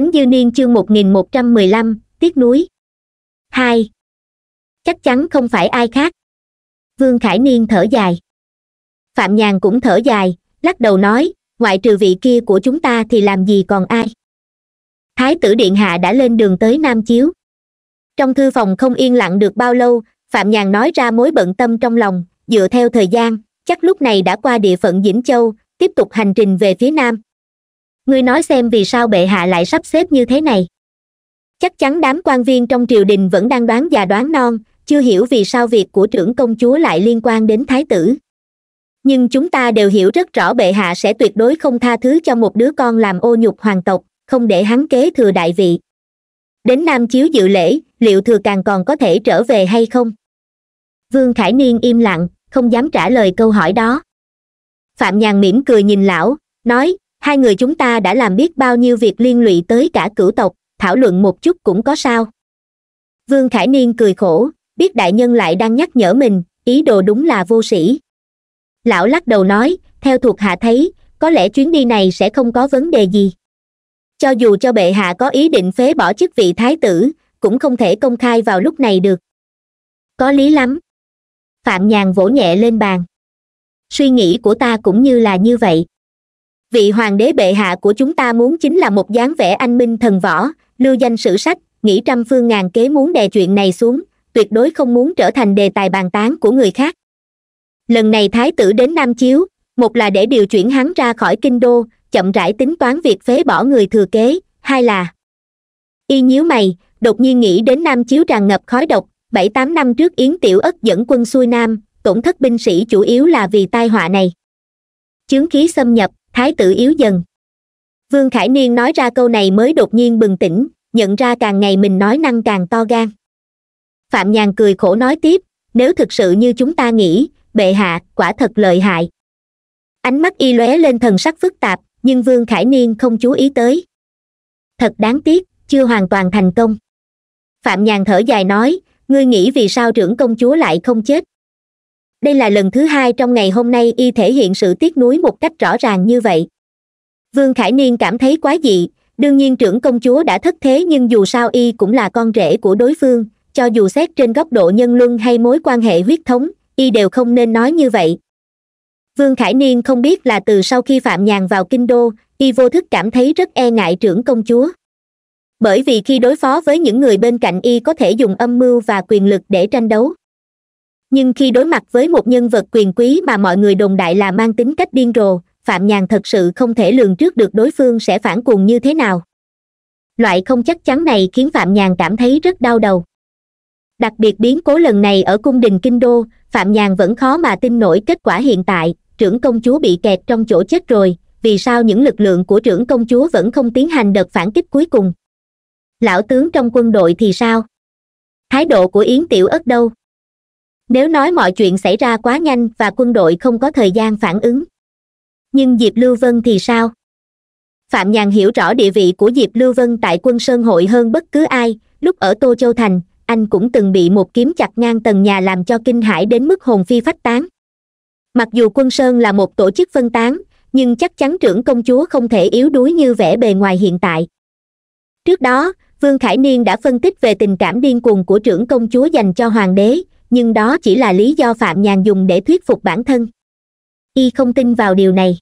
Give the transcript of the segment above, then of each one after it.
Khánh Dư Niên chương 1115, tiết Núi. 2. Chắc chắn không phải ai khác. Vương Khải Niên thở dài. Phạm Nhàn cũng thở dài, lắc đầu nói, ngoại trừ vị kia của chúng ta thì làm gì còn ai. Thái tử Điện Hạ đã lên đường tới Nam Chiếu. Trong thư phòng không yên lặng được bao lâu, Phạm Nhàn nói ra mối bận tâm trong lòng, dựa theo thời gian, chắc lúc này đã qua địa phận Dĩnh Châu, tiếp tục hành trình về phía Nam ngươi nói xem vì sao bệ hạ lại sắp xếp như thế này chắc chắn đám quan viên trong triều đình vẫn đang đoán già đoán non chưa hiểu vì sao việc của trưởng công chúa lại liên quan đến thái tử nhưng chúng ta đều hiểu rất rõ bệ hạ sẽ tuyệt đối không tha thứ cho một đứa con làm ô nhục hoàng tộc không để hắn kế thừa đại vị đến nam chiếu dự lễ liệu thừa càng còn có thể trở về hay không vương khải niên im lặng không dám trả lời câu hỏi đó phạm nhàn mỉm cười nhìn lão nói hai người chúng ta đã làm biết bao nhiêu việc liên lụy tới cả cửu tộc thảo luận một chút cũng có sao vương khải niên cười khổ biết đại nhân lại đang nhắc nhở mình ý đồ đúng là vô sĩ lão lắc đầu nói theo thuộc hạ thấy có lẽ chuyến đi này sẽ không có vấn đề gì cho dù cho bệ hạ có ý định phế bỏ chức vị thái tử cũng không thể công khai vào lúc này được có lý lắm phạm nhàn vỗ nhẹ lên bàn suy nghĩ của ta cũng như là như vậy vị hoàng đế bệ hạ của chúng ta muốn chính là một dáng vẻ anh minh thần võ lưu danh sử sách nghĩ trăm phương ngàn kế muốn đè chuyện này xuống tuyệt đối không muốn trở thành đề tài bàn tán của người khác lần này thái tử đến nam chiếu một là để điều chuyển hắn ra khỏi kinh đô chậm rãi tính toán việc phế bỏ người thừa kế hai là y nhíu mày đột nhiên nghĩ đến nam chiếu tràn ngập khói độc bảy tám năm trước yến tiểu ất dẫn quân xuôi nam tổn thất binh sĩ chủ yếu là vì tai họa này chướng khí xâm nhập thái tử yếu dần vương khải niên nói ra câu này mới đột nhiên bừng tỉnh nhận ra càng ngày mình nói năng càng to gan phạm nhàn cười khổ nói tiếp nếu thực sự như chúng ta nghĩ bệ hạ quả thật lợi hại ánh mắt y lóe lên thần sắc phức tạp nhưng vương khải niên không chú ý tới thật đáng tiếc chưa hoàn toàn thành công phạm nhàn thở dài nói ngươi nghĩ vì sao trưởng công chúa lại không chết đây là lần thứ hai trong ngày hôm nay y thể hiện sự tiếc nuối một cách rõ ràng như vậy vương khải niên cảm thấy quá dị đương nhiên trưởng công chúa đã thất thế nhưng dù sao y cũng là con rể của đối phương cho dù xét trên góc độ nhân luân hay mối quan hệ huyết thống y đều không nên nói như vậy vương khải niên không biết là từ sau khi phạm nhàn vào kinh đô y vô thức cảm thấy rất e ngại trưởng công chúa bởi vì khi đối phó với những người bên cạnh y có thể dùng âm mưu và quyền lực để tranh đấu nhưng khi đối mặt với một nhân vật quyền quý mà mọi người đồng đại là mang tính cách điên rồ phạm nhàn thật sự không thể lường trước được đối phương sẽ phản cuồng như thế nào loại không chắc chắn này khiến phạm nhàn cảm thấy rất đau đầu đặc biệt biến cố lần này ở cung đình kinh đô phạm nhàn vẫn khó mà tin nổi kết quả hiện tại trưởng công chúa bị kẹt trong chỗ chết rồi vì sao những lực lượng của trưởng công chúa vẫn không tiến hành đợt phản kích cuối cùng lão tướng trong quân đội thì sao thái độ của yến tiểu ất đâu nếu nói mọi chuyện xảy ra quá nhanh và quân đội không có thời gian phản ứng nhưng diệp lưu vân thì sao phạm nhàn hiểu rõ địa vị của diệp lưu vân tại quân sơn hội hơn bất cứ ai lúc ở tô châu thành anh cũng từng bị một kiếm chặt ngang tầng nhà làm cho kinh hãi đến mức hồn phi phách tán mặc dù quân sơn là một tổ chức phân tán nhưng chắc chắn trưởng công chúa không thể yếu đuối như vẻ bề ngoài hiện tại trước đó vương khải niên đã phân tích về tình cảm điên cuồng của trưởng công chúa dành cho hoàng đế nhưng đó chỉ là lý do phạm nhàn dùng để thuyết phục bản thân y không tin vào điều này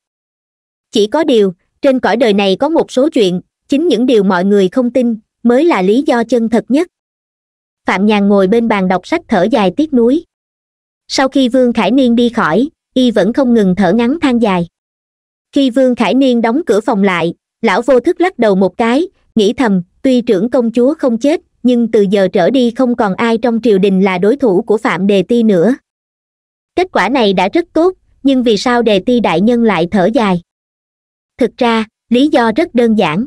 chỉ có điều trên cõi đời này có một số chuyện chính những điều mọi người không tin mới là lý do chân thật nhất phạm nhàn ngồi bên bàn đọc sách thở dài tiếc nuối sau khi vương khải niên đi khỏi y vẫn không ngừng thở ngắn than dài khi vương khải niên đóng cửa phòng lại lão vô thức lắc đầu một cái nghĩ thầm tuy trưởng công chúa không chết nhưng từ giờ trở đi không còn ai trong triều đình là đối thủ của phạm đề ti nữa kết quả này đã rất tốt nhưng vì sao đề ti đại nhân lại thở dài thực ra lý do rất đơn giản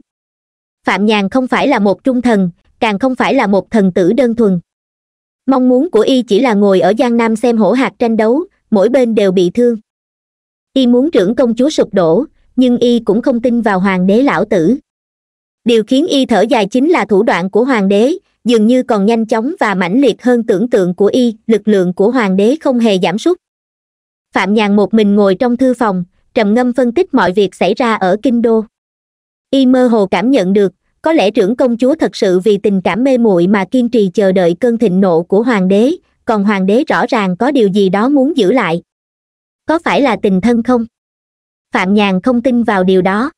phạm nhàn không phải là một trung thần càng không phải là một thần tử đơn thuần mong muốn của y chỉ là ngồi ở giang nam xem hổ hạt tranh đấu mỗi bên đều bị thương y muốn trưởng công chúa sụp đổ nhưng y cũng không tin vào hoàng đế lão tử điều khiến y thở dài chính là thủ đoạn của hoàng đế dường như còn nhanh chóng và mãnh liệt hơn tưởng tượng của y lực lượng của hoàng đế không hề giảm sút phạm nhàn một mình ngồi trong thư phòng trầm ngâm phân tích mọi việc xảy ra ở kinh đô y mơ hồ cảm nhận được có lẽ trưởng công chúa thật sự vì tình cảm mê muội mà kiên trì chờ đợi cơn thịnh nộ của hoàng đế còn hoàng đế rõ ràng có điều gì đó muốn giữ lại có phải là tình thân không phạm nhàn không tin vào điều đó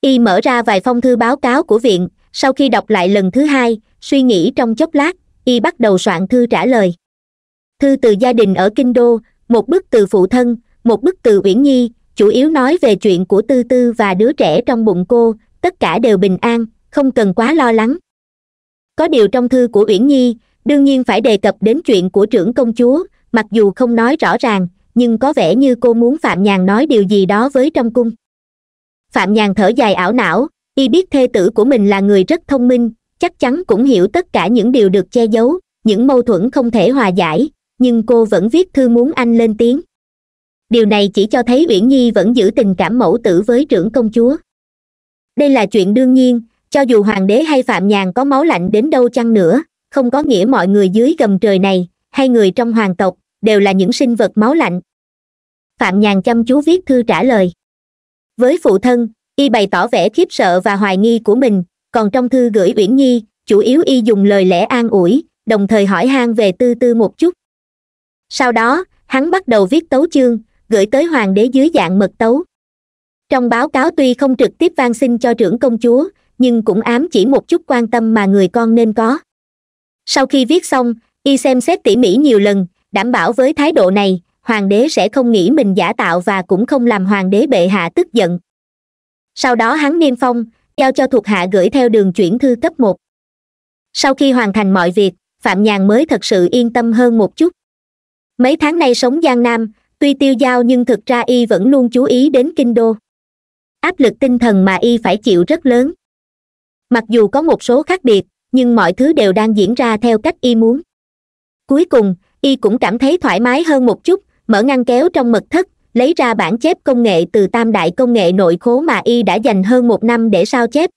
y mở ra vài phong thư báo cáo của viện sau khi đọc lại lần thứ hai suy nghĩ trong chốc lát y bắt đầu soạn thư trả lời thư từ gia đình ở kinh đô một bức từ phụ thân một bức từ uyển nhi chủ yếu nói về chuyện của tư tư và đứa trẻ trong bụng cô tất cả đều bình an không cần quá lo lắng có điều trong thư của uyển nhi đương nhiên phải đề cập đến chuyện của trưởng công chúa mặc dù không nói rõ ràng nhưng có vẻ như cô muốn phạm nhàn nói điều gì đó với trong cung phạm nhàn thở dài ảo não y biết thê tử của mình là người rất thông minh chắc chắn cũng hiểu tất cả những điều được che giấu những mâu thuẫn không thể hòa giải nhưng cô vẫn viết thư muốn anh lên tiếng điều này chỉ cho thấy uyển nhi vẫn giữ tình cảm mẫu tử với trưởng công chúa đây là chuyện đương nhiên cho dù hoàng đế hay phạm nhàn có máu lạnh đến đâu chăng nữa không có nghĩa mọi người dưới gầm trời này hay người trong hoàng tộc đều là những sinh vật máu lạnh phạm nhàn chăm chú viết thư trả lời với phụ thân y bày tỏ vẻ khiếp sợ và hoài nghi của mình còn trong thư gửi uyển nhi chủ yếu y dùng lời lẽ an ủi đồng thời hỏi han về tư tư một chút sau đó hắn bắt đầu viết tấu chương gửi tới hoàng đế dưới dạng mật tấu trong báo cáo tuy không trực tiếp van xin cho trưởng công chúa nhưng cũng ám chỉ một chút quan tâm mà người con nên có sau khi viết xong y xem xét tỉ mỉ nhiều lần đảm bảo với thái độ này hoàng đế sẽ không nghĩ mình giả tạo và cũng không làm hoàng đế bệ hạ tức giận sau đó hắn niêm phong giao cho thuộc hạ gửi theo đường chuyển thư cấp một sau khi hoàn thành mọi việc phạm nhàn mới thật sự yên tâm hơn một chút mấy tháng nay sống giang nam tuy tiêu giao nhưng thực ra y vẫn luôn chú ý đến kinh đô áp lực tinh thần mà y phải chịu rất lớn mặc dù có một số khác biệt nhưng mọi thứ đều đang diễn ra theo cách y muốn cuối cùng y cũng cảm thấy thoải mái hơn một chút mở ngăn kéo trong mật thất lấy ra bản chép công nghệ từ tam đại công nghệ nội khố mà y đã dành hơn một năm để sao chép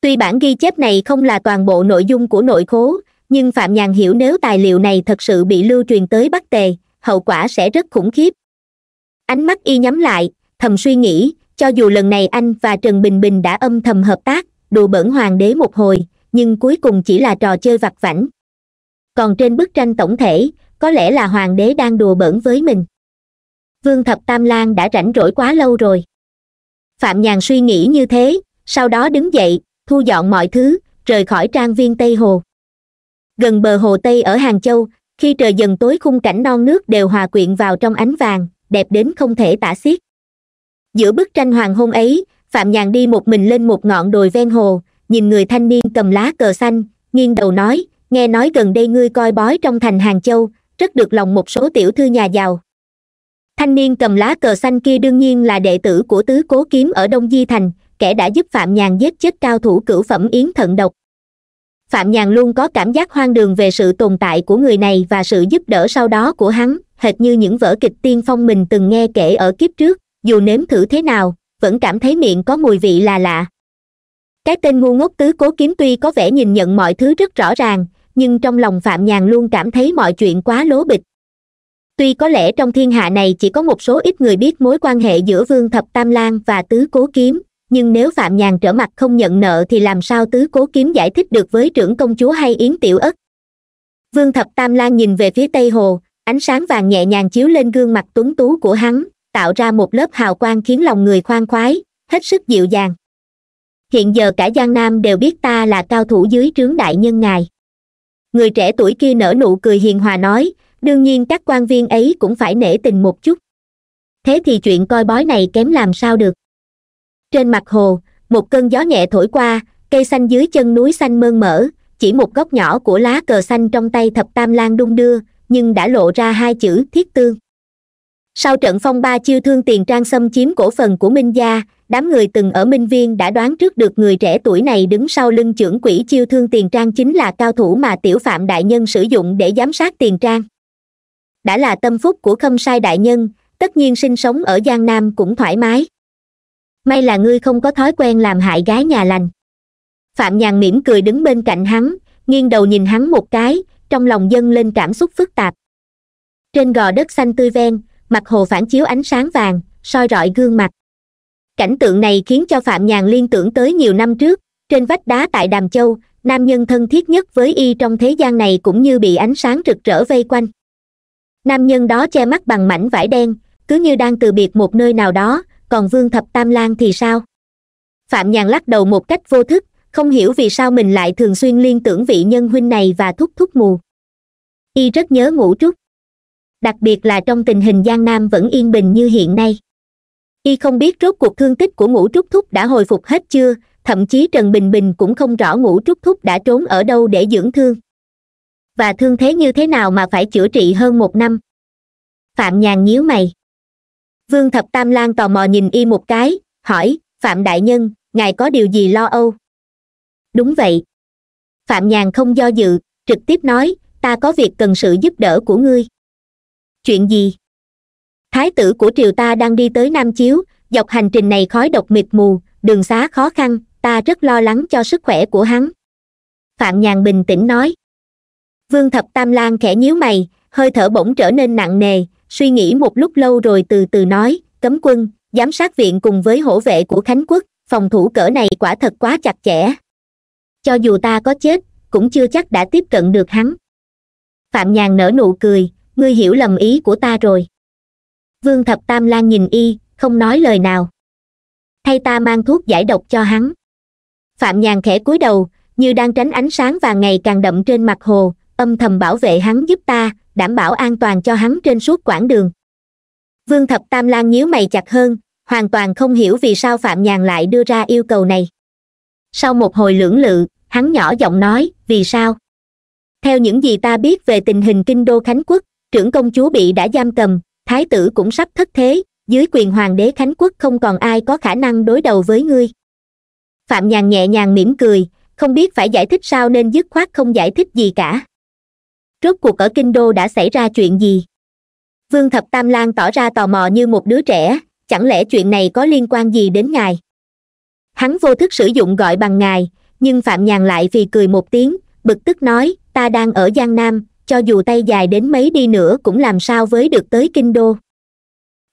tuy bản ghi chép này không là toàn bộ nội dung của nội khố nhưng phạm nhàn hiểu nếu tài liệu này thật sự bị lưu truyền tới bắc tề hậu quả sẽ rất khủng khiếp ánh mắt y nhắm lại thầm suy nghĩ cho dù lần này anh và trần bình bình đã âm thầm hợp tác đùa bỡn hoàng đế một hồi nhưng cuối cùng chỉ là trò chơi vặt vảnh còn trên bức tranh tổng thể có lẽ là hoàng đế đang đùa bỡn với mình vương thập tam lang đã rảnh rỗi quá lâu rồi phạm nhàn suy nghĩ như thế sau đó đứng dậy thu dọn mọi thứ rời khỏi trang viên tây hồ gần bờ hồ tây ở hàng châu khi trời dần tối khung cảnh non nước đều hòa quyện vào trong ánh vàng đẹp đến không thể tả xiết giữa bức tranh hoàng hôn ấy phạm nhàn đi một mình lên một ngọn đồi ven hồ nhìn người thanh niên cầm lá cờ xanh nghiêng đầu nói nghe nói gần đây ngươi coi bói trong thành hàng châu rất được lòng một số tiểu thư nhà giàu thanh niên cầm lá cờ xanh kia đương nhiên là đệ tử của tứ cố kiếm ở đông di thành kẻ đã giúp phạm nhàn giết chết cao thủ cửu phẩm yến thận độc phạm nhàn luôn có cảm giác hoang đường về sự tồn tại của người này và sự giúp đỡ sau đó của hắn hệt như những vở kịch tiên phong mình từng nghe kể ở kiếp trước dù nếm thử thế nào vẫn cảm thấy miệng có mùi vị là lạ cái tên ngu ngốc tứ cố kiếm tuy có vẻ nhìn nhận mọi thứ rất rõ ràng nhưng trong lòng phạm nhàn luôn cảm thấy mọi chuyện quá lố bịch tuy có lẽ trong thiên hạ này chỉ có một số ít người biết mối quan hệ giữa vương thập tam lan và tứ cố kiếm nhưng nếu phạm nhàn trở mặt không nhận nợ thì làm sao tứ cố kiếm giải thích được với trưởng công chúa hay yến tiểu ất vương thập tam lan nhìn về phía tây hồ ánh sáng vàng nhẹ nhàng chiếu lên gương mặt tuấn tú của hắn tạo ra một lớp hào quang khiến lòng người khoan khoái hết sức dịu dàng hiện giờ cả giang nam đều biết ta là cao thủ dưới trướng đại nhân ngài người trẻ tuổi kia nở nụ cười hiền hòa nói đương nhiên các quan viên ấy cũng phải nể tình một chút thế thì chuyện coi bói này kém làm sao được trên mặt hồ một cơn gió nhẹ thổi qua cây xanh dưới chân núi xanh mơn mở chỉ một góc nhỏ của lá cờ xanh trong tay thập tam lan đung đưa nhưng đã lộ ra hai chữ thiết tương sau trận phong ba chiêu thương tiền trang xâm chiếm cổ phần của minh gia đám người từng ở minh viên đã đoán trước được người trẻ tuổi này đứng sau lưng trưởng quỹ chiêu thương tiền trang chính là cao thủ mà tiểu phạm đại nhân sử dụng để giám sát tiền trang đã là tâm phúc của khâm sai đại nhân tất nhiên sinh sống ở giang nam cũng thoải mái may là ngươi không có thói quen làm hại gái nhà lành phạm nhàn mỉm cười đứng bên cạnh hắn nghiêng đầu nhìn hắn một cái trong lòng dâng lên cảm xúc phức tạp trên gò đất xanh tươi ven mặt hồ phản chiếu ánh sáng vàng soi rọi gương mặt cảnh tượng này khiến cho phạm nhàn liên tưởng tới nhiều năm trước trên vách đá tại đàm châu nam nhân thân thiết nhất với y trong thế gian này cũng như bị ánh sáng rực rỡ vây quanh nam nhân đó che mắt bằng mảnh vải đen cứ như đang từ biệt một nơi nào đó còn vương thập tam Lang thì sao phạm nhàn lắc đầu một cách vô thức không hiểu vì sao mình lại thường xuyên liên tưởng vị nhân huynh này và thúc thúc mù y rất nhớ ngũ trúc đặc biệt là trong tình hình giang nam vẫn yên bình như hiện nay y không biết rốt cuộc thương tích của ngũ trúc thúc đã hồi phục hết chưa thậm chí trần bình bình cũng không rõ ngũ trúc thúc đã trốn ở đâu để dưỡng thương và thương thế như thế nào mà phải chữa trị hơn một năm phạm nhàn nhíu mày vương thập tam lan tò mò nhìn y một cái hỏi phạm đại nhân ngài có điều gì lo âu đúng vậy phạm nhàn không do dự trực tiếp nói ta có việc cần sự giúp đỡ của ngươi chuyện gì thái tử của triều ta đang đi tới nam chiếu dọc hành trình này khói độc mịt mù đường xá khó khăn ta rất lo lắng cho sức khỏe của hắn phạm nhàn bình tĩnh nói vương thập tam lan khẽ nhíu mày hơi thở bỗng trở nên nặng nề suy nghĩ một lúc lâu rồi từ từ nói cấm quân giám sát viện cùng với hổ vệ của khánh quốc phòng thủ cỡ này quả thật quá chặt chẽ cho dù ta có chết cũng chưa chắc đã tiếp cận được hắn phạm nhàn nở nụ cười ngươi hiểu lầm ý của ta rồi vương thập tam lan nhìn y không nói lời nào thay ta mang thuốc giải độc cho hắn phạm nhàn khẽ cúi đầu như đang tránh ánh sáng và ngày càng đậm trên mặt hồ âm thầm bảo vệ hắn giúp ta đảm bảo an toàn cho hắn trên suốt quãng đường vương thập tam lan nhíu mày chặt hơn hoàn toàn không hiểu vì sao phạm nhàn lại đưa ra yêu cầu này sau một hồi lưỡng lự hắn nhỏ giọng nói vì sao theo những gì ta biết về tình hình kinh đô khánh quốc trưởng công chúa bị đã giam cầm thái tử cũng sắp thất thế dưới quyền hoàng đế khánh quốc không còn ai có khả năng đối đầu với ngươi phạm nhàn nhẹ nhàng mỉm cười không biết phải giải thích sao nên dứt khoát không giải thích gì cả rốt cuộc ở kinh đô đã xảy ra chuyện gì vương thập tam lan tỏ ra tò mò như một đứa trẻ chẳng lẽ chuyện này có liên quan gì đến ngài hắn vô thức sử dụng gọi bằng ngài nhưng phạm nhàn lại vì cười một tiếng bực tức nói ta đang ở giang nam cho dù tay dài đến mấy đi nữa cũng làm sao với được tới kinh đô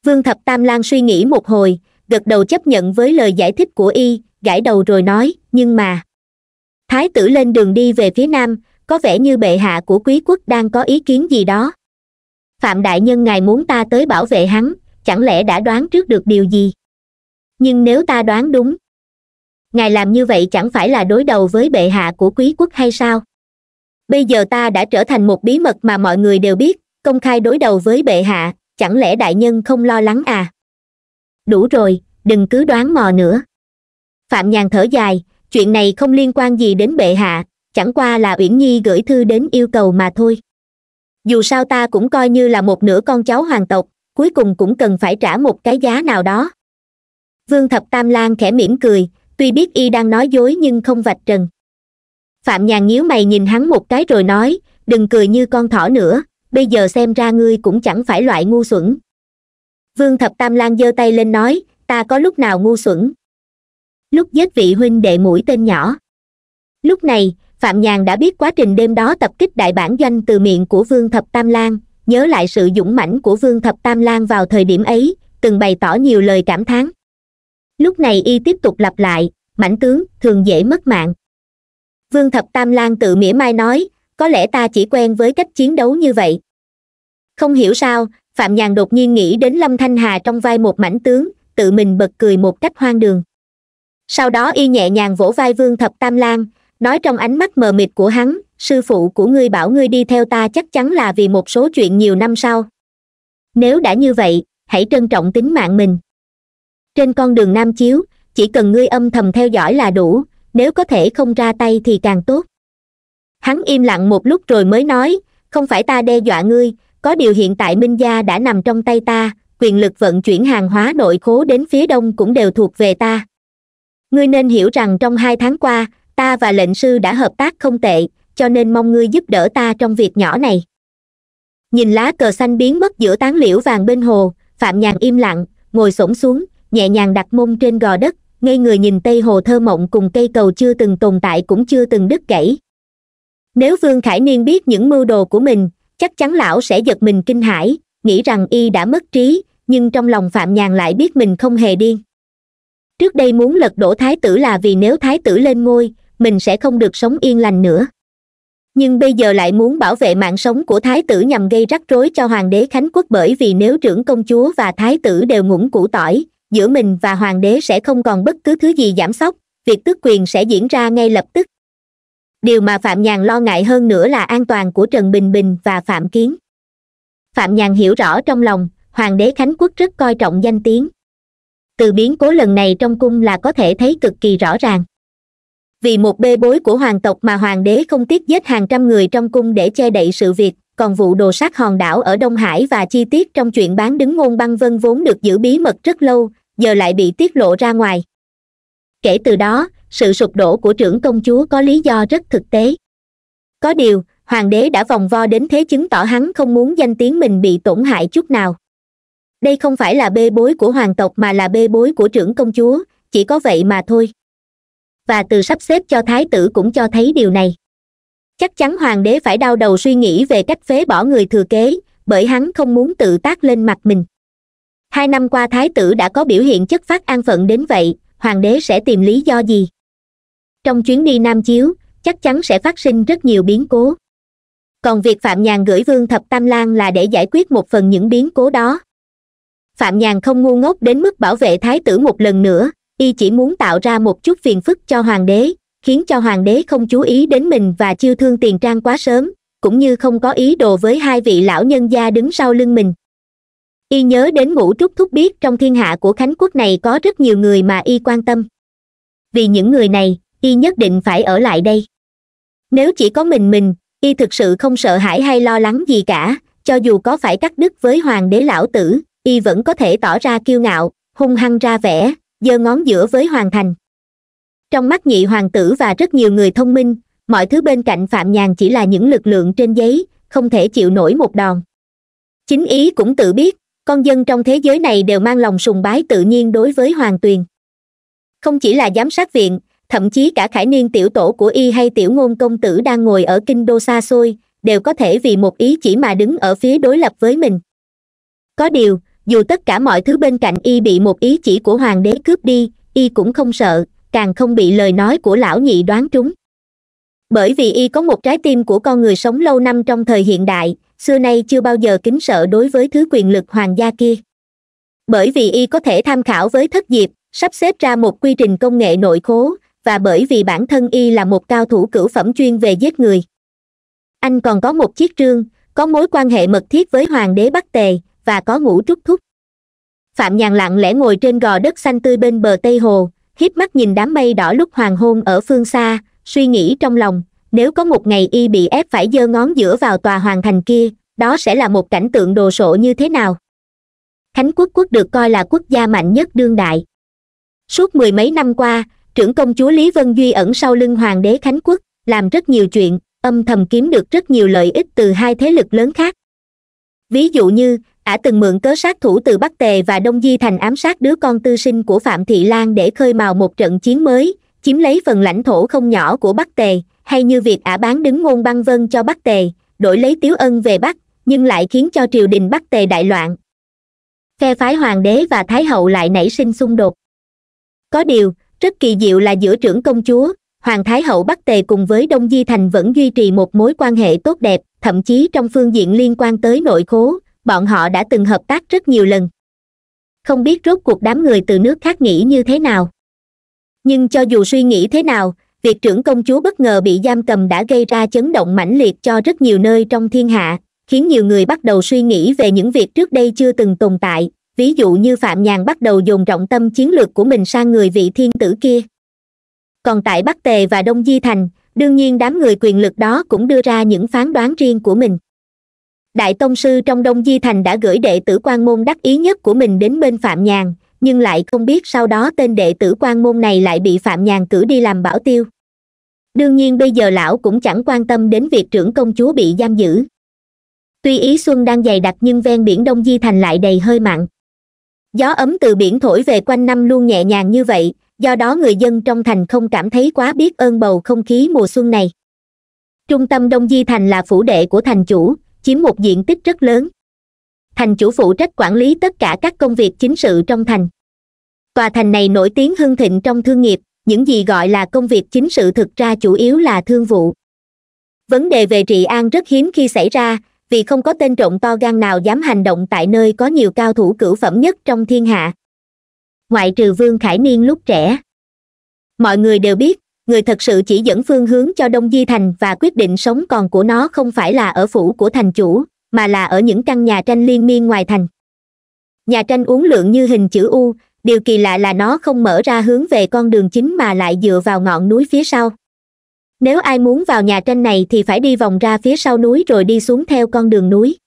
vương thập tam lan suy nghĩ một hồi gật đầu chấp nhận với lời giải thích của y gãi đầu rồi nói nhưng mà thái tử lên đường đi về phía nam có vẻ như bệ hạ của quý quốc đang có ý kiến gì đó phạm đại nhân ngài muốn ta tới bảo vệ hắn chẳng lẽ đã đoán trước được điều gì nhưng nếu ta đoán đúng ngài làm như vậy chẳng phải là đối đầu với bệ hạ của quý quốc hay sao bây giờ ta đã trở thành một bí mật mà mọi người đều biết công khai đối đầu với bệ hạ chẳng lẽ đại nhân không lo lắng à đủ rồi đừng cứ đoán mò nữa phạm nhàn thở dài chuyện này không liên quan gì đến bệ hạ chẳng qua là uyển nhi gửi thư đến yêu cầu mà thôi dù sao ta cũng coi như là một nửa con cháu hoàng tộc cuối cùng cũng cần phải trả một cái giá nào đó vương thập tam lan khẽ mỉm cười tuy biết y đang nói dối nhưng không vạch trần phạm nhàn nhíu mày nhìn hắn một cái rồi nói đừng cười như con thỏ nữa bây giờ xem ra ngươi cũng chẳng phải loại ngu xuẩn vương thập tam lan giơ tay lên nói ta có lúc nào ngu xuẩn lúc giết vị huynh đệ mũi tên nhỏ lúc này phạm nhàn đã biết quá trình đêm đó tập kích đại bản doanh từ miệng của vương thập tam lan nhớ lại sự dũng mãnh của vương thập tam lan vào thời điểm ấy từng bày tỏ nhiều lời cảm thán lúc này y tiếp tục lặp lại mãnh tướng thường dễ mất mạng vương thập tam lan tự mỉa mai nói có lẽ ta chỉ quen với cách chiến đấu như vậy không hiểu sao phạm nhàn đột nhiên nghĩ đến lâm thanh hà trong vai một mãnh tướng tự mình bật cười một cách hoang đường sau đó y nhẹ nhàng vỗ vai vương thập tam lan nói trong ánh mắt mờ mịt của hắn sư phụ của ngươi bảo ngươi đi theo ta chắc chắn là vì một số chuyện nhiều năm sau nếu đã như vậy hãy trân trọng tính mạng mình trên con đường nam chiếu chỉ cần ngươi âm thầm theo dõi là đủ nếu có thể không ra tay thì càng tốt hắn im lặng một lúc rồi mới nói không phải ta đe dọa ngươi có điều hiện tại minh gia đã nằm trong tay ta quyền lực vận chuyển hàng hóa nội khố đến phía đông cũng đều thuộc về ta ngươi nên hiểu rằng trong hai tháng qua ta và lệnh sư đã hợp tác không tệ cho nên mong ngươi giúp đỡ ta trong việc nhỏ này nhìn lá cờ xanh biến mất giữa tán liễu vàng bên hồ phạm nhàn im lặng ngồi xổm xuống nhẹ nhàng đặt mông trên gò đất ngay người nhìn tây hồ thơ mộng cùng cây cầu chưa từng tồn tại cũng chưa từng đứt gãy nếu vương khải niên biết những mưu đồ của mình chắc chắn lão sẽ giật mình kinh hãi nghĩ rằng y đã mất trí nhưng trong lòng phạm nhàn lại biết mình không hề điên trước đây muốn lật đổ thái tử là vì nếu thái tử lên ngôi mình sẽ không được sống yên lành nữa nhưng bây giờ lại muốn bảo vệ mạng sống của thái tử nhằm gây rắc rối cho hoàng đế khánh quốc bởi vì nếu trưởng công chúa và thái tử đều ngủn củ tỏi giữa mình và hoàng đế sẽ không còn bất cứ thứ gì giảm sóc việc tước quyền sẽ diễn ra ngay lập tức điều mà phạm nhàn lo ngại hơn nữa là an toàn của trần bình bình và phạm kiến phạm nhàn hiểu rõ trong lòng hoàng đế khánh quốc rất coi trọng danh tiếng từ biến cố lần này trong cung là có thể thấy cực kỳ rõ ràng vì một bê bối của hoàng tộc mà hoàng đế không tiếc giết hàng trăm người trong cung để che đậy sự việc còn vụ đồ sát hòn đảo ở đông hải và chi tiết trong chuyện bán đứng ngôn băng vân vốn được giữ bí mật rất lâu giờ lại bị tiết lộ ra ngoài kể từ đó sự sụp đổ của trưởng công chúa có lý do rất thực tế có điều hoàng đế đã vòng vo đến thế chứng tỏ hắn không muốn danh tiếng mình bị tổn hại chút nào đây không phải là bê bối của hoàng tộc mà là bê bối của trưởng công chúa chỉ có vậy mà thôi và từ sắp xếp cho thái tử cũng cho thấy điều này chắc chắn hoàng đế phải đau đầu suy nghĩ về cách phế bỏ người thừa kế bởi hắn không muốn tự tác lên mặt mình hai năm qua thái tử đã có biểu hiện chất phát an phận đến vậy hoàng đế sẽ tìm lý do gì trong chuyến đi nam chiếu chắc chắn sẽ phát sinh rất nhiều biến cố còn việc phạm nhàn gửi vương thập tam lan là để giải quyết một phần những biến cố đó phạm nhàn không ngu ngốc đến mức bảo vệ thái tử một lần nữa y chỉ muốn tạo ra một chút phiền phức cho hoàng đế khiến cho hoàng đế không chú ý đến mình và chiêu thương tiền trang quá sớm cũng như không có ý đồ với hai vị lão nhân gia đứng sau lưng mình y nhớ đến ngũ trúc thúc biết trong thiên hạ của khánh quốc này có rất nhiều người mà y quan tâm vì những người này y nhất định phải ở lại đây nếu chỉ có mình mình y thực sự không sợ hãi hay lo lắng gì cả cho dù có phải cắt đứt với hoàng đế lão tử y vẫn có thể tỏ ra kiêu ngạo hung hăng ra vẻ giơ ngón giữa với hoàng thành trong mắt nhị hoàng tử và rất nhiều người thông minh mọi thứ bên cạnh phạm nhàn chỉ là những lực lượng trên giấy không thể chịu nổi một đòn chính ý cũng tự biết con dân trong thế giới này đều mang lòng sùng bái tự nhiên đối với hoàng tuyền không chỉ là giám sát viện thậm chí cả khải niên tiểu tổ của y hay tiểu ngôn công tử đang ngồi ở kinh đô xa xôi đều có thể vì một ý chỉ mà đứng ở phía đối lập với mình có điều dù tất cả mọi thứ bên cạnh y bị một ý chỉ của hoàng đế cướp đi y cũng không sợ càng không bị lời nói của lão nhị đoán trúng bởi vì y có một trái tim của con người sống lâu năm trong thời hiện đại xưa nay chưa bao giờ kính sợ đối với thứ quyền lực hoàng gia kia bởi vì y có thể tham khảo với thất diệp sắp xếp ra một quy trình công nghệ nội khố và bởi vì bản thân y là một cao thủ cửu phẩm chuyên về giết người anh còn có một chiếc trương có mối quan hệ mật thiết với hoàng đế bắc tề và có ngủ trúc thúc phạm nhàn lặng lẽ ngồi trên gò đất xanh tươi bên bờ tây hồ hiếp mắt nhìn đám mây đỏ lúc hoàng hôn ở phương xa suy nghĩ trong lòng nếu có một ngày y bị ép phải giơ ngón giữa vào tòa hoàng thành kia đó sẽ là một cảnh tượng đồ sộ như thế nào khánh quốc quốc được coi là quốc gia mạnh nhất đương đại suốt mười mấy năm qua trưởng công chúa lý vân duy ẩn sau lưng hoàng đế khánh quốc làm rất nhiều chuyện âm thầm kiếm được rất nhiều lợi ích từ hai thế lực lớn khác ví dụ như ả từng mượn cớ sát thủ từ bắc tề và đông di thành ám sát đứa con tư sinh của phạm thị lan để khơi mào một trận chiến mới chiếm lấy phần lãnh thổ không nhỏ của bắc tề hay như việc ả bán đứng ngôn băng vân cho bắc tề đổi lấy tiếu ân về bắc nhưng lại khiến cho triều đình bắc tề đại loạn phe phái hoàng đế và thái hậu lại nảy sinh xung đột có điều rất kỳ diệu là giữa trưởng công chúa hoàng thái hậu bắc tề cùng với đông di thành vẫn duy trì một mối quan hệ tốt đẹp thậm chí trong phương diện liên quan tới nội khố bọn họ đã từng hợp tác rất nhiều lần không biết rốt cuộc đám người từ nước khác nghĩ như thế nào nhưng cho dù suy nghĩ thế nào việc trưởng công chúa bất ngờ bị giam cầm đã gây ra chấn động mãnh liệt cho rất nhiều nơi trong thiên hạ khiến nhiều người bắt đầu suy nghĩ về những việc trước đây chưa từng tồn tại ví dụ như phạm nhàn bắt đầu dồn trọng tâm chiến lược của mình sang người vị thiên tử kia còn tại bắc tề và đông di thành đương nhiên đám người quyền lực đó cũng đưa ra những phán đoán riêng của mình đại tông sư trong đông di thành đã gửi đệ tử quan môn đắc ý nhất của mình đến bên phạm nhàn nhưng lại không biết sau đó tên đệ tử quan môn này lại bị phạm nhàn cử đi làm bảo tiêu đương nhiên bây giờ lão cũng chẳng quan tâm đến việc trưởng công chúa bị giam giữ tuy ý xuân đang dày đặc nhưng ven biển đông di thành lại đầy hơi mặn gió ấm từ biển thổi về quanh năm luôn nhẹ nhàng như vậy do đó người dân trong thành không cảm thấy quá biết ơn bầu không khí mùa xuân này trung tâm đông di thành là phủ đệ của thành chủ chiếm một diện tích rất lớn thành chủ phụ trách quản lý tất cả các công việc chính sự trong thành tòa thành này nổi tiếng hưng thịnh trong thương nghiệp những gì gọi là công việc chính sự thực ra chủ yếu là thương vụ vấn đề về trị an rất hiếm khi xảy ra vì không có tên trộm to gan nào dám hành động tại nơi có nhiều cao thủ cửu phẩm nhất trong thiên hạ ngoại trừ vương khải niên lúc trẻ mọi người đều biết người thật sự chỉ dẫn phương hướng cho đông di thành và quyết định sống còn của nó không phải là ở phủ của thành chủ mà là ở những căn nhà tranh liên miên ngoài thành nhà tranh uốn lượn như hình chữ u điều kỳ lạ là nó không mở ra hướng về con đường chính mà lại dựa vào ngọn núi phía sau nếu ai muốn vào nhà tranh này thì phải đi vòng ra phía sau núi rồi đi xuống theo con đường núi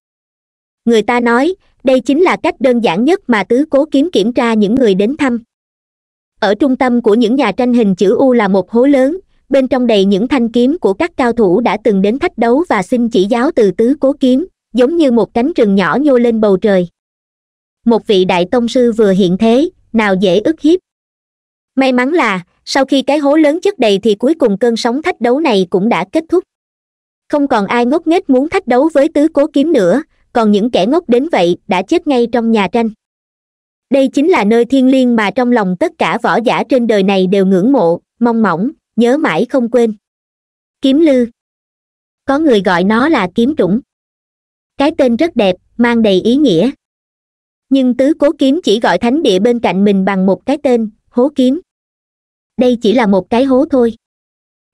người ta nói đây chính là cách đơn giản nhất mà tứ cố kiếm kiểm tra những người đến thăm ở trung tâm của những nhà tranh hình chữ u là một hố lớn bên trong đầy những thanh kiếm của các cao thủ đã từng đến thách đấu và xin chỉ giáo từ tứ cố kiếm giống như một cánh rừng nhỏ nhô lên bầu trời một vị đại tông sư vừa hiện thế nào dễ ức hiếp may mắn là sau khi cái hố lớn chất đầy thì cuối cùng cơn sóng thách đấu này cũng đã kết thúc không còn ai ngốc nghếch muốn thách đấu với tứ cố kiếm nữa còn những kẻ ngốc đến vậy đã chết ngay trong nhà tranh đây chính là nơi thiên liêng mà trong lòng tất cả võ giả trên đời này đều ngưỡng mộ mong mỏng nhớ mãi không quên kiếm lư có người gọi nó là kiếm trũng cái tên rất đẹp mang đầy ý nghĩa nhưng tứ cố kiếm chỉ gọi thánh địa bên cạnh mình bằng một cái tên hố kiếm đây chỉ là một cái hố thôi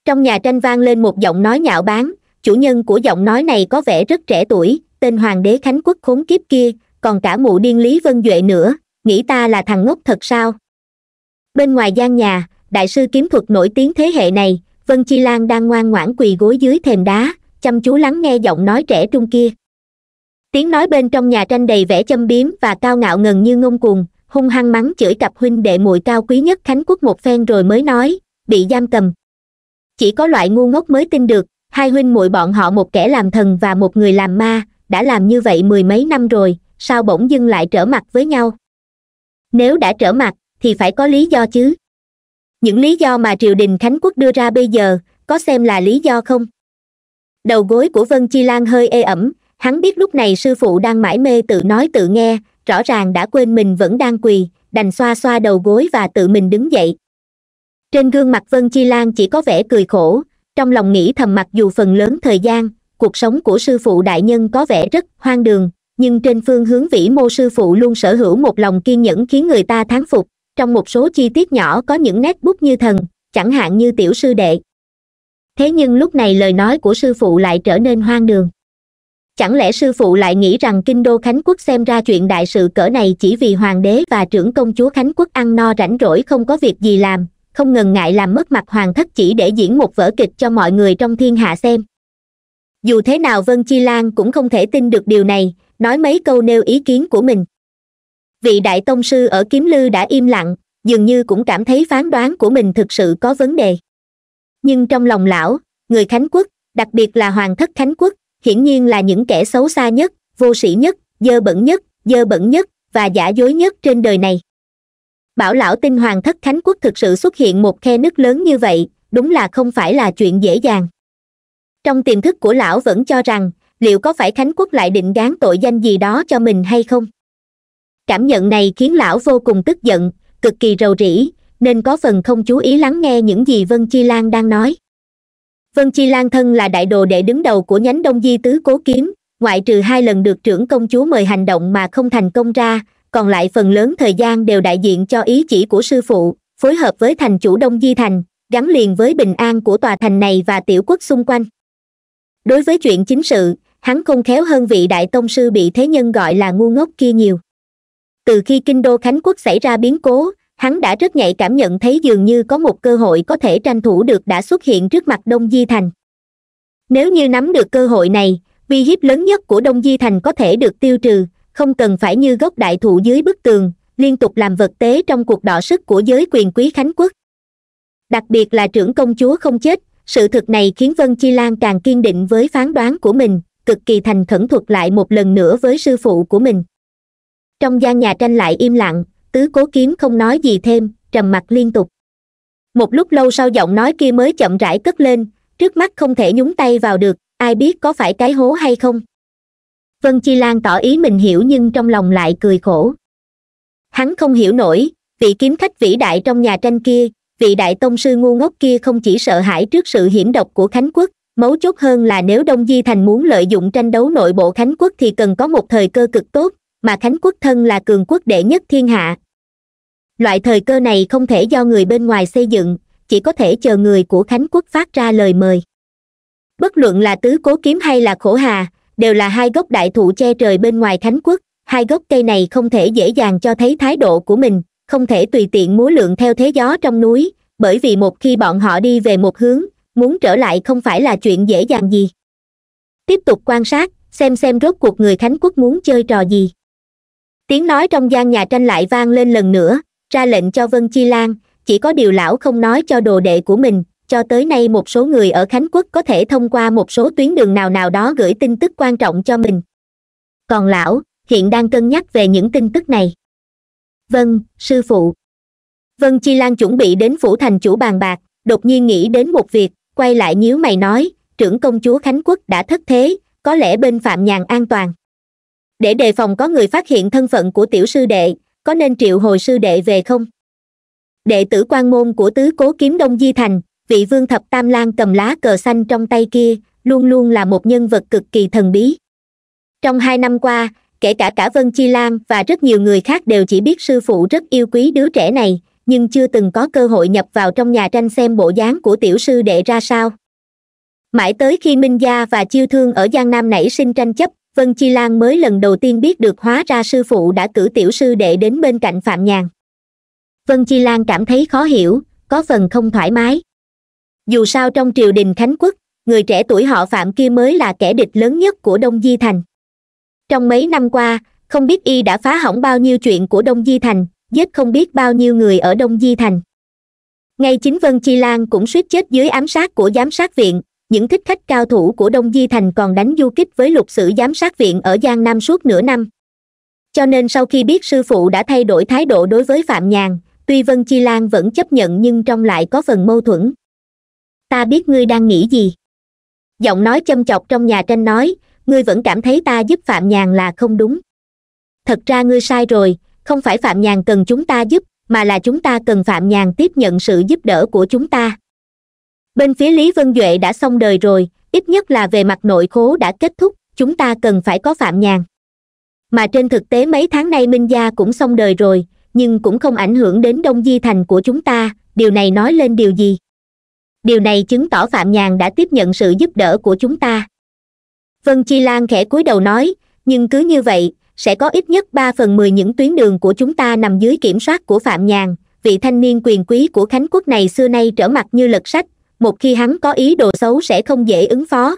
trong nhà tranh vang lên một giọng nói nhạo báng chủ nhân của giọng nói này có vẻ rất trẻ tuổi tên hoàng đế khánh quốc khốn kiếp kia còn cả mụ điên lý vân duệ nữa nghĩ ta là thằng ngốc thật sao bên ngoài gian nhà đại sư kiếm thuật nổi tiếng thế hệ này vân chi lan đang ngoan ngoãn quỳ gối dưới thềm đá chăm chú lắng nghe giọng nói trẻ trung kia tiếng nói bên trong nhà tranh đầy vẻ châm biếm và cao ngạo ngần như ngông cuồng hung hăng mắng chửi cặp huynh đệ muội cao quý nhất khánh quốc một phen rồi mới nói bị giam cầm chỉ có loại ngu ngốc mới tin được hai huynh muội bọn họ một kẻ làm thần và một người làm ma đã làm như vậy mười mấy năm rồi sao bỗng dưng lại trở mặt với nhau nếu đã trở mặt thì phải có lý do chứ những lý do mà triều đình khánh quốc đưa ra bây giờ có xem là lý do không đầu gối của vân chi lan hơi ê ẩm hắn biết lúc này sư phụ đang mải mê tự nói tự nghe rõ ràng đã quên mình vẫn đang quỳ đành xoa xoa đầu gối và tự mình đứng dậy trên gương mặt vân chi lan chỉ có vẻ cười khổ trong lòng nghĩ thầm mặc dù phần lớn thời gian cuộc sống của sư phụ đại nhân có vẻ rất hoang đường nhưng trên phương hướng vĩ mô sư phụ luôn sở hữu một lòng kiên nhẫn khiến người ta thán phục trong một số chi tiết nhỏ có những nét bút như thần chẳng hạn như tiểu sư đệ thế nhưng lúc này lời nói của sư phụ lại trở nên hoang đường chẳng lẽ sư phụ lại nghĩ rằng kinh đô khánh quốc xem ra chuyện đại sự cỡ này chỉ vì hoàng đế và trưởng công chúa khánh quốc ăn no rảnh rỗi không có việc gì làm không ngần ngại làm mất mặt hoàng thất chỉ để diễn một vở kịch cho mọi người trong thiên hạ xem dù thế nào vân chi lan cũng không thể tin được điều này nói mấy câu nêu ý kiến của mình vị đại tông sư ở kiếm lư đã im lặng dường như cũng cảm thấy phán đoán của mình thực sự có vấn đề nhưng trong lòng lão người khánh quốc đặc biệt là hoàng thất khánh quốc hiển nhiên là những kẻ xấu xa nhất vô sĩ nhất dơ bẩn nhất dơ bẩn nhất và giả dối nhất trên đời này bảo lão tin hoàng thất khánh quốc thực sự xuất hiện một khe nứt lớn như vậy đúng là không phải là chuyện dễ dàng trong tiềm thức của lão vẫn cho rằng liệu có phải khánh quốc lại định gán tội danh gì đó cho mình hay không cảm nhận này khiến lão vô cùng tức giận cực kỳ rầu rĩ nên có phần không chú ý lắng nghe những gì vân chi lan đang nói vân chi lan thân là đại đồ đệ đứng đầu của nhánh đông di tứ cố kiếm ngoại trừ hai lần được trưởng công chúa mời hành động mà không thành công ra còn lại phần lớn thời gian đều đại diện cho ý chỉ của sư phụ phối hợp với thành chủ đông di thành gắn liền với bình an của tòa thành này và tiểu quốc xung quanh đối với chuyện chính sự hắn không khéo hơn vị đại tông sư bị thế nhân gọi là ngu ngốc kia nhiều từ khi kinh đô khánh quốc xảy ra biến cố hắn đã rất nhạy cảm nhận thấy dường như có một cơ hội có thể tranh thủ được đã xuất hiện trước mặt đông di thành nếu như nắm được cơ hội này vi hiếp lớn nhất của đông di thành có thể được tiêu trừ không cần phải như gốc đại thụ dưới bức tường liên tục làm vật tế trong cuộc đọ sức của giới quyền quý khánh quốc đặc biệt là trưởng công chúa không chết sự thực này khiến vân chi lan càng kiên định với phán đoán của mình cực kỳ thành khẩn thuật lại một lần nữa với sư phụ của mình trong gian nhà tranh lại im lặng tứ cố kiếm không nói gì thêm trầm mặc liên tục một lúc lâu sau giọng nói kia mới chậm rãi cất lên trước mắt không thể nhúng tay vào được ai biết có phải cái hố hay không vân chi lan tỏ ý mình hiểu nhưng trong lòng lại cười khổ hắn không hiểu nổi vị kiếm khách vĩ đại trong nhà tranh kia vị đại tông sư ngu ngốc kia không chỉ sợ hãi trước sự hiểm độc của khánh quốc mấu chốt hơn là nếu đông di thành muốn lợi dụng tranh đấu nội bộ khánh quốc thì cần có một thời cơ cực tốt mà khánh quốc thân là cường quốc đệ nhất thiên hạ loại thời cơ này không thể do người bên ngoài xây dựng chỉ có thể chờ người của khánh quốc phát ra lời mời bất luận là tứ cố kiếm hay là khổ hà đều là hai gốc đại thụ che trời bên ngoài khánh quốc hai gốc cây này không thể dễ dàng cho thấy thái độ của mình không thể tùy tiện múa lượng theo thế gió trong núi bởi vì một khi bọn họ đi về một hướng muốn trở lại không phải là chuyện dễ dàng gì tiếp tục quan sát xem xem rốt cuộc người khánh quốc muốn chơi trò gì tiếng nói trong gian nhà tranh lại vang lên lần nữa ra lệnh cho vân chi lan chỉ có điều lão không nói cho đồ đệ của mình cho tới nay một số người ở khánh quốc có thể thông qua một số tuyến đường nào nào đó gửi tin tức quan trọng cho mình còn lão hiện đang cân nhắc về những tin tức này vâng sư phụ vân chi lan chuẩn bị đến phủ thành chủ bàn bạc đột nhiên nghĩ đến một việc quay lại nhíu mày nói trưởng công chúa khánh quốc đã thất thế có lẽ bên phạm nhàn an toàn để đề phòng có người phát hiện thân phận của tiểu sư đệ có nên triệu hồi sư đệ về không đệ tử quan môn của tứ cố kiếm đông di thành vị vương thập tam lan cầm lá cờ xanh trong tay kia luôn luôn là một nhân vật cực kỳ thần bí trong hai năm qua kể cả cả vân chi lan và rất nhiều người khác đều chỉ biết sư phụ rất yêu quý đứa trẻ này nhưng chưa từng có cơ hội nhập vào trong nhà tranh xem bộ dáng của tiểu sư đệ ra sao mãi tới khi minh gia và chiêu thương ở giang nam nảy sinh tranh chấp vân chi lan mới lần đầu tiên biết được hóa ra sư phụ đã cử tiểu sư đệ đến bên cạnh phạm nhàn vân chi lan cảm thấy khó hiểu có phần không thoải mái dù sao trong triều đình khánh quốc người trẻ tuổi họ phạm kia mới là kẻ địch lớn nhất của đông di thành trong mấy năm qua không biết y đã phá hỏng bao nhiêu chuyện của đông di thành giết không biết bao nhiêu người ở đông di thành ngay chính vân chi lan cũng suýt chết dưới ám sát của giám sát viện những thích khách cao thủ của đông di thành còn đánh du kích với lục sử giám sát viện ở giang nam suốt nửa năm cho nên sau khi biết sư phụ đã thay đổi thái độ đối với phạm nhàn tuy vân chi lan vẫn chấp nhận nhưng trong lại có phần mâu thuẫn ta biết ngươi đang nghĩ gì giọng nói châm chọc trong nhà tranh nói ngươi vẫn cảm thấy ta giúp phạm nhàn là không đúng thật ra ngươi sai rồi không phải phạm nhàn cần chúng ta giúp mà là chúng ta cần phạm nhàn tiếp nhận sự giúp đỡ của chúng ta bên phía lý vân duệ đã xong đời rồi ít nhất là về mặt nội khố đã kết thúc chúng ta cần phải có phạm nhàn mà trên thực tế mấy tháng nay minh gia cũng xong đời rồi nhưng cũng không ảnh hưởng đến đông di thành của chúng ta điều này nói lên điều gì điều này chứng tỏ phạm nhàn đã tiếp nhận sự giúp đỡ của chúng ta vân chi lan khẽ cúi đầu nói nhưng cứ như vậy sẽ có ít nhất ba phần mười những tuyến đường của chúng ta nằm dưới kiểm soát của phạm nhàn vị thanh niên quyền quý của khánh quốc này xưa nay trở mặt như lật sách một khi hắn có ý đồ xấu sẽ không dễ ứng phó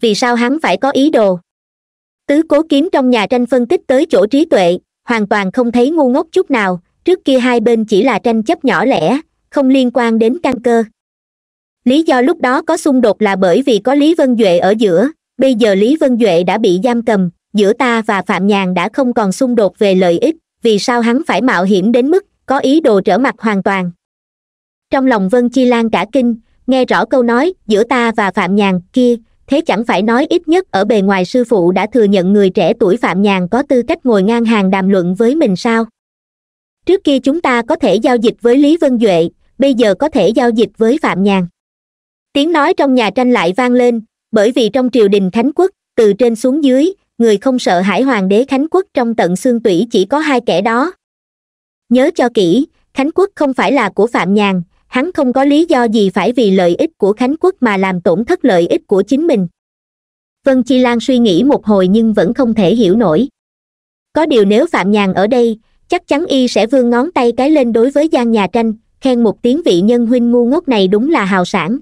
vì sao hắn phải có ý đồ tứ cố kiếm trong nhà tranh phân tích tới chỗ trí tuệ hoàn toàn không thấy ngu ngốc chút nào trước kia hai bên chỉ là tranh chấp nhỏ lẻ không liên quan đến căn cơ lý do lúc đó có xung đột là bởi vì có lý vân duệ ở giữa bây giờ lý vân duệ đã bị giam cầm giữa ta và phạm nhàn đã không còn xung đột về lợi ích vì sao hắn phải mạo hiểm đến mức có ý đồ trở mặt hoàn toàn trong lòng vân chi lan cả kinh nghe rõ câu nói giữa ta và phạm nhàn kia thế chẳng phải nói ít nhất ở bề ngoài sư phụ đã thừa nhận người trẻ tuổi phạm nhàn có tư cách ngồi ngang hàng đàm luận với mình sao trước kia chúng ta có thể giao dịch với lý vân duệ bây giờ có thể giao dịch với phạm nhàn tiếng nói trong nhà tranh lại vang lên bởi vì trong triều đình khánh quốc từ trên xuống dưới người không sợ hãi hoàng đế khánh quốc trong tận xương tủy chỉ có hai kẻ đó nhớ cho kỹ khánh quốc không phải là của phạm nhàn hắn không có lý do gì phải vì lợi ích của khánh quốc mà làm tổn thất lợi ích của chính mình vân chi lan suy nghĩ một hồi nhưng vẫn không thể hiểu nổi có điều nếu phạm nhàn ở đây chắc chắn y sẽ vươn ngón tay cái lên đối với gian nhà tranh khen một tiếng vị nhân huynh ngu ngốc này đúng là hào sản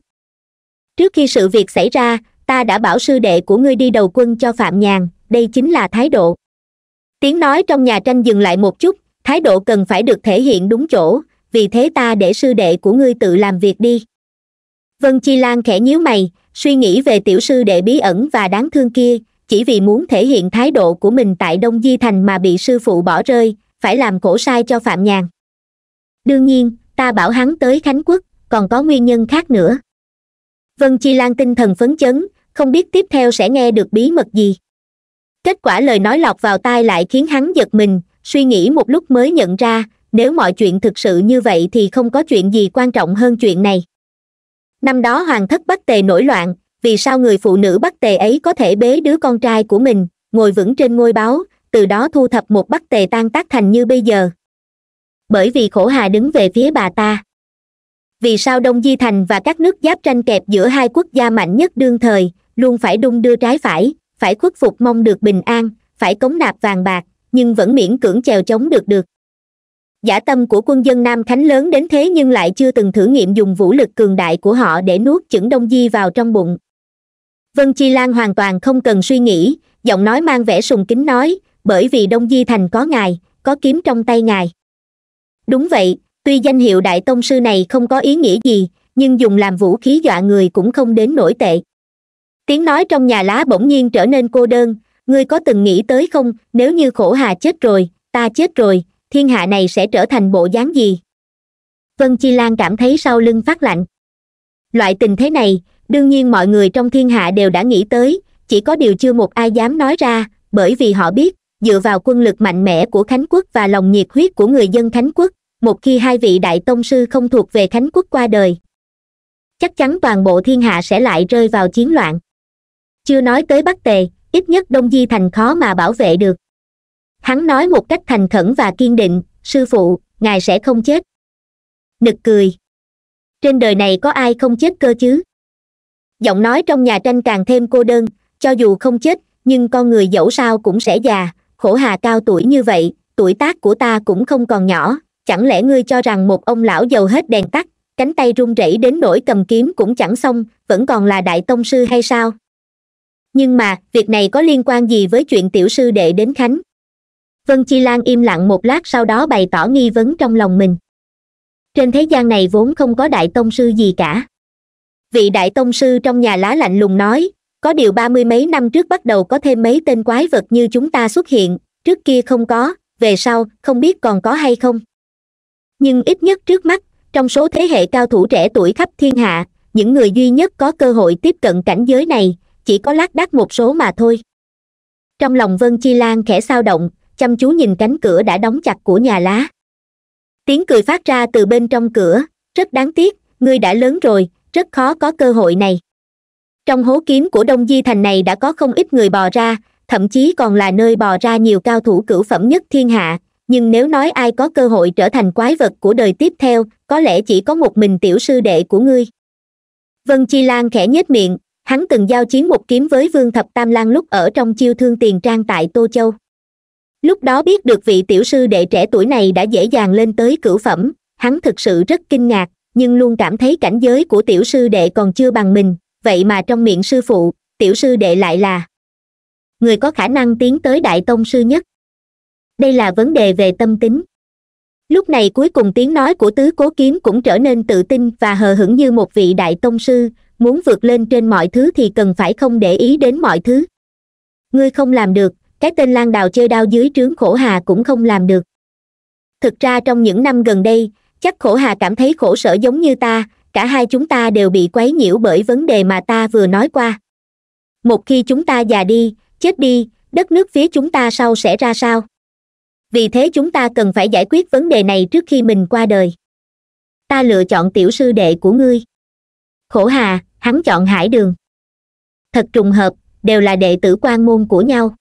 trước khi sự việc xảy ra ta đã bảo sư đệ của ngươi đi đầu quân cho phạm nhàn đây chính là thái độ tiếng nói trong nhà tranh dừng lại một chút thái độ cần phải được thể hiện đúng chỗ vì thế ta để sư đệ của ngươi tự làm việc đi vân chi lan khẽ nhíu mày suy nghĩ về tiểu sư đệ bí ẩn và đáng thương kia chỉ vì muốn thể hiện thái độ của mình tại đông di thành mà bị sư phụ bỏ rơi phải làm khổ sai cho phạm nhàn đương nhiên ta bảo hắn tới khánh quốc còn có nguyên nhân khác nữa vân chi lan tinh thần phấn chấn không biết tiếp theo sẽ nghe được bí mật gì kết quả lời nói lọc vào tai lại khiến hắn giật mình suy nghĩ một lúc mới nhận ra nếu mọi chuyện thực sự như vậy thì không có chuyện gì quan trọng hơn chuyện này năm đó hoàng thất bắc tề nổi loạn vì sao người phụ nữ bắc tề ấy có thể bế đứa con trai của mình ngồi vững trên ngôi báo, từ đó thu thập một bắc tề tan tác thành như bây giờ bởi vì khổ hà đứng về phía bà ta vì sao đông di thành và các nước giáp tranh kẹp giữa hai quốc gia mạnh nhất đương thời luôn phải đung đưa trái phải phải khuất phục mong được bình an phải cống nạp vàng bạc nhưng vẫn miễn cưỡng chèo chống được được giả tâm của quân dân nam khánh lớn đến thế nhưng lại chưa từng thử nghiệm dùng vũ lực cường đại của họ để nuốt chửng đông di vào trong bụng vân chi lan hoàn toàn không cần suy nghĩ giọng nói mang vẻ sùng kính nói bởi vì đông di thành có ngài có kiếm trong tay ngài đúng vậy tuy danh hiệu đại tông sư này không có ý nghĩa gì nhưng dùng làm vũ khí dọa người cũng không đến nổi tệ tiếng nói trong nhà lá bỗng nhiên trở nên cô đơn ngươi có từng nghĩ tới không nếu như khổ hà chết rồi ta chết rồi thiên hạ này sẽ trở thành bộ dáng gì vân chi lan cảm thấy sau lưng phát lạnh loại tình thế này đương nhiên mọi người trong thiên hạ đều đã nghĩ tới chỉ có điều chưa một ai dám nói ra bởi vì họ biết dựa vào quân lực mạnh mẽ của khánh quốc và lòng nhiệt huyết của người dân khánh quốc một khi hai vị đại tông sư không thuộc về khánh quốc qua đời chắc chắn toàn bộ thiên hạ sẽ lại rơi vào chiến loạn chưa nói tới bắc tề ít nhất đông di thành khó mà bảo vệ được hắn nói một cách thành khẩn và kiên định sư phụ ngài sẽ không chết nực cười trên đời này có ai không chết cơ chứ giọng nói trong nhà tranh càng thêm cô đơn cho dù không chết nhưng con người dẫu sao cũng sẽ già khổ hà cao tuổi như vậy tuổi tác của ta cũng không còn nhỏ chẳng lẽ ngươi cho rằng một ông lão giàu hết đèn tắt cánh tay run rẩy đến nỗi cầm kiếm cũng chẳng xong vẫn còn là đại tông sư hay sao nhưng mà việc này có liên quan gì với chuyện tiểu sư đệ đến khánh vân chi lan im lặng một lát sau đó bày tỏ nghi vấn trong lòng mình trên thế gian này vốn không có đại tông sư gì cả vị đại tông sư trong nhà lá lạnh lùng nói có điều ba mươi mấy năm trước bắt đầu có thêm mấy tên quái vật như chúng ta xuất hiện trước kia không có về sau không biết còn có hay không nhưng ít nhất trước mắt trong số thế hệ cao thủ trẻ tuổi khắp thiên hạ những người duy nhất có cơ hội tiếp cận cảnh giới này chỉ có lác đác một số mà thôi trong lòng vân chi lan khẽ sao động chăm chú nhìn cánh cửa đã đóng chặt của nhà lá tiếng cười phát ra từ bên trong cửa rất đáng tiếc ngươi đã lớn rồi rất khó có cơ hội này trong hố kiếm của đông di thành này đã có không ít người bò ra thậm chí còn là nơi bò ra nhiều cao thủ cửu phẩm nhất thiên hạ nhưng nếu nói ai có cơ hội trở thành quái vật của đời tiếp theo có lẽ chỉ có một mình tiểu sư đệ của ngươi vân chi lan khẽ nhếch miệng hắn từng giao chiến một kiếm với vương thập tam lang lúc ở trong chiêu thương tiền trang tại tô châu lúc đó biết được vị tiểu sư đệ trẻ tuổi này đã dễ dàng lên tới cửu phẩm hắn thực sự rất kinh ngạc nhưng luôn cảm thấy cảnh giới của tiểu sư đệ còn chưa bằng mình vậy mà trong miệng sư phụ tiểu sư đệ lại là người có khả năng tiến tới đại tông sư nhất đây là vấn đề về tâm tính lúc này cuối cùng tiếng nói của tứ cố kiếm cũng trở nên tự tin và hờ hững như một vị đại tông sư muốn vượt lên trên mọi thứ thì cần phải không để ý đến mọi thứ ngươi không làm được cái tên lang đào chơi đao dưới trướng khổ hà cũng không làm được thực ra trong những năm gần đây chắc khổ hà cảm thấy khổ sở giống như ta cả hai chúng ta đều bị quấy nhiễu bởi vấn đề mà ta vừa nói qua một khi chúng ta già đi chết đi đất nước phía chúng ta sau sẽ ra sao vì thế chúng ta cần phải giải quyết vấn đề này trước khi mình qua đời ta lựa chọn tiểu sư đệ của ngươi khổ hà hắn chọn hải đường thật trùng hợp đều là đệ tử quan môn của nhau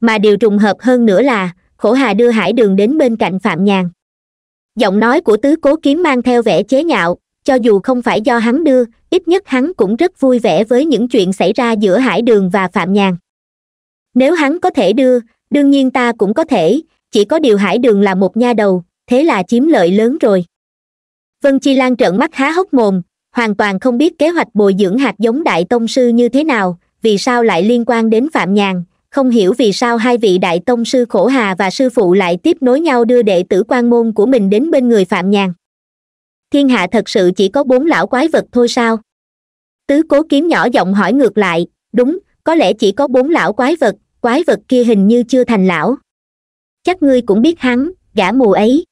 mà điều trùng hợp hơn nữa là khổ hà đưa hải đường đến bên cạnh phạm nhàn giọng nói của tứ cố kiếm mang theo vẻ chế nhạo cho dù không phải do hắn đưa ít nhất hắn cũng rất vui vẻ với những chuyện xảy ra giữa hải đường và phạm nhàn nếu hắn có thể đưa đương nhiên ta cũng có thể chỉ có điều hải đường là một nha đầu thế là chiếm lợi lớn rồi vân chi lan trợn mắt há hốc mồm hoàn toàn không biết kế hoạch bồi dưỡng hạt giống đại tông sư như thế nào vì sao lại liên quan đến phạm nhàn không hiểu vì sao hai vị đại tông sư khổ hà và sư phụ lại tiếp nối nhau đưa đệ tử quan môn của mình đến bên người phạm nhàn thiên hạ thật sự chỉ có bốn lão quái vật thôi sao tứ cố kiếm nhỏ giọng hỏi ngược lại đúng có lẽ chỉ có bốn lão quái vật quái vật kia hình như chưa thành lão chắc ngươi cũng biết hắn gã mù ấy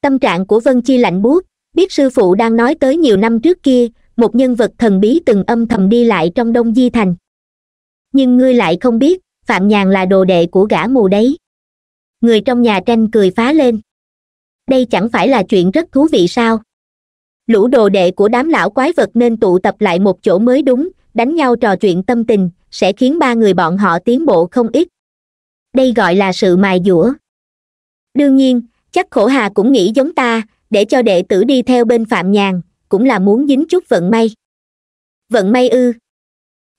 tâm trạng của vân chi lạnh buốt biết sư phụ đang nói tới nhiều năm trước kia một nhân vật thần bí từng âm thầm đi lại trong đông di thành nhưng ngươi lại không biết phạm nhàn là đồ đệ của gã mù đấy người trong nhà tranh cười phá lên đây chẳng phải là chuyện rất thú vị sao lũ đồ đệ của đám lão quái vật nên tụ tập lại một chỗ mới đúng đánh nhau trò chuyện tâm tình sẽ khiến ba người bọn họ tiến bộ không ít đây gọi là sự mài dũa đương nhiên chắc khổ hà cũng nghĩ giống ta để cho đệ tử đi theo bên phạm nhàn cũng là muốn dính chút vận may vận may ư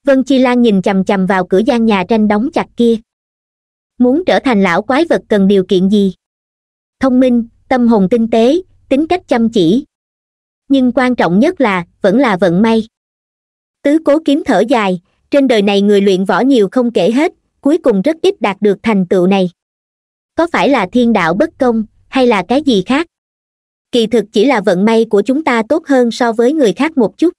vân chi lan nhìn chằm chằm vào cửa gian nhà tranh đóng chặt kia muốn trở thành lão quái vật cần điều kiện gì thông minh tâm hồn tinh tế tính cách chăm chỉ nhưng quan trọng nhất là vẫn là vận may tứ cố kiếm thở dài trên đời này người luyện võ nhiều không kể hết cuối cùng rất ít đạt được thành tựu này có phải là thiên đạo bất công hay là cái gì khác kỳ thực chỉ là vận may của chúng ta tốt hơn so với người khác một chút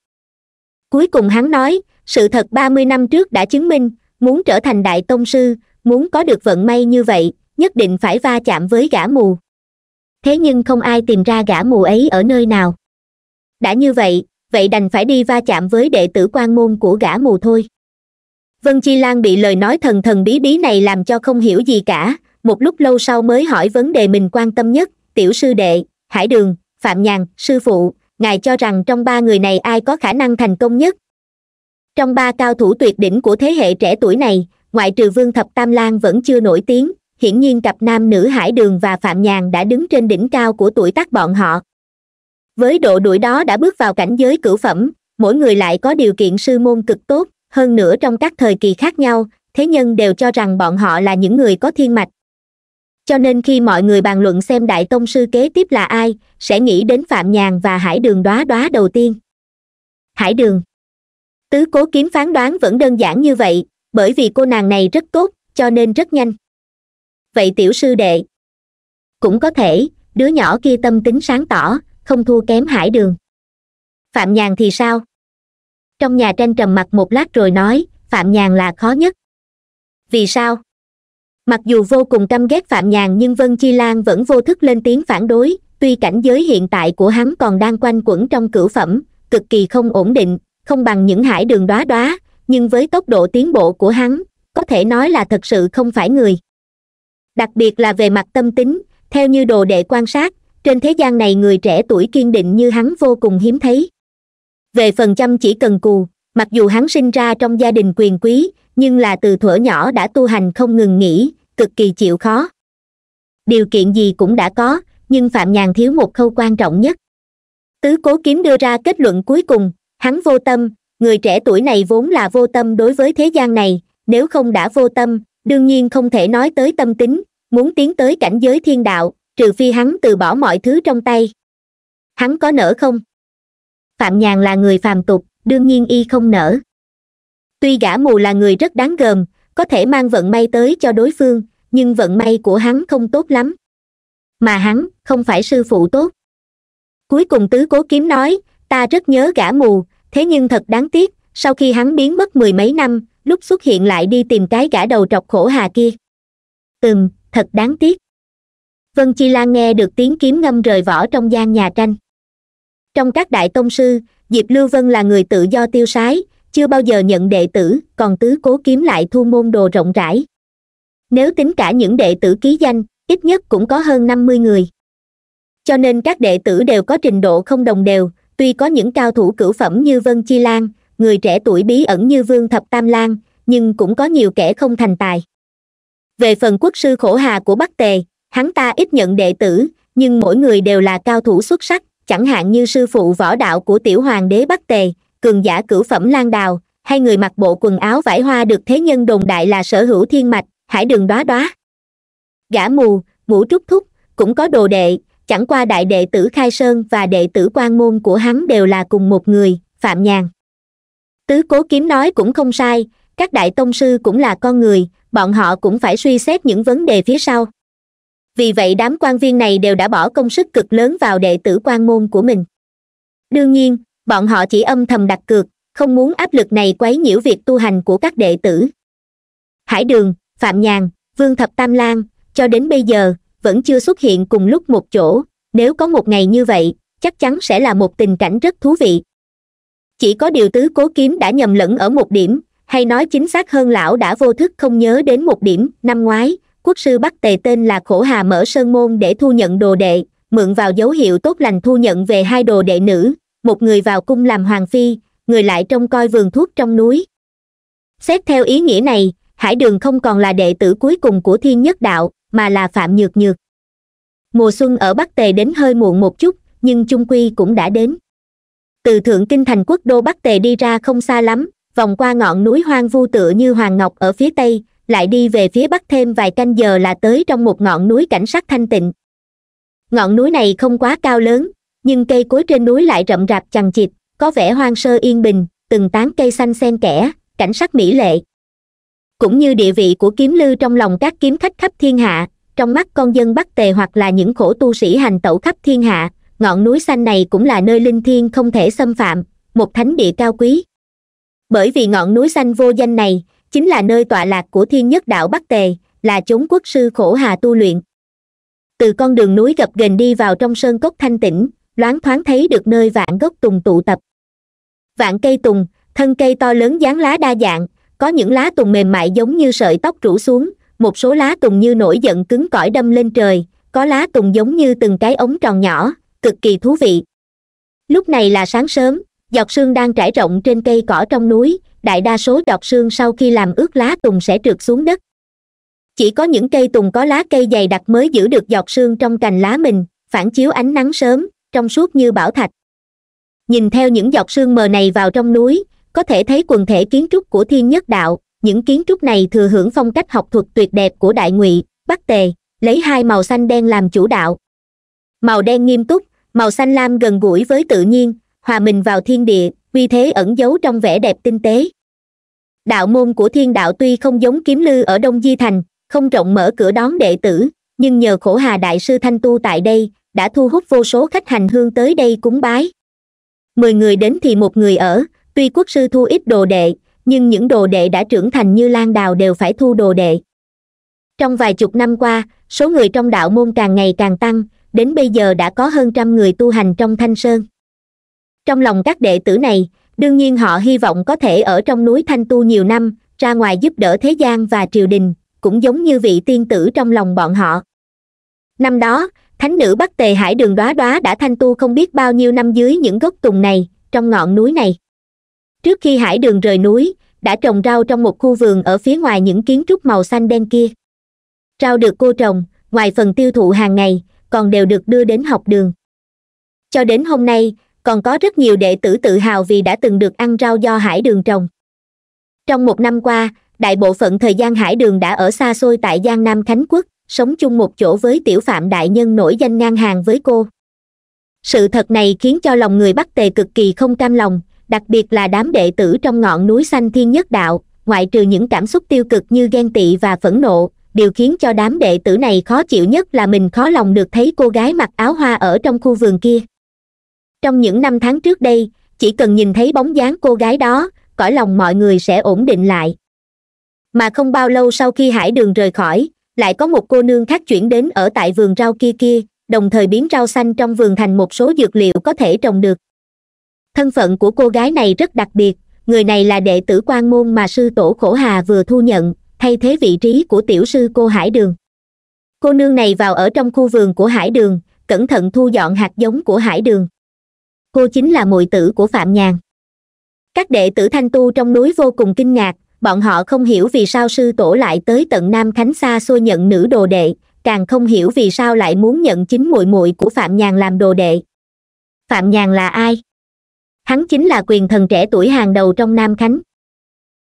cuối cùng hắn nói sự thật ba mươi năm trước đã chứng minh muốn trở thành đại tông sư muốn có được vận may như vậy nhất định phải va chạm với gã mù thế nhưng không ai tìm ra gã mù ấy ở nơi nào đã như vậy vậy đành phải đi va chạm với đệ tử quan môn của gã mù thôi vân chi lan bị lời nói thần thần bí bí này làm cho không hiểu gì cả một lúc lâu sau mới hỏi vấn đề mình quan tâm nhất tiểu sư đệ hải đường phạm nhàn sư phụ ngài cho rằng trong ba người này ai có khả năng thành công nhất trong ba cao thủ tuyệt đỉnh của thế hệ trẻ tuổi này ngoại trừ vương thập tam lan vẫn chưa nổi tiếng hiển nhiên cặp nam nữ hải đường và phạm nhàn đã đứng trên đỉnh cao của tuổi tác bọn họ với độ đuổi đó đã bước vào cảnh giới cửu phẩm mỗi người lại có điều kiện sư môn cực tốt hơn nữa trong các thời kỳ khác nhau thế nhân đều cho rằng bọn họ là những người có thiên mạch cho nên khi mọi người bàn luận xem đại tông sư kế tiếp là ai sẽ nghĩ đến phạm nhàn và hải đường đoá đoá đầu tiên hải đường tứ cố kiếm phán đoán vẫn đơn giản như vậy bởi vì cô nàng này rất tốt cho nên rất nhanh vậy tiểu sư đệ cũng có thể đứa nhỏ kia tâm tính sáng tỏ không thua kém hải đường phạm nhàn thì sao trong nhà tranh trầm mặt một lát rồi nói phạm nhàn là khó nhất vì sao mặc dù vô cùng căm ghét phạm nhàn nhưng vân chi lan vẫn vô thức lên tiếng phản đối tuy cảnh giới hiện tại của hắn còn đang quanh quẩn trong cửu phẩm cực kỳ không ổn định không bằng những hải đường đoá đoá nhưng với tốc độ tiến bộ của hắn có thể nói là thật sự không phải người đặc biệt là về mặt tâm tính theo như đồ đệ quan sát trên thế gian này người trẻ tuổi kiên định như hắn vô cùng hiếm thấy về phần chăm chỉ cần cù mặc dù hắn sinh ra trong gia đình quyền quý nhưng là từ thuở nhỏ đã tu hành không ngừng nghỉ cực kỳ chịu khó điều kiện gì cũng đã có nhưng phạm nhàn thiếu một khâu quan trọng nhất tứ cố kiếm đưa ra kết luận cuối cùng hắn vô tâm người trẻ tuổi này vốn là vô tâm đối với thế gian này nếu không đã vô tâm đương nhiên không thể nói tới tâm tính muốn tiến tới cảnh giới thiên đạo trừ phi hắn từ bỏ mọi thứ trong tay hắn có nỡ không phạm nhàn là người phàm tục đương nhiên y không nở tuy gã mù là người rất đáng gờm có thể mang vận may tới cho đối phương nhưng vận may của hắn không tốt lắm mà hắn không phải sư phụ tốt cuối cùng tứ cố kiếm nói ta rất nhớ gã mù thế nhưng thật đáng tiếc sau khi hắn biến mất mười mấy năm lúc xuất hiện lại đi tìm cái gã đầu trọc khổ hà kia ừm thật đáng tiếc vân chi lan nghe được tiếng kiếm ngâm rời vỏ trong gian nhà tranh trong các đại tông sư diệp lưu vân là người tự do tiêu sái chưa bao giờ nhận đệ tử còn tứ cố kiếm lại thu môn đồ rộng rãi nếu tính cả những đệ tử ký danh ít nhất cũng có hơn năm mươi người cho nên các đệ tử đều có trình độ không đồng đều tuy có những cao thủ cửu phẩm như vân chi lan người trẻ tuổi bí ẩn như vương thập tam lan nhưng cũng có nhiều kẻ không thành tài về phần quốc sư khổ hà của bắc tề hắn ta ít nhận đệ tử nhưng mỗi người đều là cao thủ xuất sắc chẳng hạn như sư phụ võ đạo của tiểu hoàng đế bắc tề cường giả cửu phẩm lan đào hay người mặc bộ quần áo vải hoa được thế nhân đồn đại là sở hữu thiên mạch hải đường đoá đoá gã mù ngũ trúc thúc cũng có đồ đệ chẳng qua đại đệ tử khai sơn và đệ tử quan môn của hắn đều là cùng một người phạm nhàn tứ cố kiếm nói cũng không sai các đại tông sư cũng là con người bọn họ cũng phải suy xét những vấn đề phía sau vì vậy đám quan viên này đều đã bỏ công sức cực lớn vào đệ tử quan môn của mình đương nhiên bọn họ chỉ âm thầm đặt cược không muốn áp lực này quấy nhiễu việc tu hành của các đệ tử hải đường phạm nhàn vương thập tam lan cho đến bây giờ vẫn chưa xuất hiện cùng lúc một chỗ nếu có một ngày như vậy chắc chắn sẽ là một tình cảnh rất thú vị chỉ có điều tứ cố kiếm đã nhầm lẫn ở một điểm hay nói chính xác hơn lão đã vô thức không nhớ đến một điểm năm ngoái quốc sư bắc tề tên là khổ hà mở sơn môn để thu nhận đồ đệ mượn vào dấu hiệu tốt lành thu nhận về hai đồ đệ nữ một người vào cung làm hoàng phi người lại trông coi vườn thuốc trong núi xét theo ý nghĩa này hải đường không còn là đệ tử cuối cùng của thiên nhất đạo mà là phạm nhược nhược mùa xuân ở bắc tề đến hơi muộn một chút nhưng chung quy cũng đã đến từ thượng kinh thành quốc đô bắc tề đi ra không xa lắm vòng qua ngọn núi hoang vu tựa như hoàng ngọc ở phía tây lại đi về phía bắc thêm vài canh giờ là tới trong một ngọn núi cảnh sắc thanh tịnh ngọn núi này không quá cao lớn nhưng cây cối trên núi lại rậm rạp chằng chịt có vẻ hoang sơ yên bình từng tán cây xanh xen kẽ cảnh sắc mỹ lệ cũng như địa vị của kiếm lư trong lòng các kiếm khách khắp thiên hạ trong mắt con dân bắc tề hoặc là những khổ tu sĩ hành tẩu khắp thiên hạ ngọn núi xanh này cũng là nơi linh thiêng không thể xâm phạm một thánh địa cao quý bởi vì ngọn núi xanh vô danh này chính là nơi tọa lạc của thiên nhất đạo bắc tề là chốn quốc sư khổ hà tu luyện từ con đường núi gập ghềnh đi vào trong sơn cốc thanh tĩnh loáng thoáng thấy được nơi vạn gốc tùng tụ tập vạn cây tùng thân cây to lớn dáng lá đa dạng có những lá tùng mềm mại giống như sợi tóc rủ xuống một số lá tùng như nổi giận cứng cỏi đâm lên trời có lá tùng giống như từng cái ống tròn nhỏ cực kỳ thú vị lúc này là sáng sớm dọc sương đang trải rộng trên cây cỏ trong núi đại đa số dọc sương sau khi làm ướt lá tùng sẽ trượt xuống đất chỉ có những cây tùng có lá cây dày đặc mới giữ được dọc sương trong cành lá mình phản chiếu ánh nắng sớm trong suốt như bảo thạch nhìn theo những dọc sương mờ này vào trong núi có thể thấy quần thể kiến trúc của thiên nhất đạo những kiến trúc này thừa hưởng phong cách học thuật tuyệt đẹp của đại ngụy bắc tề lấy hai màu xanh đen làm chủ đạo màu đen nghiêm túc màu xanh lam gần gũi với tự nhiên hòa mình vào thiên địa vì thế ẩn giấu trong vẻ đẹp tinh tế đạo môn của thiên đạo tuy không giống kiếm lư ở đông di thành không rộng mở cửa đón đệ tử nhưng nhờ khổ hà đại sư thanh tu tại đây đã thu hút vô số khách hành hương tới đây cúng bái mười người đến thì một người ở tuy quốc sư thu ít đồ đệ nhưng những đồ đệ đã trưởng thành như lan đào đều phải thu đồ đệ trong vài chục năm qua số người trong đạo môn càng ngày càng tăng đến bây giờ đã có hơn trăm người tu hành trong thanh sơn trong lòng các đệ tử này đương nhiên họ hy vọng có thể ở trong núi thanh tu nhiều năm ra ngoài giúp đỡ thế gian và triều đình cũng giống như vị tiên tử trong lòng bọn họ năm đó thánh nữ bắc tề hải đường đóa đóa đã thanh tu không biết bao nhiêu năm dưới những gốc tùng này trong ngọn núi này trước khi hải đường rời núi đã trồng rau trong một khu vườn ở phía ngoài những kiến trúc màu xanh đen kia rau được cô trồng ngoài phần tiêu thụ hàng ngày còn đều được đưa đến học đường cho đến hôm nay còn có rất nhiều đệ tử tự hào vì đã từng được ăn rau do hải đường trồng trong một năm qua đại bộ phận thời gian hải đường đã ở xa xôi tại giang nam khánh quốc sống chung một chỗ với tiểu phạm đại nhân nổi danh ngang hàng với cô sự thật này khiến cho lòng người bắc tề cực kỳ không cam lòng đặc biệt là đám đệ tử trong ngọn núi xanh thiên nhất đạo ngoại trừ những cảm xúc tiêu cực như ghen tị và phẫn nộ điều khiến cho đám đệ tử này khó chịu nhất là mình khó lòng được thấy cô gái mặc áo hoa ở trong khu vườn kia trong những năm tháng trước đây chỉ cần nhìn thấy bóng dáng cô gái đó cõi lòng mọi người sẽ ổn định lại mà không bao lâu sau khi hải đường rời khỏi lại có một cô nương khác chuyển đến ở tại vườn rau kia kia đồng thời biến rau xanh trong vườn thành một số dược liệu có thể trồng được thân phận của cô gái này rất đặc biệt người này là đệ tử quan môn mà sư tổ khổ hà vừa thu nhận thay thế vị trí của tiểu sư cô hải đường cô nương này vào ở trong khu vườn của hải đường cẩn thận thu dọn hạt giống của hải đường cô chính là muội tử của phạm nhàn các đệ tử thanh tu trong núi vô cùng kinh ngạc bọn họ không hiểu vì sao sư tổ lại tới tận nam khánh xa xôi nhận nữ đồ đệ càng không hiểu vì sao lại muốn nhận chính muội muội của phạm nhàn làm đồ đệ phạm nhàn là ai hắn chính là quyền thần trẻ tuổi hàng đầu trong nam khánh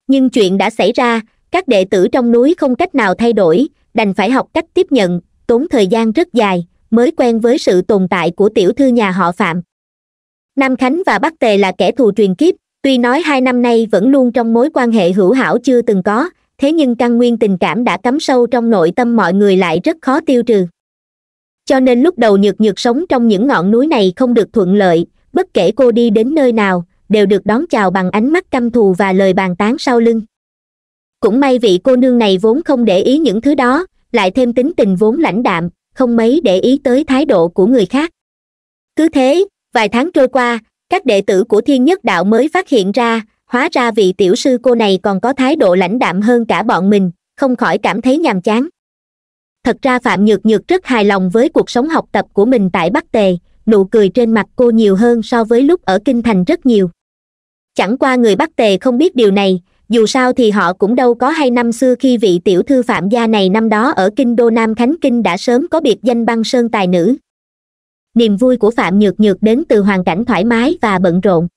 nhưng chuyện đã xảy ra các đệ tử trong núi không cách nào thay đổi đành phải học cách tiếp nhận tốn thời gian rất dài mới quen với sự tồn tại của tiểu thư nhà họ phạm nam khánh và bắc tề là kẻ thù truyền kiếp tuy nói hai năm nay vẫn luôn trong mối quan hệ hữu hảo chưa từng có thế nhưng căn nguyên tình cảm đã cắm sâu trong nội tâm mọi người lại rất khó tiêu trừ cho nên lúc đầu nhược nhược sống trong những ngọn núi này không được thuận lợi bất kể cô đi đến nơi nào đều được đón chào bằng ánh mắt căm thù và lời bàn tán sau lưng cũng may vị cô nương này vốn không để ý những thứ đó lại thêm tính tình vốn lãnh đạm không mấy để ý tới thái độ của người khác cứ thế vài tháng trôi qua các đệ tử của thiên nhất đạo mới phát hiện ra hóa ra vị tiểu sư cô này còn có thái độ lãnh đạm hơn cả bọn mình không khỏi cảm thấy nhàm chán thật ra phạm nhược nhược rất hài lòng với cuộc sống học tập của mình tại bắc tề nụ cười trên mặt cô nhiều hơn so với lúc ở kinh thành rất nhiều chẳng qua người bắc tề không biết điều này dù sao thì họ cũng đâu có hay năm xưa khi vị tiểu thư phạm gia này năm đó ở kinh đô nam khánh kinh đã sớm có biệt danh băng sơn tài nữ niềm vui của phạm nhược nhược đến từ hoàn cảnh thoải mái và bận rộn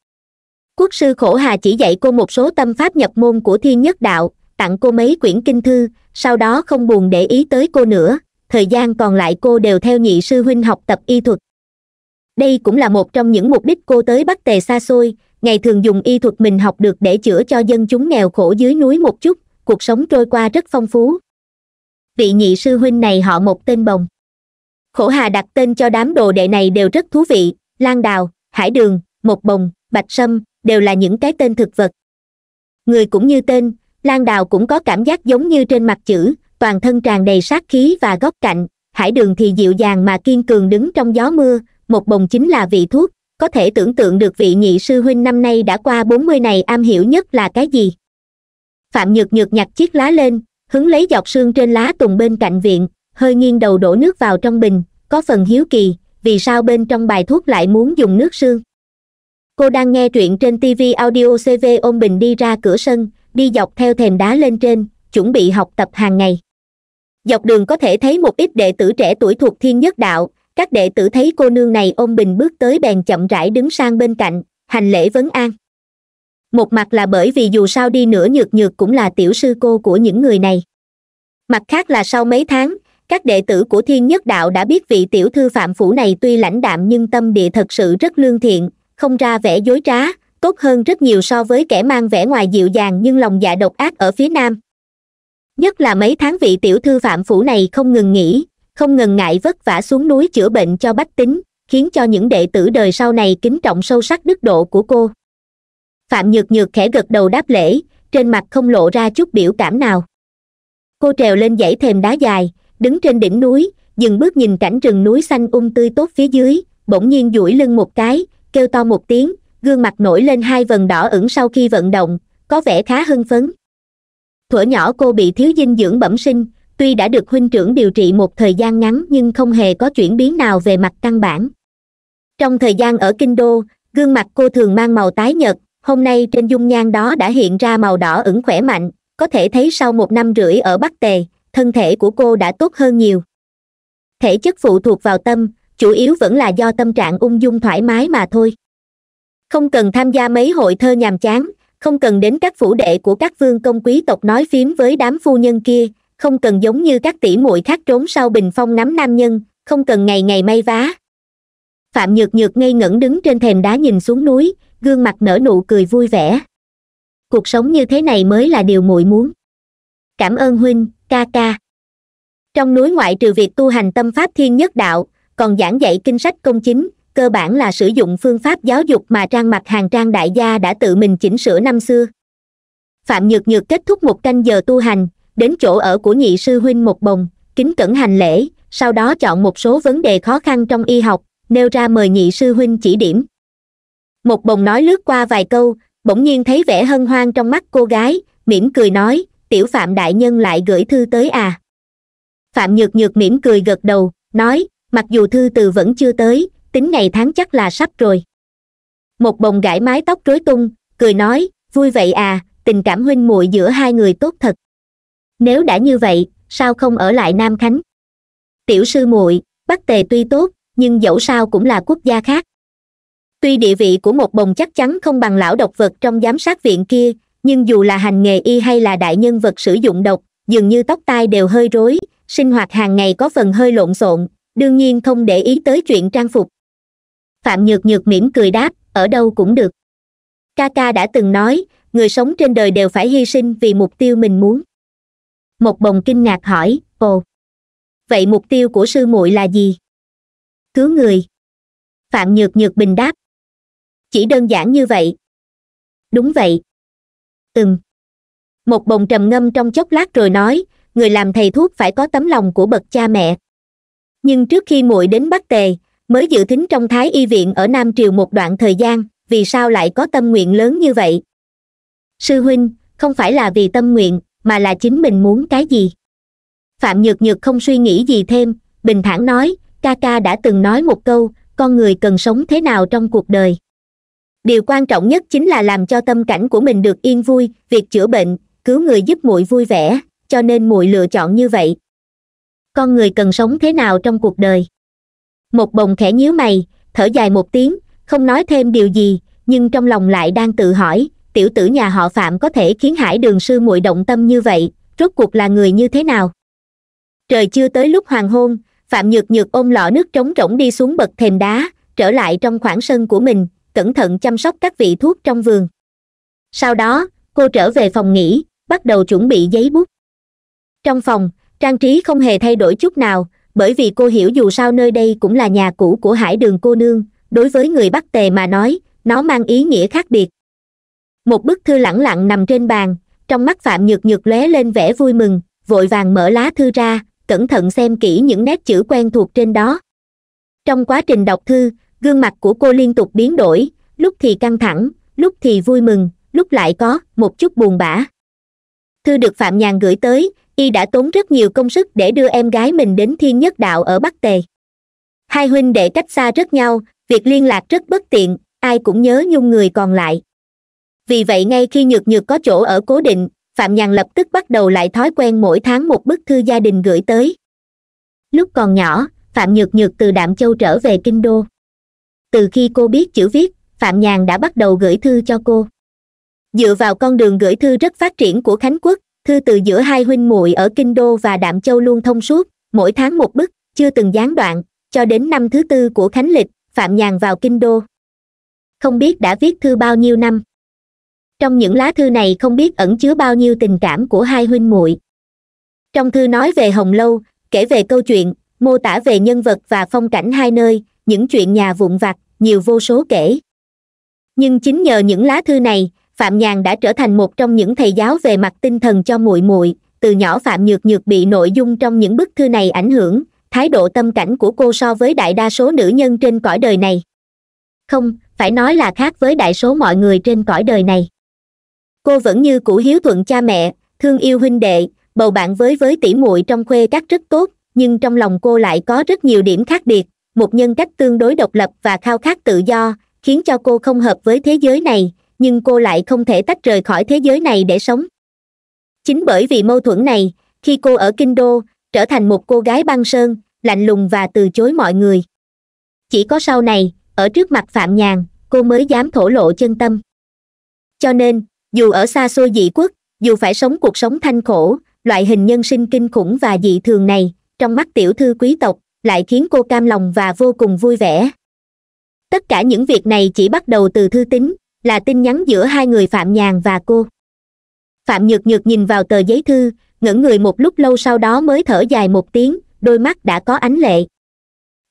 quốc sư khổ hà chỉ dạy cô một số tâm pháp nhập môn của thiên nhất đạo tặng cô mấy quyển kinh thư sau đó không buồn để ý tới cô nữa thời gian còn lại cô đều theo nhị sư huynh học tập y thuật đây cũng là một trong những mục đích cô tới bắc tề xa xôi ngày thường dùng y thuật mình học được để chữa cho dân chúng nghèo khổ dưới núi một chút cuộc sống trôi qua rất phong phú vị nhị sư huynh này họ một tên bồng khổ hà đặt tên cho đám đồ đệ này đều rất thú vị lan đào hải đường một bồng bạch sâm đều là những cái tên thực vật người cũng như tên lan đào cũng có cảm giác giống như trên mặt chữ toàn thân tràn đầy sát khí và góc cạnh hải đường thì dịu dàng mà kiên cường đứng trong gió mưa một bồng chính là vị thuốc có thể tưởng tượng được vị nhị sư huynh năm nay đã qua bốn mươi này am hiểu nhất là cái gì phạm nhược nhược nhặt chiếc lá lên hứng lấy dọc xương trên lá tùng bên cạnh viện hơi nghiêng đầu đổ nước vào trong bình có phần hiếu kỳ vì sao bên trong bài thuốc lại muốn dùng nước sương cô đang nghe truyện trên tv audio cv ôm bình đi ra cửa sân đi dọc theo thềm đá lên trên chuẩn bị học tập hàng ngày dọc đường có thể thấy một ít đệ tử trẻ tuổi thuộc thiên nhất đạo các đệ tử thấy cô nương này ôm bình bước tới bèn chậm rãi đứng sang bên cạnh hành lễ vấn an một mặt là bởi vì dù sao đi nữa nhược nhược cũng là tiểu sư cô của những người này mặt khác là sau mấy tháng các đệ tử của thiên nhất đạo đã biết vị tiểu thư phạm phủ này tuy lãnh đạm nhưng tâm địa thật sự rất lương thiện không ra vẻ dối trá tốt hơn rất nhiều so với kẻ mang vẻ ngoài dịu dàng nhưng lòng dạ độc ác ở phía nam nhất là mấy tháng vị tiểu thư phạm phủ này không ngừng nghỉ không ngần ngại vất vả xuống núi chữa bệnh cho bách tính khiến cho những đệ tử đời sau này kính trọng sâu sắc đức độ của cô phạm nhược nhược khẽ gật đầu đáp lễ trên mặt không lộ ra chút biểu cảm nào cô trèo lên dãy thềm đá dài đứng trên đỉnh núi dừng bước nhìn cảnh rừng núi xanh um tươi tốt phía dưới bỗng nhiên duỗi lưng một cái kêu to một tiếng gương mặt nổi lên hai vần đỏ ửng sau khi vận động có vẻ khá hưng phấn thuở nhỏ cô bị thiếu dinh dưỡng bẩm sinh tuy đã được huynh trưởng điều trị một thời gian ngắn nhưng không hề có chuyển biến nào về mặt căn bản trong thời gian ở kinh đô gương mặt cô thường mang màu tái nhợt hôm nay trên dung nhan đó đã hiện ra màu đỏ ửng khỏe mạnh có thể thấy sau một năm rưỡi ở bắc tề thân thể của cô đã tốt hơn nhiều thể chất phụ thuộc vào tâm chủ yếu vẫn là do tâm trạng ung dung thoải mái mà thôi không cần tham gia mấy hội thơ nhàm chán không cần đến các phủ đệ của các vương công quý tộc nói phím với đám phu nhân kia không cần giống như các tỷ muội khác trốn sau bình phong nắm nam nhân không cần ngày ngày may vá phạm nhược nhược ngây ngẩn đứng trên thềm đá nhìn xuống núi gương mặt nở nụ cười vui vẻ cuộc sống như thế này mới là điều muội muốn cảm ơn huynh ca ca trong núi ngoại trừ việc tu hành tâm pháp thiên nhất đạo còn giảng dạy kinh sách công chính cơ bản là sử dụng phương pháp giáo dục mà trang mặt hàng trang đại gia đã tự mình chỉnh sửa năm xưa phạm nhược nhược kết thúc một canh giờ tu hành đến chỗ ở của nhị sư huynh một bồng kính cẩn hành lễ sau đó chọn một số vấn đề khó khăn trong y học nêu ra mời nhị sư huynh chỉ điểm một bồng nói lướt qua vài câu bỗng nhiên thấy vẻ hân hoan trong mắt cô gái mỉm cười nói tiểu phạm đại nhân lại gửi thư tới à phạm nhược nhược mỉm cười gật đầu nói mặc dù thư từ vẫn chưa tới tính ngày tháng chắc là sắp rồi một bồng gãi mái tóc rối tung cười nói vui vậy à tình cảm huynh muội giữa hai người tốt thật nếu đã như vậy sao không ở lại nam khánh tiểu sư muội bắc tề tuy tốt nhưng dẫu sao cũng là quốc gia khác tuy địa vị của một bồng chắc chắn không bằng lão độc vật trong giám sát viện kia nhưng dù là hành nghề y hay là đại nhân vật sử dụng độc dường như tóc tai đều hơi rối sinh hoạt hàng ngày có phần hơi lộn xộn đương nhiên không để ý tới chuyện trang phục phạm nhược nhược mỉm cười đáp ở đâu cũng được ca ca đã từng nói người sống trên đời đều phải hy sinh vì mục tiêu mình muốn một bồng kinh ngạc hỏi ồ vậy mục tiêu của sư muội là gì cứu người phạm nhược nhược bình đáp chỉ đơn giản như vậy đúng vậy ừm một bồng trầm ngâm trong chốc lát rồi nói người làm thầy thuốc phải có tấm lòng của bậc cha mẹ nhưng trước khi muội đến bắc tề mới dự thính trong thái y viện ở nam triều một đoạn thời gian vì sao lại có tâm nguyện lớn như vậy sư huynh không phải là vì tâm nguyện mà là chính mình muốn cái gì phạm nhược nhược không suy nghĩ gì thêm bình thản nói ca ca đã từng nói một câu con người cần sống thế nào trong cuộc đời điều quan trọng nhất chính là làm cho tâm cảnh của mình được yên vui việc chữa bệnh cứu người giúp muội vui vẻ cho nên muội lựa chọn như vậy con người cần sống thế nào trong cuộc đời một bồng khẽ nhíu mày thở dài một tiếng không nói thêm điều gì nhưng trong lòng lại đang tự hỏi tiểu tử nhà họ phạm có thể khiến hải đường sư muội động tâm như vậy rốt cuộc là người như thế nào trời chưa tới lúc hoàng hôn phạm nhược nhược ôm lọ nước trống rỗng đi xuống bậc thềm đá trở lại trong khoảng sân của mình cẩn thận chăm sóc các vị thuốc trong vườn sau đó cô trở về phòng nghỉ bắt đầu chuẩn bị giấy bút trong phòng trang trí không hề thay đổi chút nào bởi vì cô hiểu dù sao nơi đây cũng là nhà cũ của hải đường cô nương đối với người bắc tề mà nói nó mang ý nghĩa khác biệt một bức thư lẳng lặng nằm trên bàn trong mắt phạm nhược nhược lóe lên vẻ vui mừng vội vàng mở lá thư ra cẩn thận xem kỹ những nét chữ quen thuộc trên đó trong quá trình đọc thư gương mặt của cô liên tục biến đổi lúc thì căng thẳng lúc thì vui mừng lúc lại có một chút buồn bã thư được phạm nhàn gửi tới y đã tốn rất nhiều công sức để đưa em gái mình đến thiên nhất đạo ở bắc tề hai huynh đệ cách xa rất nhau việc liên lạc rất bất tiện ai cũng nhớ nhung người còn lại vì vậy ngay khi nhược nhược có chỗ ở cố định phạm nhàn lập tức bắt đầu lại thói quen mỗi tháng một bức thư gia đình gửi tới lúc còn nhỏ phạm nhược nhược từ đạm châu trở về kinh đô từ khi cô biết chữ viết phạm nhàn đã bắt đầu gửi thư cho cô dựa vào con đường gửi thư rất phát triển của khánh quốc thư từ giữa hai huynh muội ở kinh đô và đạm châu luôn thông suốt mỗi tháng một bức chưa từng gián đoạn cho đến năm thứ tư của khánh lịch phạm nhàn vào kinh đô không biết đã viết thư bao nhiêu năm trong những lá thư này không biết ẩn chứa bao nhiêu tình cảm của hai huynh muội trong thư nói về hồng lâu kể về câu chuyện mô tả về nhân vật và phong cảnh hai nơi những chuyện nhà vụn vặt nhiều vô số kể nhưng chính nhờ những lá thư này phạm nhàn đã trở thành một trong những thầy giáo về mặt tinh thần cho muội muội từ nhỏ phạm nhược nhược bị nội dung trong những bức thư này ảnh hưởng thái độ tâm cảnh của cô so với đại đa số nữ nhân trên cõi đời này không phải nói là khác với đại số mọi người trên cõi đời này cô vẫn như cũ hiếu thuận cha mẹ thương yêu huynh đệ bầu bạn với với tỷ muội trong khuê các rất tốt nhưng trong lòng cô lại có rất nhiều điểm khác biệt một nhân cách tương đối độc lập và khao khát tự do khiến cho cô không hợp với thế giới này nhưng cô lại không thể tách rời khỏi thế giới này để sống chính bởi vì mâu thuẫn này khi cô ở kinh đô trở thành một cô gái băng sơn lạnh lùng và từ chối mọi người chỉ có sau này ở trước mặt phạm nhàn cô mới dám thổ lộ chân tâm cho nên dù ở xa xôi dị quốc dù phải sống cuộc sống thanh khổ loại hình nhân sinh kinh khủng và dị thường này trong mắt tiểu thư quý tộc lại khiến cô cam lòng và vô cùng vui vẻ tất cả những việc này chỉ bắt đầu từ thư tín là tin nhắn giữa hai người phạm nhàn và cô phạm nhược nhược nhìn vào tờ giấy thư ngẩng người một lúc lâu sau đó mới thở dài một tiếng đôi mắt đã có ánh lệ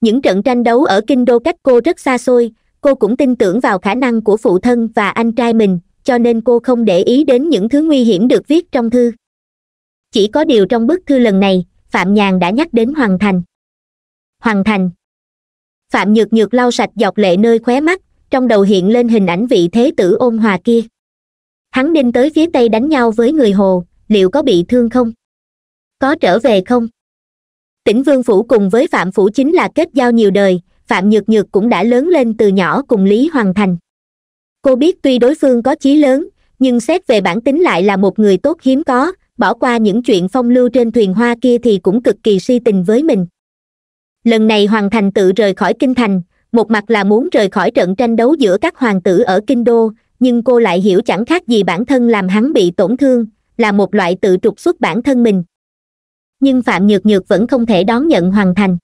những trận tranh đấu ở kinh đô cách cô rất xa xôi cô cũng tin tưởng vào khả năng của phụ thân và anh trai mình cho nên cô không để ý đến những thứ nguy hiểm được viết trong thư chỉ có điều trong bức thư lần này phạm nhàn đã nhắc đến hoàng thành hoàn thành phạm nhược nhược lau sạch dọc lệ nơi khóe mắt trong đầu hiện lên hình ảnh vị thế tử ôn hòa kia hắn đinh tới phía tây đánh nhau với người hồ liệu có bị thương không có trở về không tỉnh vương phủ cùng với phạm phủ chính là kết giao nhiều đời phạm nhược nhược cũng đã lớn lên từ nhỏ cùng lý hoàng thành cô biết tuy đối phương có chí lớn nhưng xét về bản tính lại là một người tốt hiếm có bỏ qua những chuyện phong lưu trên thuyền hoa kia thì cũng cực kỳ si tình với mình lần này hoàng thành tự rời khỏi kinh thành một mặt là muốn rời khỏi trận tranh đấu giữa các hoàng tử ở kinh đô nhưng cô lại hiểu chẳng khác gì bản thân làm hắn bị tổn thương là một loại tự trục xuất bản thân mình nhưng phạm nhược nhược vẫn không thể đón nhận hoàng thành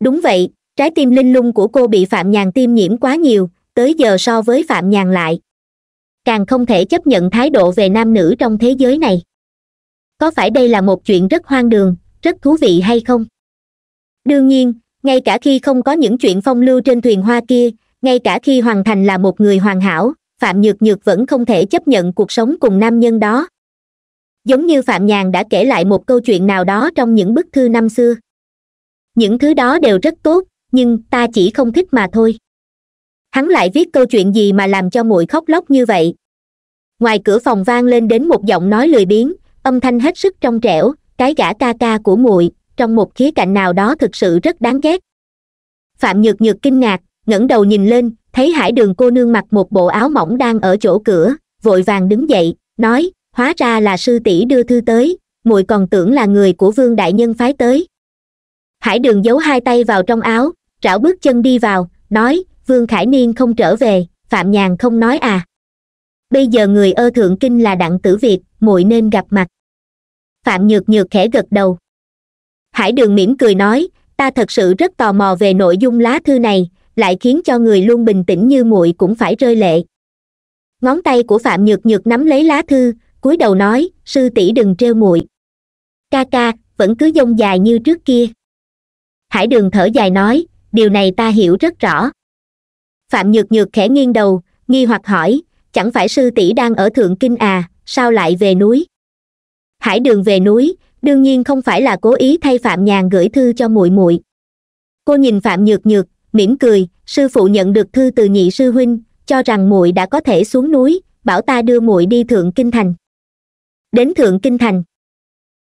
đúng vậy trái tim linh lung của cô bị phạm nhàn tiêm nhiễm quá nhiều tới giờ so với phạm nhàn lại càng không thể chấp nhận thái độ về nam nữ trong thế giới này có phải đây là một chuyện rất hoang đường rất thú vị hay không đương nhiên ngay cả khi không có những chuyện phong lưu trên thuyền hoa kia ngay cả khi hoàn thành là một người hoàn hảo phạm nhược nhược vẫn không thể chấp nhận cuộc sống cùng nam nhân đó giống như phạm nhàn đã kể lại một câu chuyện nào đó trong những bức thư năm xưa những thứ đó đều rất tốt nhưng ta chỉ không thích mà thôi hắn lại viết câu chuyện gì mà làm cho muội khóc lóc như vậy ngoài cửa phòng vang lên đến một giọng nói lười biếng âm thanh hết sức trong trẻo cái gã ca ca của muội trong một khía cạnh nào đó thực sự rất đáng ghét phạm nhược nhược kinh ngạc ngẩng đầu nhìn lên thấy hải đường cô nương mặc một bộ áo mỏng đang ở chỗ cửa vội vàng đứng dậy nói hóa ra là sư tỷ đưa thư tới muội còn tưởng là người của vương đại nhân phái tới hải đường giấu hai tay vào trong áo trảo bước chân đi vào nói vương khải niên không trở về phạm nhàn không nói à bây giờ người ơ thượng kinh là đặng tử việt muội nên gặp mặt phạm nhược nhược khẽ gật đầu hải đường mỉm cười nói ta thật sự rất tò mò về nội dung lá thư này lại khiến cho người luôn bình tĩnh như muội cũng phải rơi lệ ngón tay của phạm nhược nhược nắm lấy lá thư cúi đầu nói sư tỷ đừng trêu muội ca ca vẫn cứ dông dài như trước kia hải đường thở dài nói điều này ta hiểu rất rõ phạm nhược nhược khẽ nghiêng đầu nghi hoặc hỏi chẳng phải sư tỷ đang ở thượng kinh à sao lại về núi hải đường về núi đương nhiên không phải là cố ý thay phạm nhàn gửi thư cho muội muội cô nhìn phạm nhược nhược mỉm cười sư phụ nhận được thư từ nhị sư huynh cho rằng muội đã có thể xuống núi bảo ta đưa muội đi thượng kinh thành đến thượng kinh thành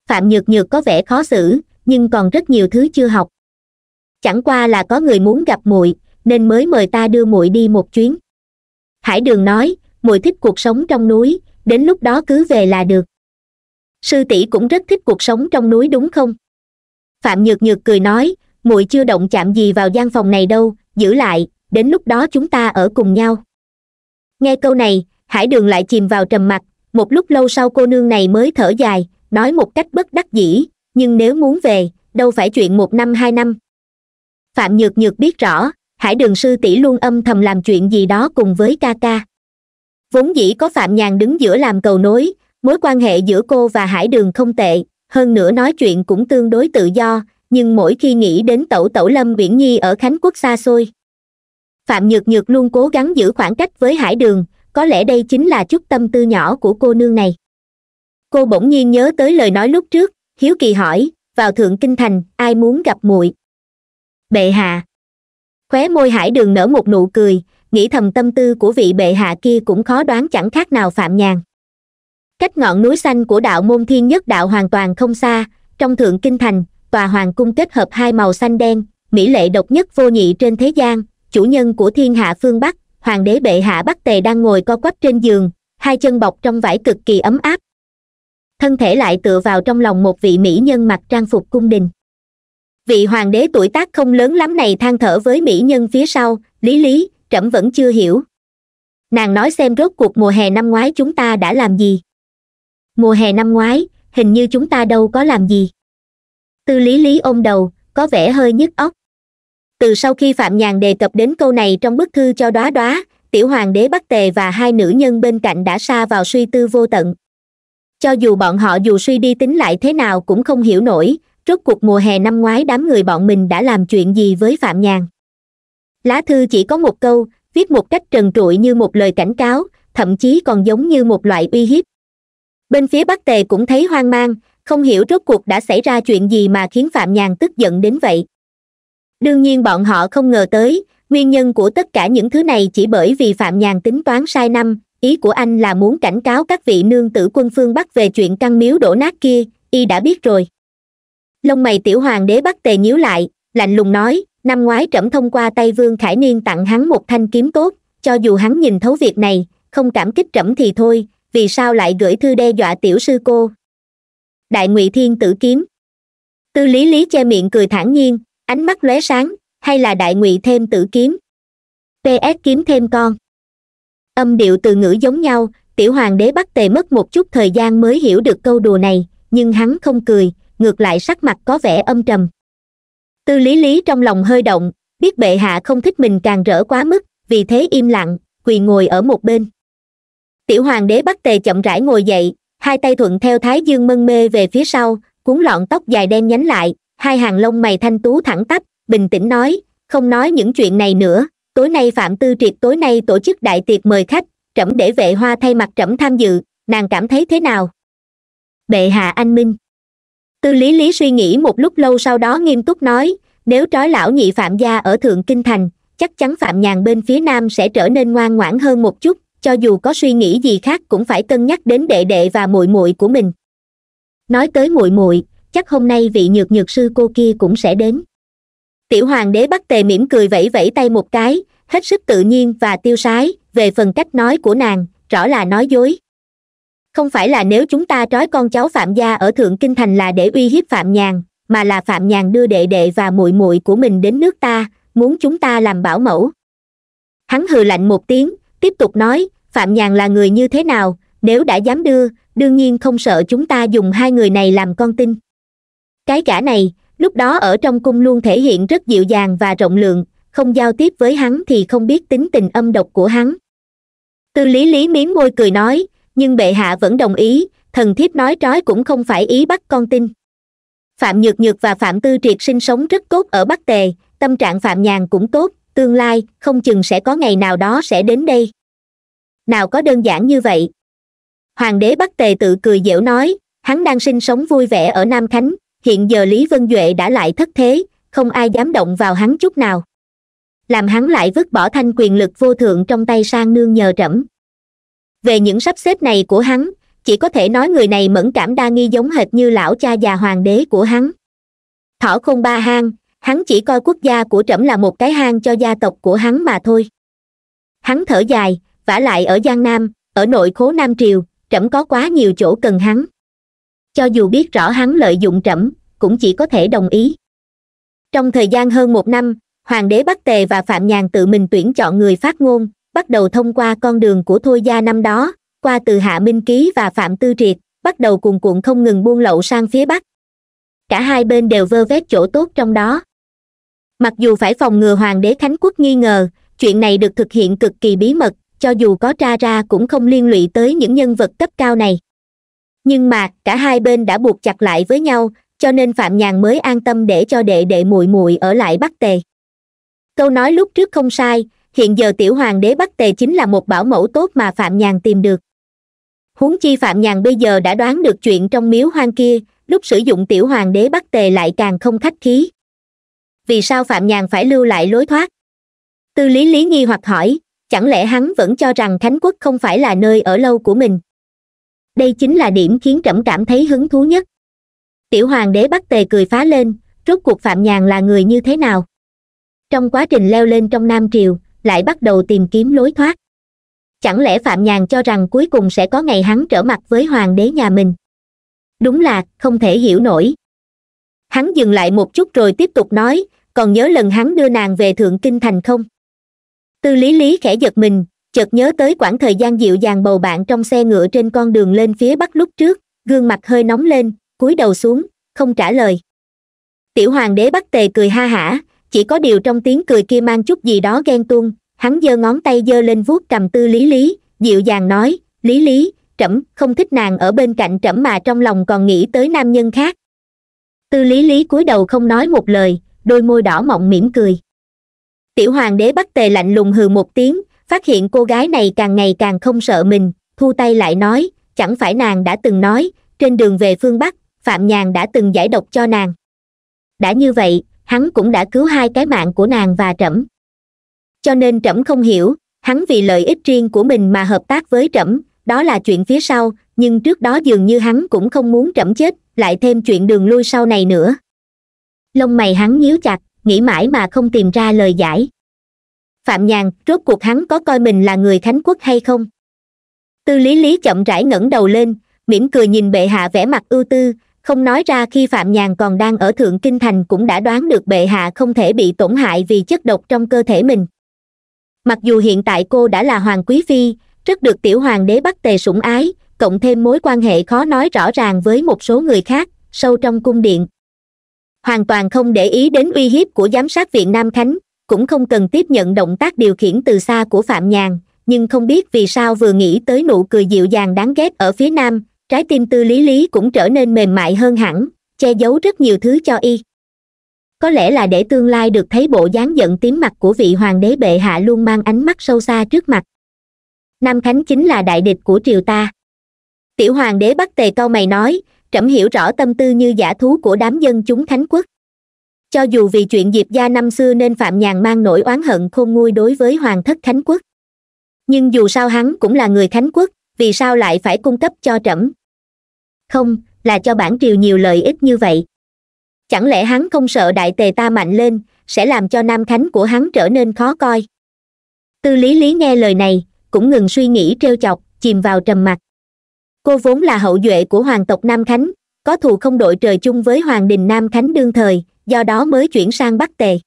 phạm nhược nhược có vẻ khó xử nhưng còn rất nhiều thứ chưa học chẳng qua là có người muốn gặp muội nên mới mời ta đưa muội đi một chuyến hải đường nói muội thích cuộc sống trong núi đến lúc đó cứ về là được sư tỷ cũng rất thích cuộc sống trong núi đúng không phạm nhược nhược cười nói muội chưa động chạm gì vào gian phòng này đâu giữ lại đến lúc đó chúng ta ở cùng nhau nghe câu này hải đường lại chìm vào trầm mặc một lúc lâu sau cô nương này mới thở dài nói một cách bất đắc dĩ nhưng nếu muốn về đâu phải chuyện một năm hai năm phạm nhược nhược biết rõ hải đường sư tỷ luôn âm thầm làm chuyện gì đó cùng với ca ca vốn dĩ có phạm nhàn đứng giữa làm cầu nối mối quan hệ giữa cô và hải đường không tệ hơn nữa nói chuyện cũng tương đối tự do nhưng mỗi khi nghĩ đến tẩu tẩu lâm uyển nhi ở khánh quốc xa xôi phạm nhược nhược luôn cố gắng giữ khoảng cách với hải đường có lẽ đây chính là chút tâm tư nhỏ của cô nương này cô bỗng nhiên nhớ tới lời nói lúc trước hiếu kỳ hỏi vào thượng kinh thành ai muốn gặp muội bệ hạ khóe môi hải đường nở một nụ cười nghĩ thầm tâm tư của vị bệ hạ kia cũng khó đoán chẳng khác nào phạm nhàn cách ngọn núi xanh của đạo môn thiên nhất đạo hoàn toàn không xa trong thượng kinh thành tòa hoàng cung kết hợp hai màu xanh đen mỹ lệ độc nhất vô nhị trên thế gian chủ nhân của thiên hạ phương bắc hoàng đế bệ hạ bắc tề đang ngồi co quắp trên giường hai chân bọc trong vải cực kỳ ấm áp thân thể lại tựa vào trong lòng một vị mỹ nhân mặc trang phục cung đình vị hoàng đế tuổi tác không lớn lắm này than thở với mỹ nhân phía sau lý lý trẫm vẫn chưa hiểu nàng nói xem rốt cuộc mùa hè năm ngoái chúng ta đã làm gì mùa hè năm ngoái hình như chúng ta đâu có làm gì tư lý lý ôm đầu có vẻ hơi nhức óc từ sau khi phạm nhàn đề cập đến câu này trong bức thư cho đoá đoá tiểu hoàng đế bắc tề và hai nữ nhân bên cạnh đã xa vào suy tư vô tận cho dù bọn họ dù suy đi tính lại thế nào cũng không hiểu nổi rốt cuộc mùa hè năm ngoái đám người bọn mình đã làm chuyện gì với phạm nhàn lá thư chỉ có một câu viết một cách trần trụi như một lời cảnh cáo thậm chí còn giống như một loại uy hiếp bên phía bắc tề cũng thấy hoang mang không hiểu rốt cuộc đã xảy ra chuyện gì mà khiến phạm nhàn tức giận đến vậy đương nhiên bọn họ không ngờ tới nguyên nhân của tất cả những thứ này chỉ bởi vì phạm nhàn tính toán sai năm ý của anh là muốn cảnh cáo các vị nương tử quân phương bắc về chuyện căn miếu đổ nát kia y đã biết rồi lông mày tiểu hoàng đế bắc tề nhíu lại lạnh lùng nói năm ngoái trẫm thông qua tay vương khải niên tặng hắn một thanh kiếm tốt cho dù hắn nhìn thấu việc này không cảm kích trẫm thì thôi vì sao lại gửi thư đe dọa tiểu sư cô đại ngụy thiên tử kiếm tư lý lý che miệng cười thản nhiên ánh mắt lóe sáng hay là đại ngụy thêm tử kiếm ps kiếm thêm con âm điệu từ ngữ giống nhau tiểu hoàng đế bắt tề mất một chút thời gian mới hiểu được câu đùa này nhưng hắn không cười ngược lại sắc mặt có vẻ âm trầm tư lý lý trong lòng hơi động biết bệ hạ không thích mình càng rỡ quá mức vì thế im lặng quỳ ngồi ở một bên tiểu hoàng đế bắt tề chậm rãi ngồi dậy hai tay thuận theo thái dương mân mê về phía sau cuốn lọn tóc dài đen nhánh lại hai hàng lông mày thanh tú thẳng tắp bình tĩnh nói không nói những chuyện này nữa tối nay phạm tư triệt tối nay tổ chức đại tiệc mời khách trẫm để vệ hoa thay mặt trẫm tham dự nàng cảm thấy thế nào bệ hạ anh minh tư lý lý suy nghĩ một lúc lâu sau đó nghiêm túc nói nếu trói lão nhị phạm gia ở thượng kinh thành chắc chắn phạm nhàn bên phía nam sẽ trở nên ngoan ngoãn hơn một chút cho dù có suy nghĩ gì khác cũng phải cân nhắc đến đệ đệ và muội muội của mình nói tới muội muội chắc hôm nay vị nhược nhược sư cô kia cũng sẽ đến tiểu hoàng đế bắt tề mỉm cười vẫy vẫy tay một cái hết sức tự nhiên và tiêu sái về phần cách nói của nàng rõ là nói dối không phải là nếu chúng ta trói con cháu phạm gia ở thượng kinh thành là để uy hiếp phạm nhàn mà là phạm nhàn đưa đệ đệ và muội muội của mình đến nước ta muốn chúng ta làm bảo mẫu hắn hừ lạnh một tiếng tiếp tục nói phạm nhàn là người như thế nào nếu đã dám đưa đương nhiên không sợ chúng ta dùng hai người này làm con tin cái gã này lúc đó ở trong cung luôn thể hiện rất dịu dàng và rộng lượng không giao tiếp với hắn thì không biết tính tình âm độc của hắn tư lý lý miếm môi cười nói nhưng bệ hạ vẫn đồng ý thần thiếp nói trói cũng không phải ý bắt con tin phạm nhược nhược và phạm tư triệt sinh sống rất tốt ở bắc tề tâm trạng phạm nhàn cũng tốt tương lai không chừng sẽ có ngày nào đó sẽ đến đây nào có đơn giản như vậy hoàng đế bắc tề tự cười dẻo nói hắn đang sinh sống vui vẻ ở nam khánh hiện giờ lý vân duệ đã lại thất thế không ai dám động vào hắn chút nào làm hắn lại vứt bỏ thanh quyền lực vô thượng trong tay sang nương nhờ trẫm về những sắp xếp này của hắn chỉ có thể nói người này mẫn cảm đa nghi giống hệt như lão cha già hoàng đế của hắn thỏ không ba hang hắn chỉ coi quốc gia của trẫm là một cái hang cho gia tộc của hắn mà thôi hắn thở dài vả lại ở giang nam ở nội khố nam triều trẫm có quá nhiều chỗ cần hắn cho dù biết rõ hắn lợi dụng trẫm cũng chỉ có thể đồng ý trong thời gian hơn một năm hoàng đế bắc tề và phạm nhàn tự mình tuyển chọn người phát ngôn bắt đầu thông qua con đường của thôi gia năm đó qua từ hạ minh ký và phạm tư triệt bắt đầu cuồn cuộn không ngừng buôn lậu sang phía bắc cả hai bên đều vơ vét chỗ tốt trong đó mặc dù phải phòng ngừa hoàng đế khánh quốc nghi ngờ chuyện này được thực hiện cực kỳ bí mật cho dù có ra ra cũng không liên lụy tới những nhân vật cấp cao này nhưng mà cả hai bên đã buộc chặt lại với nhau cho nên phạm nhàn mới an tâm để cho đệ đệ muội muội ở lại bắc tề câu nói lúc trước không sai hiện giờ tiểu hoàng đế bắc tề chính là một bảo mẫu tốt mà phạm nhàn tìm được huống chi phạm nhàn bây giờ đã đoán được chuyện trong miếu hoang kia lúc sử dụng tiểu hoàng đế bắc tề lại càng không khách khí vì sao phạm nhàn phải lưu lại lối thoát tư lý lý nghi hoặc hỏi chẳng lẽ hắn vẫn cho rằng khánh quốc không phải là nơi ở lâu của mình đây chính là điểm khiến trẫm cảm thấy hứng thú nhất tiểu hoàng đế bắt tề cười phá lên rốt cuộc phạm nhàn là người như thế nào trong quá trình leo lên trong nam triều lại bắt đầu tìm kiếm lối thoát chẳng lẽ phạm nhàn cho rằng cuối cùng sẽ có ngày hắn trở mặt với hoàng đế nhà mình đúng là không thể hiểu nổi hắn dừng lại một chút rồi tiếp tục nói còn nhớ lần hắn đưa nàng về thượng kinh thành không tư lý lý khẽ giật mình chợt nhớ tới quãng thời gian dịu dàng bầu bạn trong xe ngựa trên con đường lên phía bắc lúc trước gương mặt hơi nóng lên cúi đầu xuống không trả lời tiểu hoàng đế bắt tề cười ha hả chỉ có điều trong tiếng cười kia mang chút gì đó ghen tuông hắn giơ ngón tay giơ lên vuốt cầm tư lý lý dịu dàng nói lý lý trẫm không thích nàng ở bên cạnh trẫm mà trong lòng còn nghĩ tới nam nhân khác tư lý lý cúi đầu không nói một lời đôi môi đỏ mọng mỉm cười tiểu hoàng đế bắt tề lạnh lùng hừ một tiếng phát hiện cô gái này càng ngày càng không sợ mình thu tay lại nói chẳng phải nàng đã từng nói trên đường về phương bắc phạm nhàn đã từng giải độc cho nàng đã như vậy hắn cũng đã cứu hai cái mạng của nàng và trẫm cho nên trẫm không hiểu hắn vì lợi ích riêng của mình mà hợp tác với trẫm đó là chuyện phía sau nhưng trước đó dường như hắn cũng không muốn trẫm chết lại thêm chuyện đường lui sau này nữa lông mày hắn nhíu chặt nghĩ mãi mà không tìm ra lời giải phạm nhàn rốt cuộc hắn có coi mình là người khánh quốc hay không tư lý lý chậm rãi ngẩng đầu lên mỉm cười nhìn bệ hạ vẻ mặt ưu tư không nói ra khi phạm nhàn còn đang ở thượng kinh thành cũng đã đoán được bệ hạ không thể bị tổn hại vì chất độc trong cơ thể mình mặc dù hiện tại cô đã là hoàng quý phi rất được tiểu hoàng đế bắt tề sủng ái cộng thêm mối quan hệ khó nói rõ ràng với một số người khác sâu trong cung điện hoàn toàn không để ý đến uy hiếp của giám sát viện nam khánh cũng không cần tiếp nhận động tác điều khiển từ xa của phạm nhàn nhưng không biết vì sao vừa nghĩ tới nụ cười dịu dàng đáng ghét ở phía nam trái tim tư lý lý cũng trở nên mềm mại hơn hẳn che giấu rất nhiều thứ cho y có lẽ là để tương lai được thấy bộ dáng giận tím mặt của vị hoàng đế bệ hạ luôn mang ánh mắt sâu xa trước mặt nam khánh chính là đại địch của triều ta tiểu hoàng đế bắt tề câu mày nói trẫm hiểu rõ tâm tư như giả thú của đám dân chúng thánh quốc cho dù vì chuyện diệp gia năm xưa nên phạm nhàn mang nỗi oán hận khôn nguôi đối với hoàng thất khánh quốc nhưng dù sao hắn cũng là người khánh quốc vì sao lại phải cung cấp cho trẫm không là cho bản triều nhiều lợi ích như vậy chẳng lẽ hắn không sợ đại tề ta mạnh lên sẽ làm cho nam khánh của hắn trở nên khó coi tư lý lý nghe lời này cũng ngừng suy nghĩ t chọc chìm vào trầm mặc cô vốn là hậu duệ của hoàng tộc nam khánh có thù không đội trời chung với hoàng đình nam khánh đương thời do đó mới chuyển sang bắc tề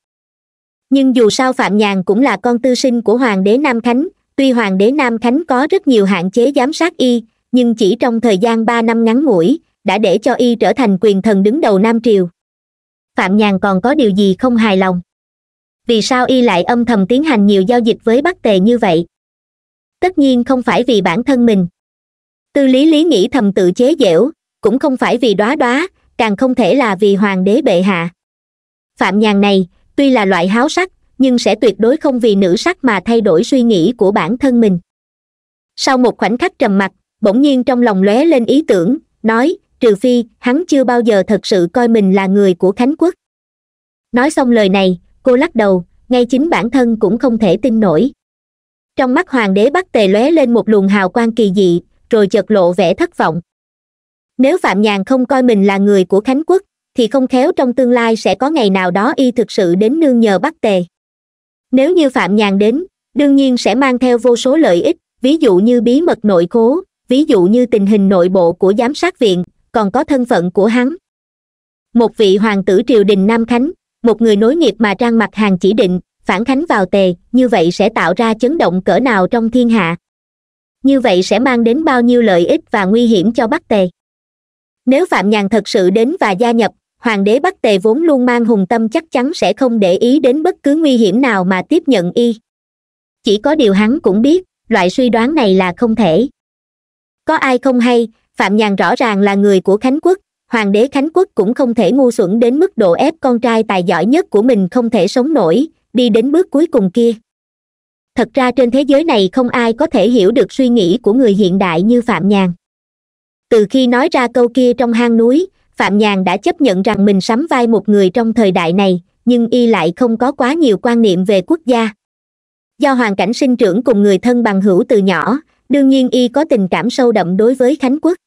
nhưng dù sao phạm nhàn cũng là con tư sinh của hoàng đế nam khánh tuy hoàng đế nam khánh có rất nhiều hạn chế giám sát y nhưng chỉ trong thời gian ba năm ngắn ngủi đã để cho y trở thành quyền thần đứng đầu nam triều phạm nhàn còn có điều gì không hài lòng vì sao y lại âm thầm tiến hành nhiều giao dịch với bắc tề như vậy tất nhiên không phải vì bản thân mình tư lý lý nghĩ thầm tự chế giễu cũng không phải vì đoá đoá càng không thể là vì hoàng đế bệ hạ phạm nhàn này tuy là loại háo sắc nhưng sẽ tuyệt đối không vì nữ sắc mà thay đổi suy nghĩ của bản thân mình sau một khoảnh khắc trầm mặc bỗng nhiên trong lòng lóe lên ý tưởng nói trừ phi hắn chưa bao giờ thật sự coi mình là người của khánh quốc nói xong lời này cô lắc đầu ngay chính bản thân cũng không thể tin nổi trong mắt hoàng đế bắt tề lóe lên một luồng hào quang kỳ dị rồi chợt lộ vẻ thất vọng nếu phạm nhàn không coi mình là người của khánh quốc thì không khéo trong tương lai sẽ có ngày nào đó y thực sự đến nương nhờ bắt tề nếu như phạm nhàn đến đương nhiên sẽ mang theo vô số lợi ích ví dụ như bí mật nội khố ví dụ như tình hình nội bộ của giám sát viện còn có thân phận của hắn một vị hoàng tử triều đình nam khánh một người nối nghiệp mà trang mặt hàng chỉ định phản khánh vào tề như vậy sẽ tạo ra chấn động cỡ nào trong thiên hạ như vậy sẽ mang đến bao nhiêu lợi ích và nguy hiểm cho bắc tề nếu phạm nhàn thật sự đến và gia nhập hoàng đế bắc tề vốn luôn mang hùng tâm chắc chắn sẽ không để ý đến bất cứ nguy hiểm nào mà tiếp nhận y chỉ có điều hắn cũng biết loại suy đoán này là không thể có ai không hay phạm nhàn rõ ràng là người của khánh quốc hoàng đế khánh quốc cũng không thể ngu xuẩn đến mức độ ép con trai tài giỏi nhất của mình không thể sống nổi đi đến bước cuối cùng kia thật ra trên thế giới này không ai có thể hiểu được suy nghĩ của người hiện đại như phạm nhàn từ khi nói ra câu kia trong hang núi phạm nhàn đã chấp nhận rằng mình sắm vai một người trong thời đại này nhưng y lại không có quá nhiều quan niệm về quốc gia do hoàn cảnh sinh trưởng cùng người thân bằng hữu từ nhỏ đương nhiên y có tình cảm sâu đậm đối với khánh quốc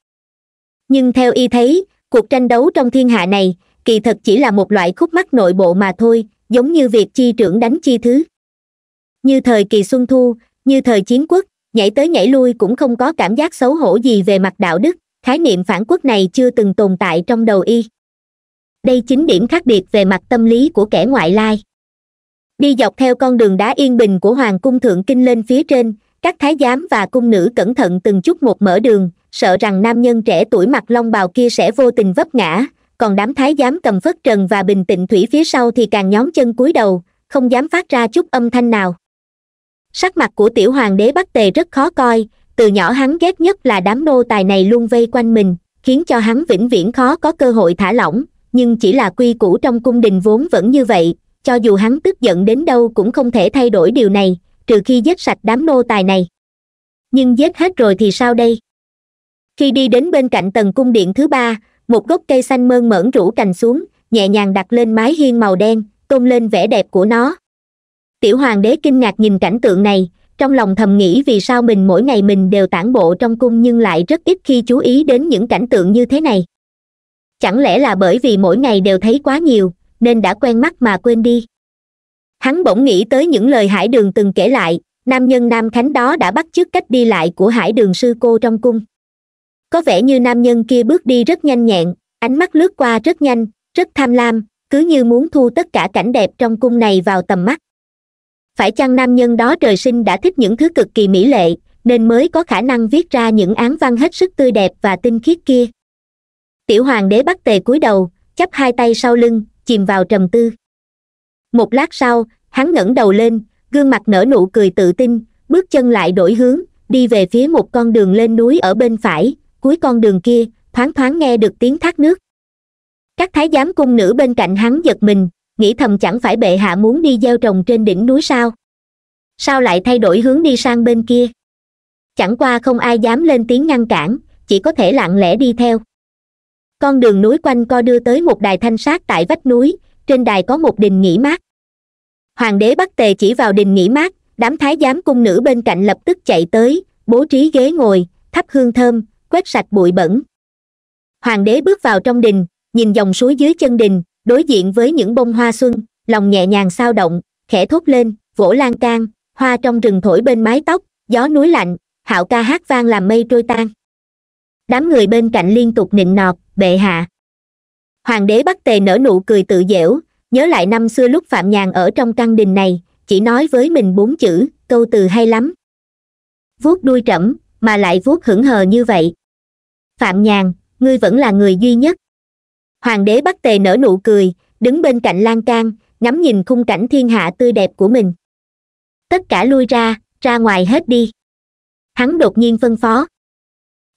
nhưng theo y thấy cuộc tranh đấu trong thiên hạ này kỳ thật chỉ là một loại khúc mắc nội bộ mà thôi giống như việc chi trưởng đánh chi thứ như thời kỳ xuân thu như thời chiến quốc nhảy tới nhảy lui cũng không có cảm giác xấu hổ gì về mặt đạo đức khái niệm phản quốc này chưa từng tồn tại trong đầu y đây chính điểm khác biệt về mặt tâm lý của kẻ ngoại lai đi dọc theo con đường đá yên bình của hoàng cung thượng kinh lên phía trên các thái giám và cung nữ cẩn thận từng chút một mở đường sợ rằng nam nhân trẻ tuổi mặc long bào kia sẽ vô tình vấp ngã còn đám thái giám cầm phất trần và bình tịnh thủy phía sau thì càng nhóm chân cúi đầu không dám phát ra chút âm thanh nào sắc mặt của tiểu hoàng đế bắc tề rất khó coi từ nhỏ hắn ghét nhất là đám nô tài này luôn vây quanh mình khiến cho hắn vĩnh viễn khó có cơ hội thả lỏng nhưng chỉ là quy củ trong cung đình vốn vẫn như vậy cho dù hắn tức giận đến đâu cũng không thể thay đổi điều này trừ khi giết sạch đám nô tài này nhưng giết hết rồi thì sao đây khi đi đến bên cạnh tầng cung điện thứ ba một gốc cây xanh mơn mởn rủ cành xuống nhẹ nhàng đặt lên mái hiên màu đen tôn lên vẻ đẹp của nó tiểu hoàng đế kinh ngạc nhìn cảnh tượng này trong lòng thầm nghĩ vì sao mình mỗi ngày mình đều tản bộ trong cung nhưng lại rất ít khi chú ý đến những cảnh tượng như thế này chẳng lẽ là bởi vì mỗi ngày đều thấy quá nhiều nên đã quen mắt mà quên đi hắn bỗng nghĩ tới những lời hải đường từng kể lại nam nhân nam khánh đó đã bắt chước cách đi lại của hải đường sư cô trong cung có vẻ như nam nhân kia bước đi rất nhanh nhẹn ánh mắt lướt qua rất nhanh rất tham lam cứ như muốn thu tất cả cảnh đẹp trong cung này vào tầm mắt phải chăng nam nhân đó trời sinh đã thích những thứ cực kỳ mỹ lệ nên mới có khả năng viết ra những án văn hết sức tươi đẹp và tinh khiết kia tiểu hoàng đế bắt tề cúi đầu chắp hai tay sau lưng chìm vào trầm tư một lát sau hắn ngẩng đầu lên gương mặt nở nụ cười tự tin bước chân lại đổi hướng đi về phía một con đường lên núi ở bên phải cuối con đường kia thoáng thoáng nghe được tiếng thác nước các thái giám cung nữ bên cạnh hắn giật mình nghĩ thầm chẳng phải bệ hạ muốn đi gieo trồng trên đỉnh núi sao sao lại thay đổi hướng đi sang bên kia chẳng qua không ai dám lên tiếng ngăn cản chỉ có thể lặng lẽ đi theo con đường núi quanh co đưa tới một đài thanh sát tại vách núi trên đài có một đình nghỉ mát hoàng đế bắt tề chỉ vào đình nghỉ mát đám thái giám cung nữ bên cạnh lập tức chạy tới bố trí ghế ngồi thắp hương thơm quét sạch bụi bẩn hoàng đế bước vào trong đình nhìn dòng suối dưới chân đình đối diện với những bông hoa xuân lòng nhẹ nhàng sao động khẽ thốt lên vỗ lan can hoa trong rừng thổi bên mái tóc gió núi lạnh hạo ca hát vang làm mây trôi tan đám người bên cạnh liên tục nịnh nọt bệ hạ hoàng đế bắc tề nở nụ cười tự dễu nhớ lại năm xưa lúc phạm nhàn ở trong căn đình này chỉ nói với mình bốn chữ câu từ hay lắm vuốt đuôi trẫm mà lại vuốt hững hờ như vậy phạm nhàn ngươi vẫn là người duy nhất hoàng đế bắc tề nở nụ cười đứng bên cạnh lan can ngắm nhìn khung cảnh thiên hạ tươi đẹp của mình tất cả lui ra ra ngoài hết đi hắn đột nhiên phân phó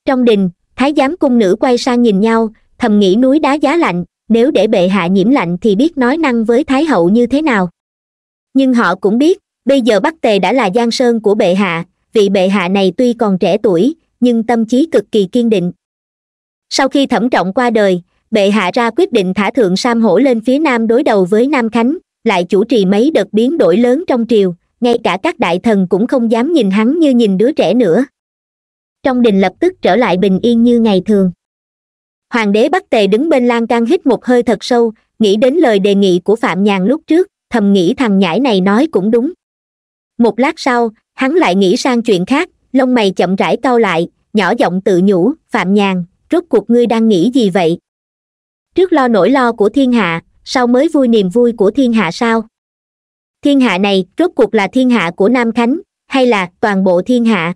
trong đình thái giám cung nữ quay sang nhìn nhau thầm nghĩ núi đá giá lạnh nếu để bệ hạ nhiễm lạnh thì biết nói năng với thái hậu như thế nào nhưng họ cũng biết bây giờ bắc tề đã là giang sơn của bệ hạ vị bệ hạ này tuy còn trẻ tuổi nhưng tâm trí cực kỳ kiên định sau khi thẩm trọng qua đời bệ hạ ra quyết định thả thượng sam hổ lên phía nam đối đầu với nam khánh lại chủ trì mấy đợt biến đổi lớn trong triều ngay cả các đại thần cũng không dám nhìn hắn như nhìn đứa trẻ nữa trong đình lập tức trở lại bình yên như ngày thường hoàng đế bắc tề đứng bên lan can hít một hơi thật sâu nghĩ đến lời đề nghị của phạm nhàn lúc trước thầm nghĩ thằng nhãi này nói cũng đúng một lát sau hắn lại nghĩ sang chuyện khác lông mày chậm rãi cau lại nhỏ giọng tự nhủ phạm nhàn rốt cuộc ngươi đang nghĩ gì vậy trước lo nỗi lo của thiên hạ sau mới vui niềm vui của thiên hạ sao thiên hạ này rốt cuộc là thiên hạ của nam khánh hay là toàn bộ thiên hạ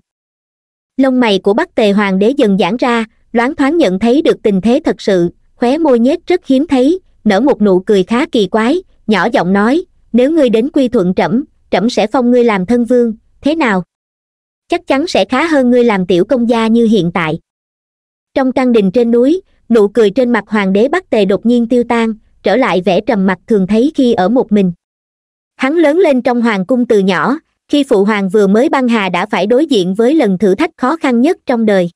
lông mày của bắc tề hoàng đế dần giãn ra loáng thoáng nhận thấy được tình thế thật sự khóe môi nhếch rất hiếm thấy nở một nụ cười khá kỳ quái nhỏ giọng nói nếu ngươi đến quy thuận trẫm trẫm sẽ phong ngươi làm thân vương thế nào chắc chắn sẽ khá hơn ngươi làm tiểu công gia như hiện tại trong căn đình trên núi nụ cười trên mặt hoàng đế bắc tề đột nhiên tiêu tan trở lại vẻ trầm mặc thường thấy khi ở một mình hắn lớn lên trong hoàng cung từ nhỏ khi phụ hoàng vừa mới băng hà đã phải đối diện với lần thử thách khó khăn nhất trong đời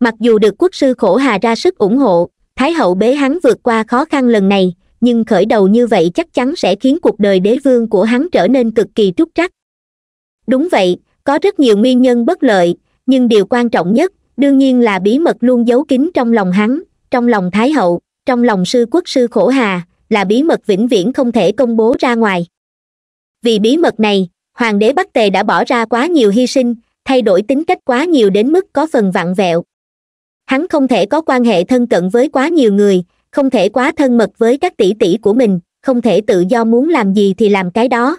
mặc dù được quốc sư khổ hà ra sức ủng hộ thái hậu bế hắn vượt qua khó khăn lần này nhưng khởi đầu như vậy chắc chắn sẽ khiến cuộc đời đế vương của hắn trở nên cực kỳ trúc trắc đúng vậy có rất nhiều nguyên nhân bất lợi nhưng điều quan trọng nhất đương nhiên là bí mật luôn giấu kín trong lòng hắn trong lòng thái hậu trong lòng sư quốc sư khổ hà là bí mật vĩnh viễn không thể công bố ra ngoài vì bí mật này hoàng đế bắc tề đã bỏ ra quá nhiều hy sinh thay đổi tính cách quá nhiều đến mức có phần vặn vẹo hắn không thể có quan hệ thân cận với quá nhiều người không thể quá thân mật với các tỷ tỷ của mình không thể tự do muốn làm gì thì làm cái đó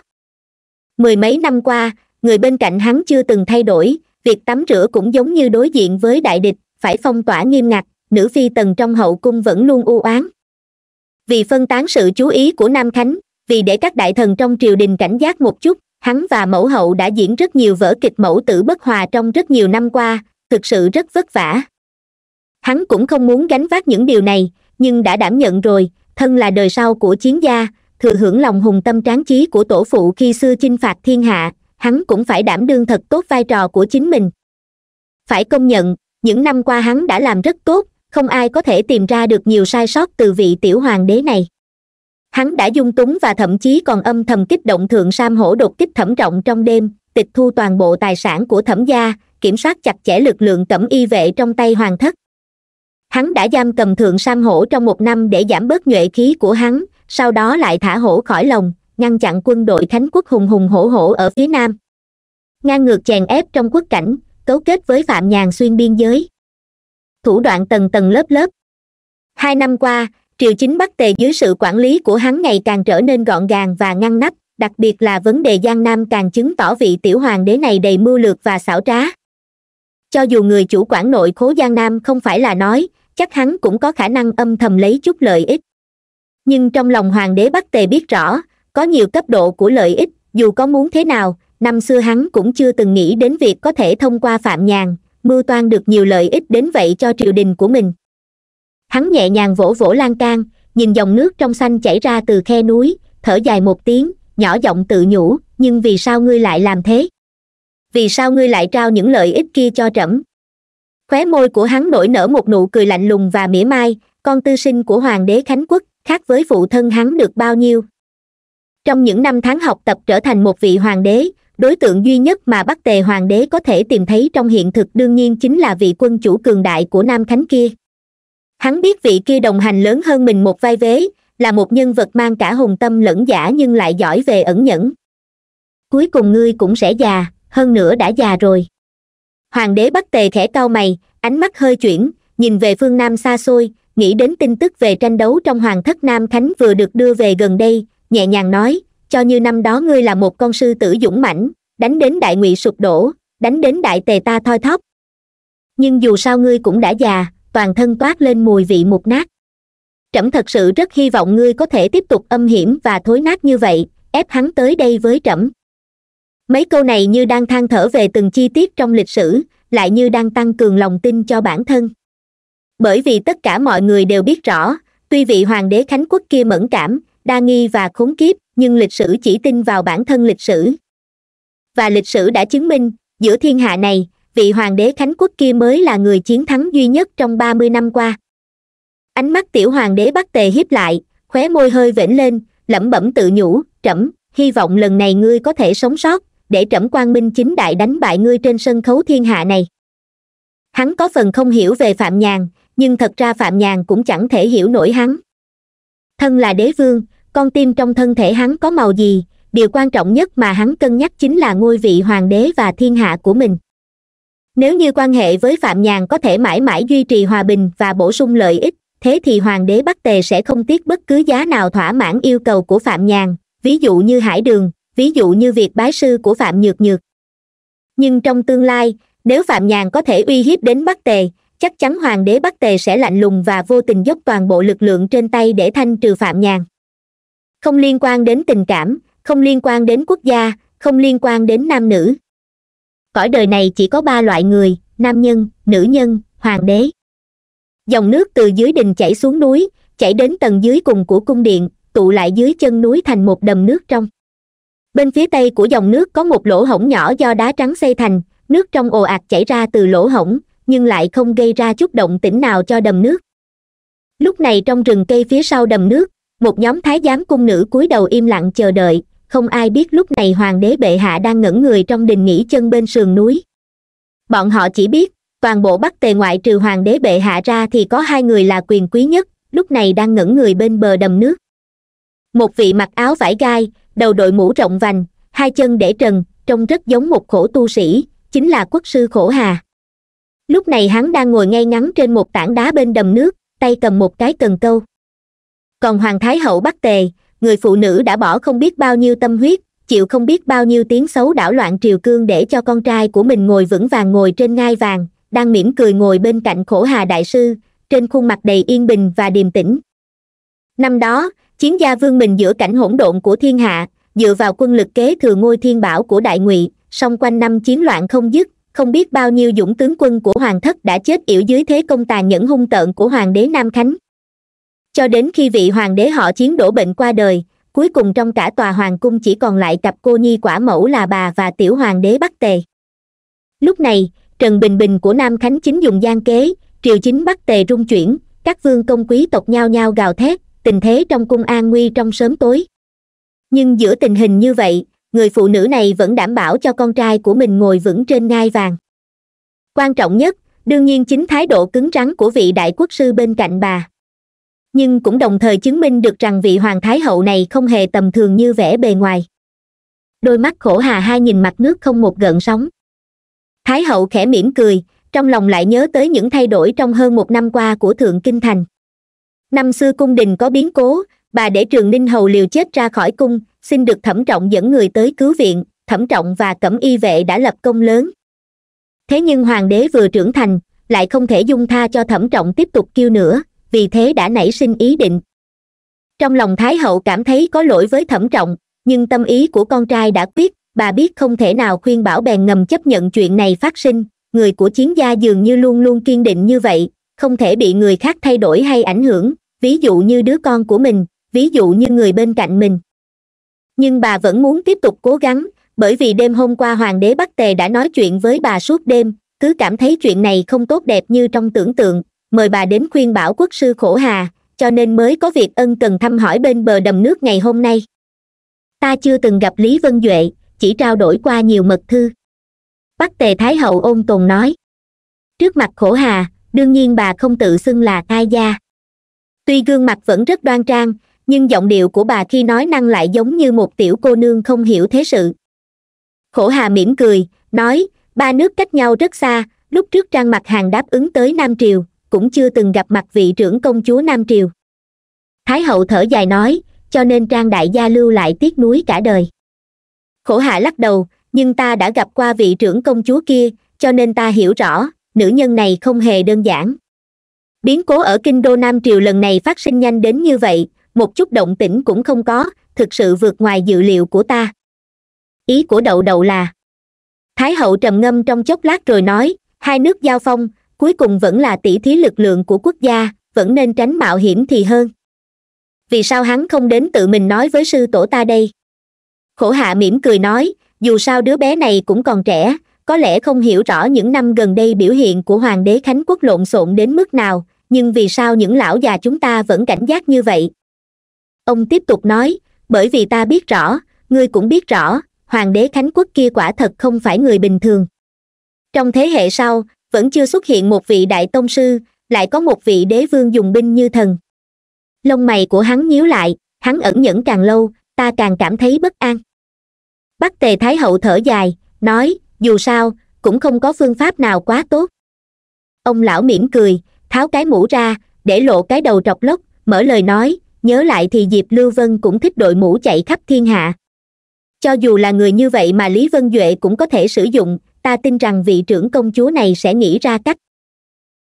mười mấy năm qua người bên cạnh hắn chưa từng thay đổi việc tắm rửa cũng giống như đối diện với đại địch phải phong tỏa nghiêm ngặt nữ phi tần trong hậu cung vẫn luôn u oán vì phân tán sự chú ý của nam khánh vì để các đại thần trong triều đình cảnh giác một chút hắn và mẫu hậu đã diễn rất nhiều vở kịch mẫu tử bất hòa trong rất nhiều năm qua thực sự rất vất vả hắn cũng không muốn gánh vác những điều này nhưng đã đảm nhận rồi thân là đời sau của chiến gia thừa hưởng lòng hùng tâm tráng trí của tổ phụ khi xưa chinh phạt thiên hạ hắn cũng phải đảm đương thật tốt vai trò của chính mình phải công nhận những năm qua hắn đã làm rất tốt không ai có thể tìm ra được nhiều sai sót từ vị tiểu hoàng đế này hắn đã dung túng và thậm chí còn âm thầm kích động thượng sam hổ đột kích thẩm trọng trong đêm tịch thu toàn bộ tài sản của thẩm gia kiểm soát chặt chẽ lực lượng tẩm y vệ trong tay hoàng thất hắn đã giam cầm thượng sam hổ trong một năm để giảm bớt nhuệ khí của hắn sau đó lại thả hổ khỏi lồng ngăn chặn quân đội thánh quốc hùng hùng hổ hổ ở phía nam ngang ngược chèn ép trong quốc cảnh cấu kết với phạm nhàn xuyên biên giới thủ đoạn tầng tầng lớp lớp hai năm qua triều chính bắc tề dưới sự quản lý của hắn ngày càng trở nên gọn gàng và ngăn nắp đặc biệt là vấn đề giang nam càng chứng tỏ vị tiểu hoàng đế này đầy mưu lược và xảo trá cho dù người chủ quản nội khố giang nam không phải là nói chắc hắn cũng có khả năng âm thầm lấy chút lợi ích nhưng trong lòng hoàng đế bắc tề biết rõ có nhiều cấp độ của lợi ích dù có muốn thế nào năm xưa hắn cũng chưa từng nghĩ đến việc có thể thông qua phạm nhàn mưu toan được nhiều lợi ích đến vậy cho triều đình của mình hắn nhẹ nhàng vỗ vỗ lan can nhìn dòng nước trong xanh chảy ra từ khe núi thở dài một tiếng nhỏ giọng tự nhủ nhưng vì sao ngươi lại làm thế vì sao ngươi lại trao những lợi ích kia cho trẫm khóe môi của hắn nổi nở một nụ cười lạnh lùng và mỉa mai con tư sinh của hoàng đế khánh quốc khác với phụ thân hắn được bao nhiêu trong những năm tháng học tập trở thành một vị hoàng đế đối tượng duy nhất mà bắc tề hoàng đế có thể tìm thấy trong hiện thực đương nhiên chính là vị quân chủ cường đại của nam khánh kia hắn biết vị kia đồng hành lớn hơn mình một vai vế là một nhân vật mang cả hùng tâm lẫn giả nhưng lại giỏi về ẩn nhẫn cuối cùng ngươi cũng sẽ già hơn nữa đã già rồi hoàng đế bắc tề khẽ cau mày ánh mắt hơi chuyển nhìn về phương nam xa xôi nghĩ đến tin tức về tranh đấu trong hoàng thất nam khánh vừa được đưa về gần đây nhẹ nhàng nói cho như năm đó ngươi là một con sư tử dũng mãnh đánh đến đại ngụy sụp đổ đánh đến đại tề ta thoi thóp nhưng dù sao ngươi cũng đã già toàn thân toát lên mùi vị mục nát trẫm thật sự rất hy vọng ngươi có thể tiếp tục âm hiểm và thối nát như vậy ép hắn tới đây với trẫm mấy câu này như đang than thở về từng chi tiết trong lịch sử lại như đang tăng cường lòng tin cho bản thân bởi vì tất cả mọi người đều biết rõ tuy vị hoàng đế khánh quốc kia mẫn cảm đa nghi và khốn kiếp nhưng lịch sử chỉ tin vào bản thân lịch sử và lịch sử đã chứng minh giữa thiên hạ này vị hoàng đế khánh quốc kia mới là người chiến thắng duy nhất trong ba mươi năm qua ánh mắt tiểu hoàng đế bắc tề hiếp lại khóe môi hơi vểnh lên lẩm bẩm tự nhủ trẫm hy vọng lần này ngươi có thể sống sót để trẫm quang minh chính đại đánh bại ngươi trên sân khấu thiên hạ này hắn có phần không hiểu về phạm nhàn nhưng thật ra phạm nhàn cũng chẳng thể hiểu nổi hắn thân là đế vương con tim trong thân thể hắn có màu gì điều quan trọng nhất mà hắn cân nhắc chính là ngôi vị hoàng đế và thiên hạ của mình nếu như quan hệ với phạm nhàn có thể mãi mãi duy trì hòa bình và bổ sung lợi ích thế thì hoàng đế bắc tề sẽ không tiếc bất cứ giá nào thỏa mãn yêu cầu của phạm nhàn ví dụ như hải đường ví dụ như việc bái sư của phạm nhược nhược nhưng trong tương lai nếu phạm nhàn có thể uy hiếp đến bắc tề chắc chắn hoàng đế bắc tề sẽ lạnh lùng và vô tình dốc toàn bộ lực lượng trên tay để thanh trừ phạm nhàn không liên quan đến tình cảm không liên quan đến quốc gia không liên quan đến nam nữ cõi đời này chỉ có ba loại người nam nhân nữ nhân hoàng đế dòng nước từ dưới đình chảy xuống núi chảy đến tầng dưới cùng của cung điện tụ lại dưới chân núi thành một đầm nước trong bên phía tây của dòng nước có một lỗ hổng nhỏ do đá trắng xây thành nước trong ồ ạt chảy ra từ lỗ hổng nhưng lại không gây ra chút động tĩnh nào cho đầm nước lúc này trong rừng cây phía sau đầm nước một nhóm thái giám cung nữ cúi đầu im lặng chờ đợi không ai biết lúc này hoàng đế bệ hạ đang ngẩn người trong đình nghỉ chân bên sườn núi bọn họ chỉ biết toàn bộ bắc tề ngoại trừ hoàng đế bệ hạ ra thì có hai người là quyền quý nhất lúc này đang ngẩn người bên bờ đầm nước một vị mặc áo vải gai đầu đội mũ rộng vành hai chân để trần trông rất giống một khổ tu sĩ chính là quốc sư khổ hà lúc này hắn đang ngồi ngay ngắn trên một tảng đá bên đầm nước tay cầm một cái cần câu còn hoàng thái hậu bắc tề người phụ nữ đã bỏ không biết bao nhiêu tâm huyết chịu không biết bao nhiêu tiếng xấu đảo loạn triều cương để cho con trai của mình ngồi vững vàng ngồi trên ngai vàng đang mỉm cười ngồi bên cạnh khổ hà đại sư trên khuôn mặt đầy yên bình và điềm tĩnh năm đó chiến gia vương mình giữa cảnh hỗn độn của thiên hạ dựa vào quân lực kế thừa ngôi thiên bảo của đại ngụy song quanh năm chiến loạn không dứt không biết bao nhiêu dũng tướng quân của hoàng thất đã chết yểu dưới thế công tàn nhẫn hung tợn của hoàng đế nam khánh cho đến khi vị hoàng đế họ chiến đổ bệnh qua đời cuối cùng trong cả tòa hoàng cung chỉ còn lại cặp cô nhi quả mẫu là bà và tiểu hoàng đế bắc tề lúc này trần bình bình của nam khánh chính dùng gian kế triều chính bắc tề rung chuyển các vương công quý tộc nhao nhao gào thét tình thế trong cung an nguy trong sớm tối nhưng giữa tình hình như vậy người phụ nữ này vẫn đảm bảo cho con trai của mình ngồi vững trên ngai vàng quan trọng nhất đương nhiên chính thái độ cứng rắn của vị đại quốc sư bên cạnh bà nhưng cũng đồng thời chứng minh được rằng vị hoàng thái hậu này không hề tầm thường như vẻ bề ngoài đôi mắt khổ hà hai nhìn mặt nước không một gợn sóng thái hậu khẽ mỉm cười trong lòng lại nhớ tới những thay đổi trong hơn một năm qua của thượng kinh thành năm xưa cung đình có biến cố bà để trường ninh hầu liều chết ra khỏi cung xin được thẩm trọng dẫn người tới cứu viện thẩm trọng và cẩm y vệ đã lập công lớn thế nhưng hoàng đế vừa trưởng thành lại không thể dung tha cho thẩm trọng tiếp tục kêu nữa vì thế đã nảy sinh ý định trong lòng thái hậu cảm thấy có lỗi với thẩm trọng nhưng tâm ý của con trai đã quyết bà biết không thể nào khuyên bảo bèn ngầm chấp nhận chuyện này phát sinh người của chiến gia dường như luôn luôn kiên định như vậy không thể bị người khác thay đổi hay ảnh hưởng ví dụ như đứa con của mình ví dụ như người bên cạnh mình nhưng bà vẫn muốn tiếp tục cố gắng bởi vì đêm hôm qua hoàng đế bắc tề đã nói chuyện với bà suốt đêm cứ cảm thấy chuyện này không tốt đẹp như trong tưởng tượng mời bà đến khuyên bảo quốc sư khổ hà cho nên mới có việc ân cần thăm hỏi bên bờ đầm nước ngày hôm nay ta chưa từng gặp lý vân duệ chỉ trao đổi qua nhiều mật thư bắc tề thái hậu ôn tồn nói trước mặt khổ hà đương nhiên bà không tự xưng là ai gia tuy gương mặt vẫn rất đoan trang nhưng giọng điệu của bà khi nói năng lại giống như một tiểu cô nương không hiểu thế sự khổ hà mỉm cười nói ba nước cách nhau rất xa lúc trước trang mặt hàng đáp ứng tới nam triều cũng chưa từng gặp mặt vị trưởng công chúa nam triều thái hậu thở dài nói cho nên trang đại gia lưu lại tiếc nuối cả đời khổ hạ lắc đầu nhưng ta đã gặp qua vị trưởng công chúa kia cho nên ta hiểu rõ nữ nhân này không hề đơn giản biến cố ở kinh đô nam triều lần này phát sinh nhanh đến như vậy một chút động tĩnh cũng không có thực sự vượt ngoài dự liệu của ta ý của đậu đậu là thái hậu trầm ngâm trong chốc lát rồi nói hai nước giao phong cuối cùng vẫn là tỷ thí lực lượng của quốc gia vẫn nên tránh mạo hiểm thì hơn vì sao hắn không đến tự mình nói với sư tổ ta đây khổ hạ mỉm cười nói dù sao đứa bé này cũng còn trẻ có lẽ không hiểu rõ những năm gần đây biểu hiện của hoàng đế khánh quốc lộn xộn đến mức nào nhưng vì sao những lão già chúng ta vẫn cảnh giác như vậy ông tiếp tục nói bởi vì ta biết rõ ngươi cũng biết rõ hoàng đế khánh quốc kia quả thật không phải người bình thường trong thế hệ sau vẫn chưa xuất hiện một vị đại tông sư lại có một vị đế vương dùng binh như thần lông mày của hắn nhíu lại hắn ẩn nhẫn càng lâu ta càng cảm thấy bất an bắc tề thái hậu thở dài nói dù sao cũng không có phương pháp nào quá tốt ông lão mỉm cười tháo cái mũ ra để lộ cái đầu trọc lốc, mở lời nói nhớ lại thì diệp lưu vân cũng thích đội mũ chạy khắp thiên hạ cho dù là người như vậy mà lý vân duệ cũng có thể sử dụng ta tin rằng vị trưởng công chúa này sẽ nghĩ ra cách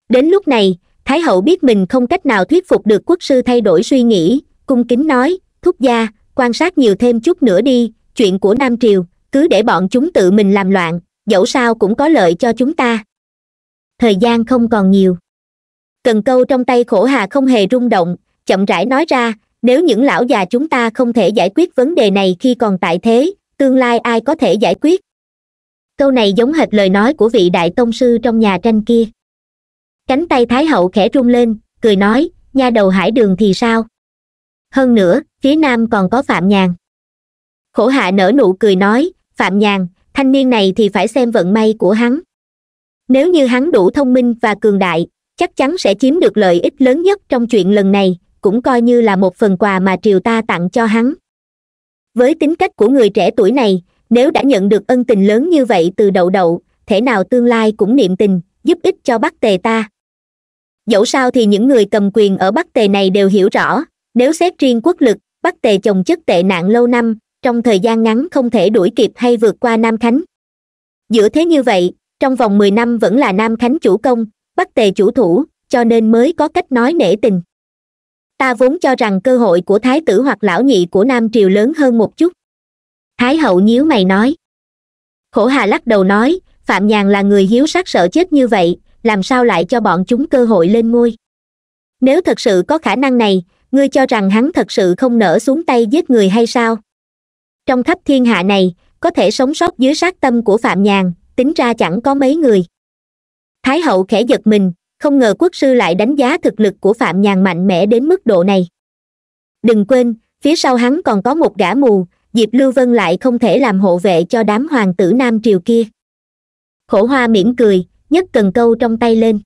đến lúc này thái hậu biết mình không cách nào thuyết phục được quốc sư thay đổi suy nghĩ cung kính nói thúc gia quan sát nhiều thêm chút nữa đi chuyện của nam triều cứ để bọn chúng tự mình làm loạn dẫu sao cũng có lợi cho chúng ta thời gian không còn nhiều cần câu trong tay khổ hà không hề rung động chậm rãi nói ra nếu những lão già chúng ta không thể giải quyết vấn đề này khi còn tại thế tương lai ai có thể giải quyết câu này giống hệt lời nói của vị đại tông sư trong nhà tranh kia cánh tay thái hậu khẽ rung lên cười nói nha đầu hải đường thì sao hơn nữa phía nam còn có phạm nhàn khổ hạ nở nụ cười nói phạm nhàn thanh niên này thì phải xem vận may của hắn nếu như hắn đủ thông minh và cường đại chắc chắn sẽ chiếm được lợi ích lớn nhất trong chuyện lần này cũng coi như là một phần quà mà triều ta tặng cho hắn với tính cách của người trẻ tuổi này nếu đã nhận được ân tình lớn như vậy từ đậu đậu thể nào tương lai cũng niệm tình giúp ích cho bắc tề ta dẫu sao thì những người cầm quyền ở bắc tề này đều hiểu rõ nếu xét riêng quốc lực bắc tề chồng chất tệ nạn lâu năm trong thời gian ngắn không thể đuổi kịp hay vượt qua nam khánh giữa thế như vậy trong vòng mười năm vẫn là nam khánh chủ công bắc tề chủ thủ cho nên mới có cách nói nể tình ta vốn cho rằng cơ hội của thái tử hoặc lão nhị của nam triều lớn hơn một chút thái hậu nhíu mày nói khổ hà lắc đầu nói phạm nhàn là người hiếu sắc sợ chết như vậy làm sao lại cho bọn chúng cơ hội lên ngôi nếu thật sự có khả năng này ngươi cho rằng hắn thật sự không nỡ xuống tay giết người hay sao trong khắp thiên hạ này có thể sống sót dưới sát tâm của phạm nhàn tính ra chẳng có mấy người thái hậu khẽ giật mình không ngờ quốc sư lại đánh giá thực lực của phạm nhàn mạnh mẽ đến mức độ này đừng quên phía sau hắn còn có một gã mù diệp lưu vân lại không thể làm hộ vệ cho đám hoàng tử nam triều kia khổ hoa mỉm cười nhấc cần câu trong tay lên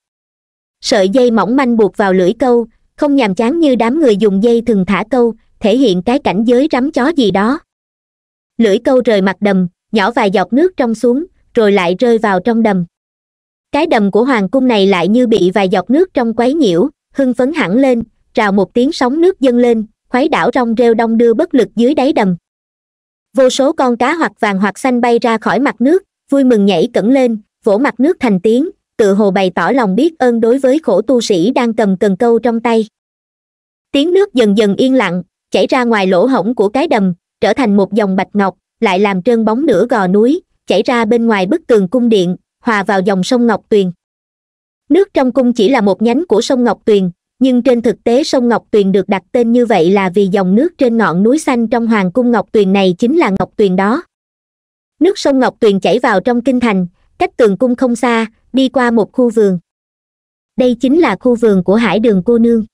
sợi dây mỏng manh buộc vào lưỡi câu không nhàm chán như đám người dùng dây thường thả câu thể hiện cái cảnh giới rắm chó gì đó lưỡi câu rời mặt đầm nhỏ vài giọt nước trong xuống rồi lại rơi vào trong đầm cái đầm của hoàng cung này lại như bị vài giọt nước trong quấy nhiễu hưng phấn hẳn lên trào một tiếng sóng nước dâng lên khuấy đảo rong rêu đông đưa bất lực dưới đáy đầm vô số con cá hoặc vàng hoặc xanh bay ra khỏi mặt nước vui mừng nhảy cẩn lên vỗ mặt nước thành tiếng tự hồ bày tỏ lòng biết ơn đối với khổ tu sĩ đang cầm cần câu trong tay tiếng nước dần dần yên lặng chảy ra ngoài lỗ hổng của cái đầm trở thành một dòng bạch ngọc lại làm trơn bóng nửa gò núi chảy ra bên ngoài bức tường cung điện hòa vào dòng sông ngọc tuyền nước trong cung chỉ là một nhánh của sông ngọc tuyền nhưng trên thực tế sông ngọc tuyền được đặt tên như vậy là vì dòng nước trên ngọn núi xanh trong hoàng cung ngọc tuyền này chính là ngọc tuyền đó nước sông ngọc tuyền chảy vào trong kinh thành cách tường cung không xa đi qua một khu vườn đây chính là khu vườn của hải đường cô nương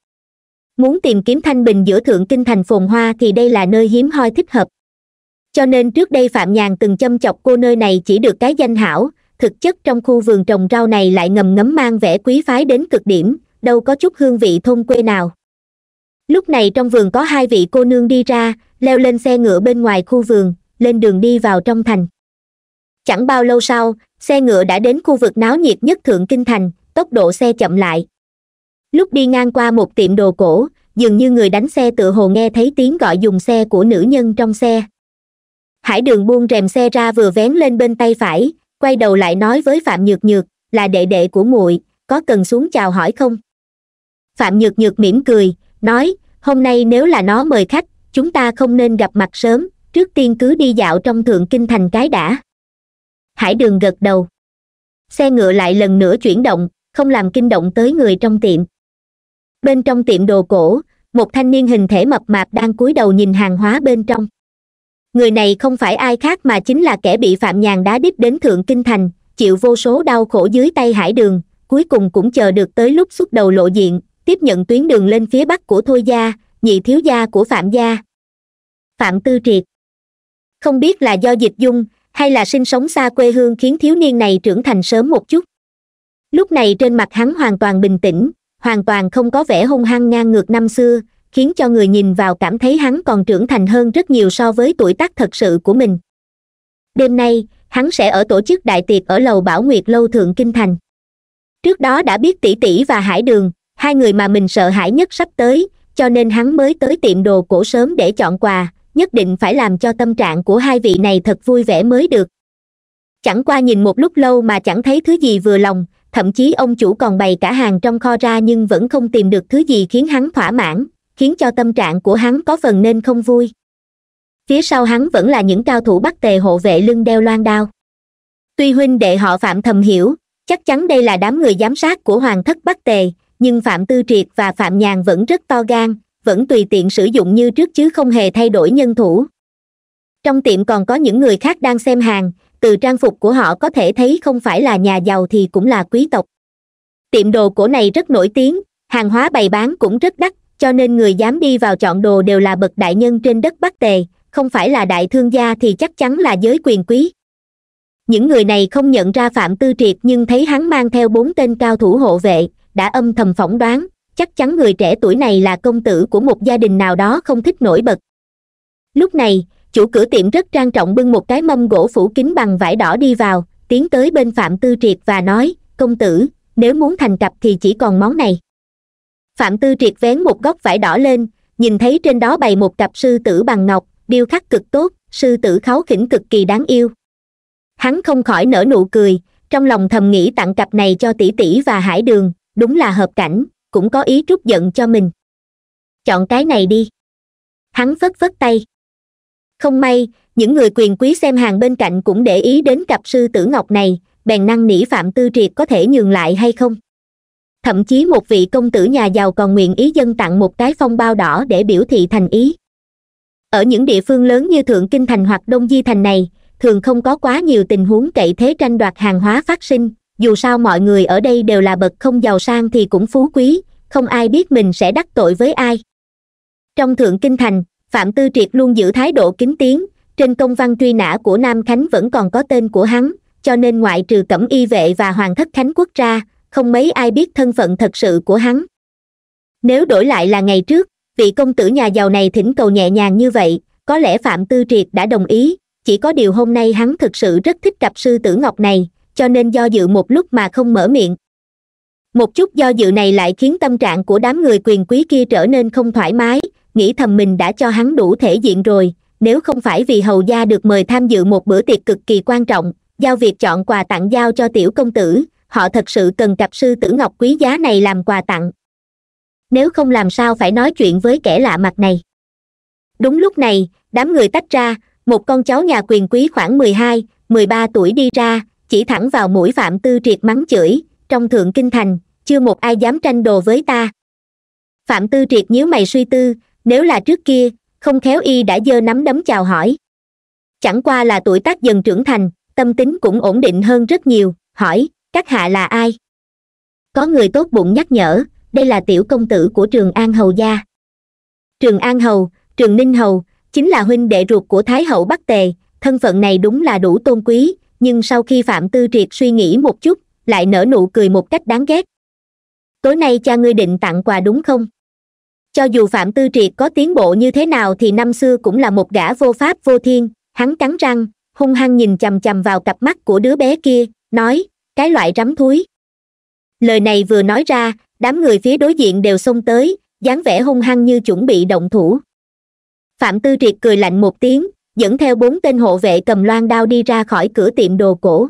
muốn tìm kiếm thanh bình giữa thượng kinh thành phồn hoa thì đây là nơi hiếm hoi thích hợp cho nên trước đây phạm nhàn từng châm chọc cô nơi này chỉ được cái danh hảo thực chất trong khu vườn trồng rau này lại ngầm ngấm mang vẻ quý phái đến cực điểm đâu có chút hương vị thôn quê nào lúc này trong vườn có hai vị cô nương đi ra leo lên xe ngựa bên ngoài khu vườn lên đường đi vào trong thành chẳng bao lâu sau xe ngựa đã đến khu vực náo nhiệt nhất thượng kinh thành tốc độ xe chậm lại lúc đi ngang qua một tiệm đồ cổ dường như người đánh xe tự hồ nghe thấy tiếng gọi dùng xe của nữ nhân trong xe hải đường buông rèm xe ra vừa vén lên bên tay phải quay đầu lại nói với phạm nhược nhược là đệ đệ của muội có cần xuống chào hỏi không phạm nhược nhược mỉm cười nói hôm nay nếu là nó mời khách chúng ta không nên gặp mặt sớm trước tiên cứ đi dạo trong thượng kinh thành cái đã hải đường gật đầu xe ngựa lại lần nữa chuyển động không làm kinh động tới người trong tiệm bên trong tiệm đồ cổ một thanh niên hình thể mập mạp đang cúi đầu nhìn hàng hóa bên trong người này không phải ai khác mà chính là kẻ bị phạm nhàn đá đít đến thượng kinh thành chịu vô số đau khổ dưới tay hải đường cuối cùng cũng chờ được tới lúc xuất đầu lộ diện tiếp nhận tuyến đường lên phía bắc của thôi gia nhị thiếu gia của phạm gia phạm tư triệt không biết là do dịch dung hay là sinh sống xa quê hương khiến thiếu niên này trưởng thành sớm một chút lúc này trên mặt hắn hoàn toàn bình tĩnh hoàn toàn không có vẻ hung hăng ngang ngược năm xưa khiến cho người nhìn vào cảm thấy hắn còn trưởng thành hơn rất nhiều so với tuổi tác thật sự của mình đêm nay hắn sẽ ở tổ chức đại tiệc ở lầu bảo nguyệt lâu thượng kinh thành trước đó đã biết tỷ tỷ và hải đường hai người mà mình sợ hãi nhất sắp tới cho nên hắn mới tới tiệm đồ cổ sớm để chọn quà nhất định phải làm cho tâm trạng của hai vị này thật vui vẻ mới được chẳng qua nhìn một lúc lâu mà chẳng thấy thứ gì vừa lòng thậm chí ông chủ còn bày cả hàng trong kho ra nhưng vẫn không tìm được thứ gì khiến hắn thỏa mãn khiến cho tâm trạng của hắn có phần nên không vui phía sau hắn vẫn là những cao thủ bắc tề hộ vệ lưng đeo loan đao tuy huynh đệ họ phạm thầm hiểu chắc chắn đây là đám người giám sát của hoàng thất bắc tề nhưng phạm tư triệt và phạm nhàn vẫn rất to gan vẫn tùy tiện sử dụng như trước chứ không hề thay đổi nhân thủ trong tiệm còn có những người khác đang xem hàng từ trang phục của họ có thể thấy không phải là nhà giàu thì cũng là quý tộc tiệm đồ cổ này rất nổi tiếng hàng hóa bày bán cũng rất đắt cho nên người dám đi vào chọn đồ đều là bậc đại nhân trên đất bắc tề không phải là đại thương gia thì chắc chắn là giới quyền quý những người này không nhận ra phạm tư triệt nhưng thấy hắn mang theo bốn tên cao thủ hộ vệ đã âm thầm phỏng đoán chắc chắn người trẻ tuổi này là công tử của một gia đình nào đó không thích nổi bật lúc này chủ cửa tiệm rất trang trọng bưng một cái mâm gỗ phủ kín bằng vải đỏ đi vào tiến tới bên phạm tư triệt và nói công tử nếu muốn thành cặp thì chỉ còn món này phạm tư triệt vén một góc vải đỏ lên nhìn thấy trên đó bày một cặp sư tử bằng ngọc điêu khắc cực tốt sư tử kháu khỉnh cực kỳ đáng yêu hắn không khỏi nở nụ cười trong lòng thầm nghĩ tặng cặp này cho tỷ tỷ và hải đường đúng là hợp cảnh cũng có ý trút giận cho mình chọn cái này đi hắn phất phất tay không may những người quyền quý xem hàng bên cạnh cũng để ý đến cặp sư tử ngọc này bèn năng nỉ phạm tư triệt có thể nhường lại hay không thậm chí một vị công tử nhà giàu còn nguyện ý dân tặng một cái phong bao đỏ để biểu thị thành ý ở những địa phương lớn như thượng kinh thành hoặc đông di thành này thường không có quá nhiều tình huống cậy thế tranh đoạt hàng hóa phát sinh dù sao mọi người ở đây đều là bậc không giàu sang thì cũng phú quý không ai biết mình sẽ đắc tội với ai trong thượng kinh thành phạm tư triệt luôn giữ thái độ kính tiếng trên công văn truy nã của nam khánh vẫn còn có tên của hắn cho nên ngoại trừ cẩm y vệ và hoàng thất khánh quốc ra không mấy ai biết thân phận thật sự của hắn nếu đổi lại là ngày trước vị công tử nhà giàu này thỉnh cầu nhẹ nhàng như vậy có lẽ phạm tư triệt đã đồng ý chỉ có điều hôm nay hắn thực sự rất thích gặp sư tử ngọc này cho nên do dự một lúc mà không mở miệng một chút do dự này lại khiến tâm trạng của đám người quyền quý kia trở nên không thoải mái nghĩ thầm mình đã cho hắn đủ thể diện rồi nếu không phải vì hầu gia được mời tham dự một bữa tiệc cực kỳ quan trọng giao việc chọn quà tặng giao cho tiểu công tử họ thật sự cần cặp sư tử ngọc quý giá này làm quà tặng nếu không làm sao phải nói chuyện với kẻ lạ mặt này đúng lúc này đám người tách ra một con cháu nhà quyền quý khoảng mười hai mười ba tuổi đi ra chỉ thẳng vào mũi phạm tư triệt mắng chửi trong thượng kinh thành chưa một ai dám tranh đồ với ta phạm tư triệt nhíu mày suy tư nếu là trước kia không khéo y đã giơ nắm đấm chào hỏi chẳng qua là tuổi tác dần trưởng thành tâm tính cũng ổn định hơn rất nhiều hỏi các hạ là ai có người tốt bụng nhắc nhở đây là tiểu công tử của trường an hầu gia trường an hầu trường ninh hầu chính là huynh đệ ruột của thái hậu bắc tề thân phận này đúng là đủ tôn quý nhưng sau khi phạm tư triệt suy nghĩ một chút lại nở nụ cười một cách đáng ghét tối nay cha ngươi định tặng quà đúng không cho dù phạm tư triệt có tiến bộ như thế nào thì năm xưa cũng là một gã vô pháp vô thiên hắn cắn răng hung hăng nhìn chằm chằm vào cặp mắt của đứa bé kia nói cái loại rắm thúi lời này vừa nói ra đám người phía đối diện đều xông tới dáng vẻ hung hăng như chuẩn bị động thủ phạm tư triệt cười lạnh một tiếng dẫn theo bốn tên hộ vệ cầm loan đao đi ra khỏi cửa tiệm đồ cổ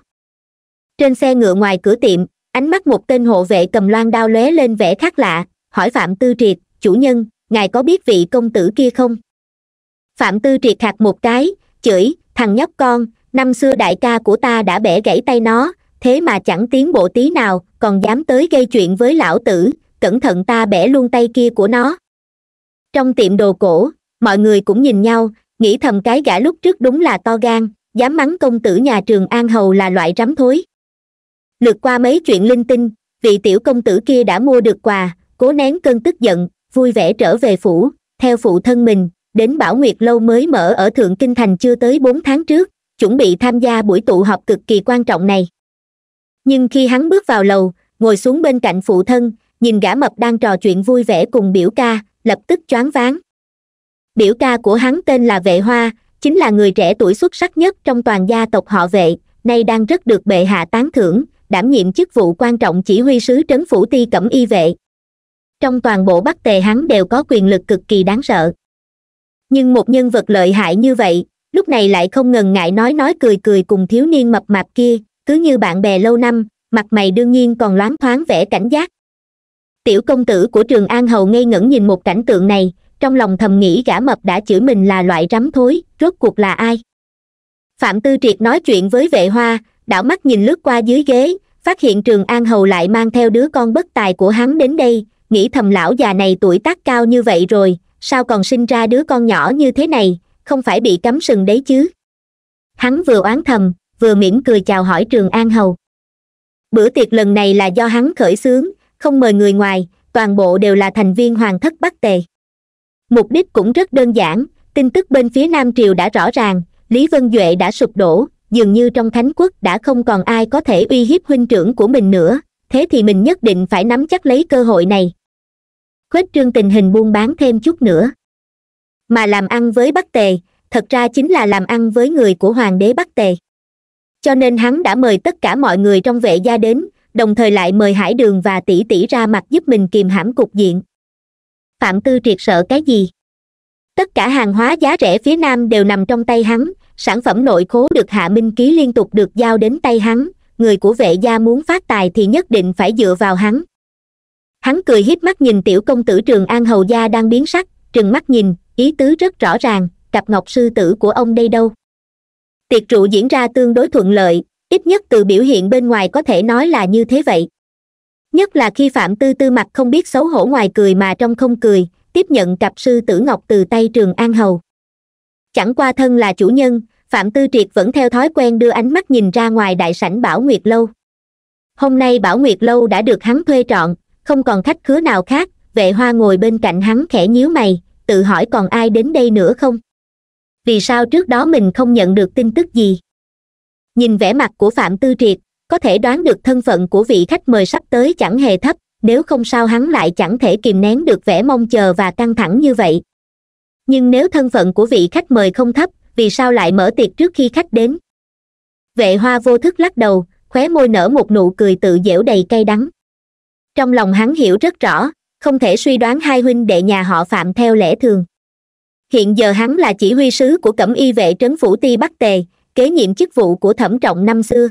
trên xe ngựa ngoài cửa tiệm ánh mắt một tên hộ vệ cầm loan đao lóe lên vẻ khác lạ hỏi phạm tư triệt chủ nhân ngài có biết vị công tử kia không phạm tư triệt hạt một cái chửi thằng nhóc con năm xưa đại ca của ta đã bẻ gãy tay nó thế mà chẳng tiến bộ tí nào còn dám tới gây chuyện với lão tử cẩn thận ta bẻ luôn tay kia của nó trong tiệm đồ cổ mọi người cũng nhìn nhau nghĩ thầm cái gã lúc trước đúng là to gan dám mắng công tử nhà trường an hầu là loại rắm thối lượt qua mấy chuyện linh tinh vị tiểu công tử kia đã mua được quà cố nén cơn tức giận vui vẻ trở về phủ theo phụ thân mình đến bảo nguyệt lâu mới mở ở thượng kinh thành chưa tới bốn tháng trước chuẩn bị tham gia buổi tụ họp cực kỳ quan trọng này nhưng khi hắn bước vào lầu ngồi xuống bên cạnh phụ thân nhìn gã mập đang trò chuyện vui vẻ cùng biểu ca lập tức choáng váng biểu ca của hắn tên là vệ hoa chính là người trẻ tuổi xuất sắc nhất trong toàn gia tộc họ vệ nay đang rất được bệ hạ tán thưởng đảm nhiệm chức vụ quan trọng chỉ huy sứ trấn phủ ti cẩm y vệ trong toàn bộ bắc tề hắn đều có quyền lực cực kỳ đáng sợ nhưng một nhân vật lợi hại như vậy lúc này lại không ngần ngại nói nói cười cười cùng thiếu niên mập mạp kia cứ như bạn bè lâu năm mặt mày đương nhiên còn loáng thoáng vẻ cảnh giác tiểu công tử của trường an hầu ngây ngẩn nhìn một cảnh tượng này trong lòng thầm nghĩ gã mập đã chửi mình là loại rắm thối rốt cuộc là ai phạm tư triệt nói chuyện với vệ hoa đảo mắt nhìn lướt qua dưới ghế phát hiện trường an hầu lại mang theo đứa con bất tài của hắn đến đây nghĩ thầm lão già này tuổi tác cao như vậy rồi sao còn sinh ra đứa con nhỏ như thế này không phải bị cắm sừng đấy chứ hắn vừa oán thầm vừa mỉm cười chào hỏi trường an hầu bữa tiệc lần này là do hắn khởi xướng không mời người ngoài toàn bộ đều là thành viên hoàng thất bắc tề mục đích cũng rất đơn giản tin tức bên phía nam triều đã rõ ràng lý vân duệ đã sụp đổ dường như trong thánh quốc đã không còn ai có thể uy hiếp huynh trưởng của mình nữa thế thì mình nhất định phải nắm chắc lấy cơ hội này khuếch trương tình hình buôn bán thêm chút nữa mà làm ăn với bắc tề thật ra chính là làm ăn với người của hoàng đế bắc tề cho nên hắn đã mời tất cả mọi người trong vệ gia đến đồng thời lại mời hải đường và tỷ tỷ ra mặt giúp mình kìm hãm cục diện phạm tư triệt sợ cái gì tất cả hàng hóa giá rẻ phía nam đều nằm trong tay hắn sản phẩm nội khố được hạ minh ký liên tục được giao đến tay hắn người của vệ gia muốn phát tài thì nhất định phải dựa vào hắn hắn cười híp mắt nhìn tiểu công tử trường an hầu gia đang biến sắc trừng mắt nhìn ý tứ rất rõ ràng cặp ngọc sư tử của ông đây đâu tiệc rượu diễn ra tương đối thuận lợi ít nhất từ biểu hiện bên ngoài có thể nói là như thế vậy nhất là khi phạm tư tư mặt không biết xấu hổ ngoài cười mà trong không cười tiếp nhận cặp sư tử ngọc từ tay trường an hầu chẳng qua thân là chủ nhân phạm tư triệt vẫn theo thói quen đưa ánh mắt nhìn ra ngoài đại sảnh bảo nguyệt lâu hôm nay bảo nguyệt lâu đã được hắn thuê trọn không còn khách khứa nào khác vệ hoa ngồi bên cạnh hắn khẽ nhíu mày tự hỏi còn ai đến đây nữa không vì sao trước đó mình không nhận được tin tức gì nhìn vẻ mặt của phạm tư triệt có thể đoán được thân phận của vị khách mời sắp tới chẳng hề thấp nếu không sao hắn lại chẳng thể kìm nén được vẻ mong chờ và căng thẳng như vậy nhưng nếu thân phận của vị khách mời không thấp vì sao lại mở tiệc trước khi khách đến vệ hoa vô thức lắc đầu khóe môi nở một nụ cười tự dễu đầy cay đắng trong lòng hắn hiểu rất rõ không thể suy đoán hai huynh đệ nhà họ phạm theo lẽ thường hiện giờ hắn là chỉ huy sứ của cẩm y vệ trấn phủ ti bắc tề kế nhiệm chức vụ của thẩm trọng năm xưa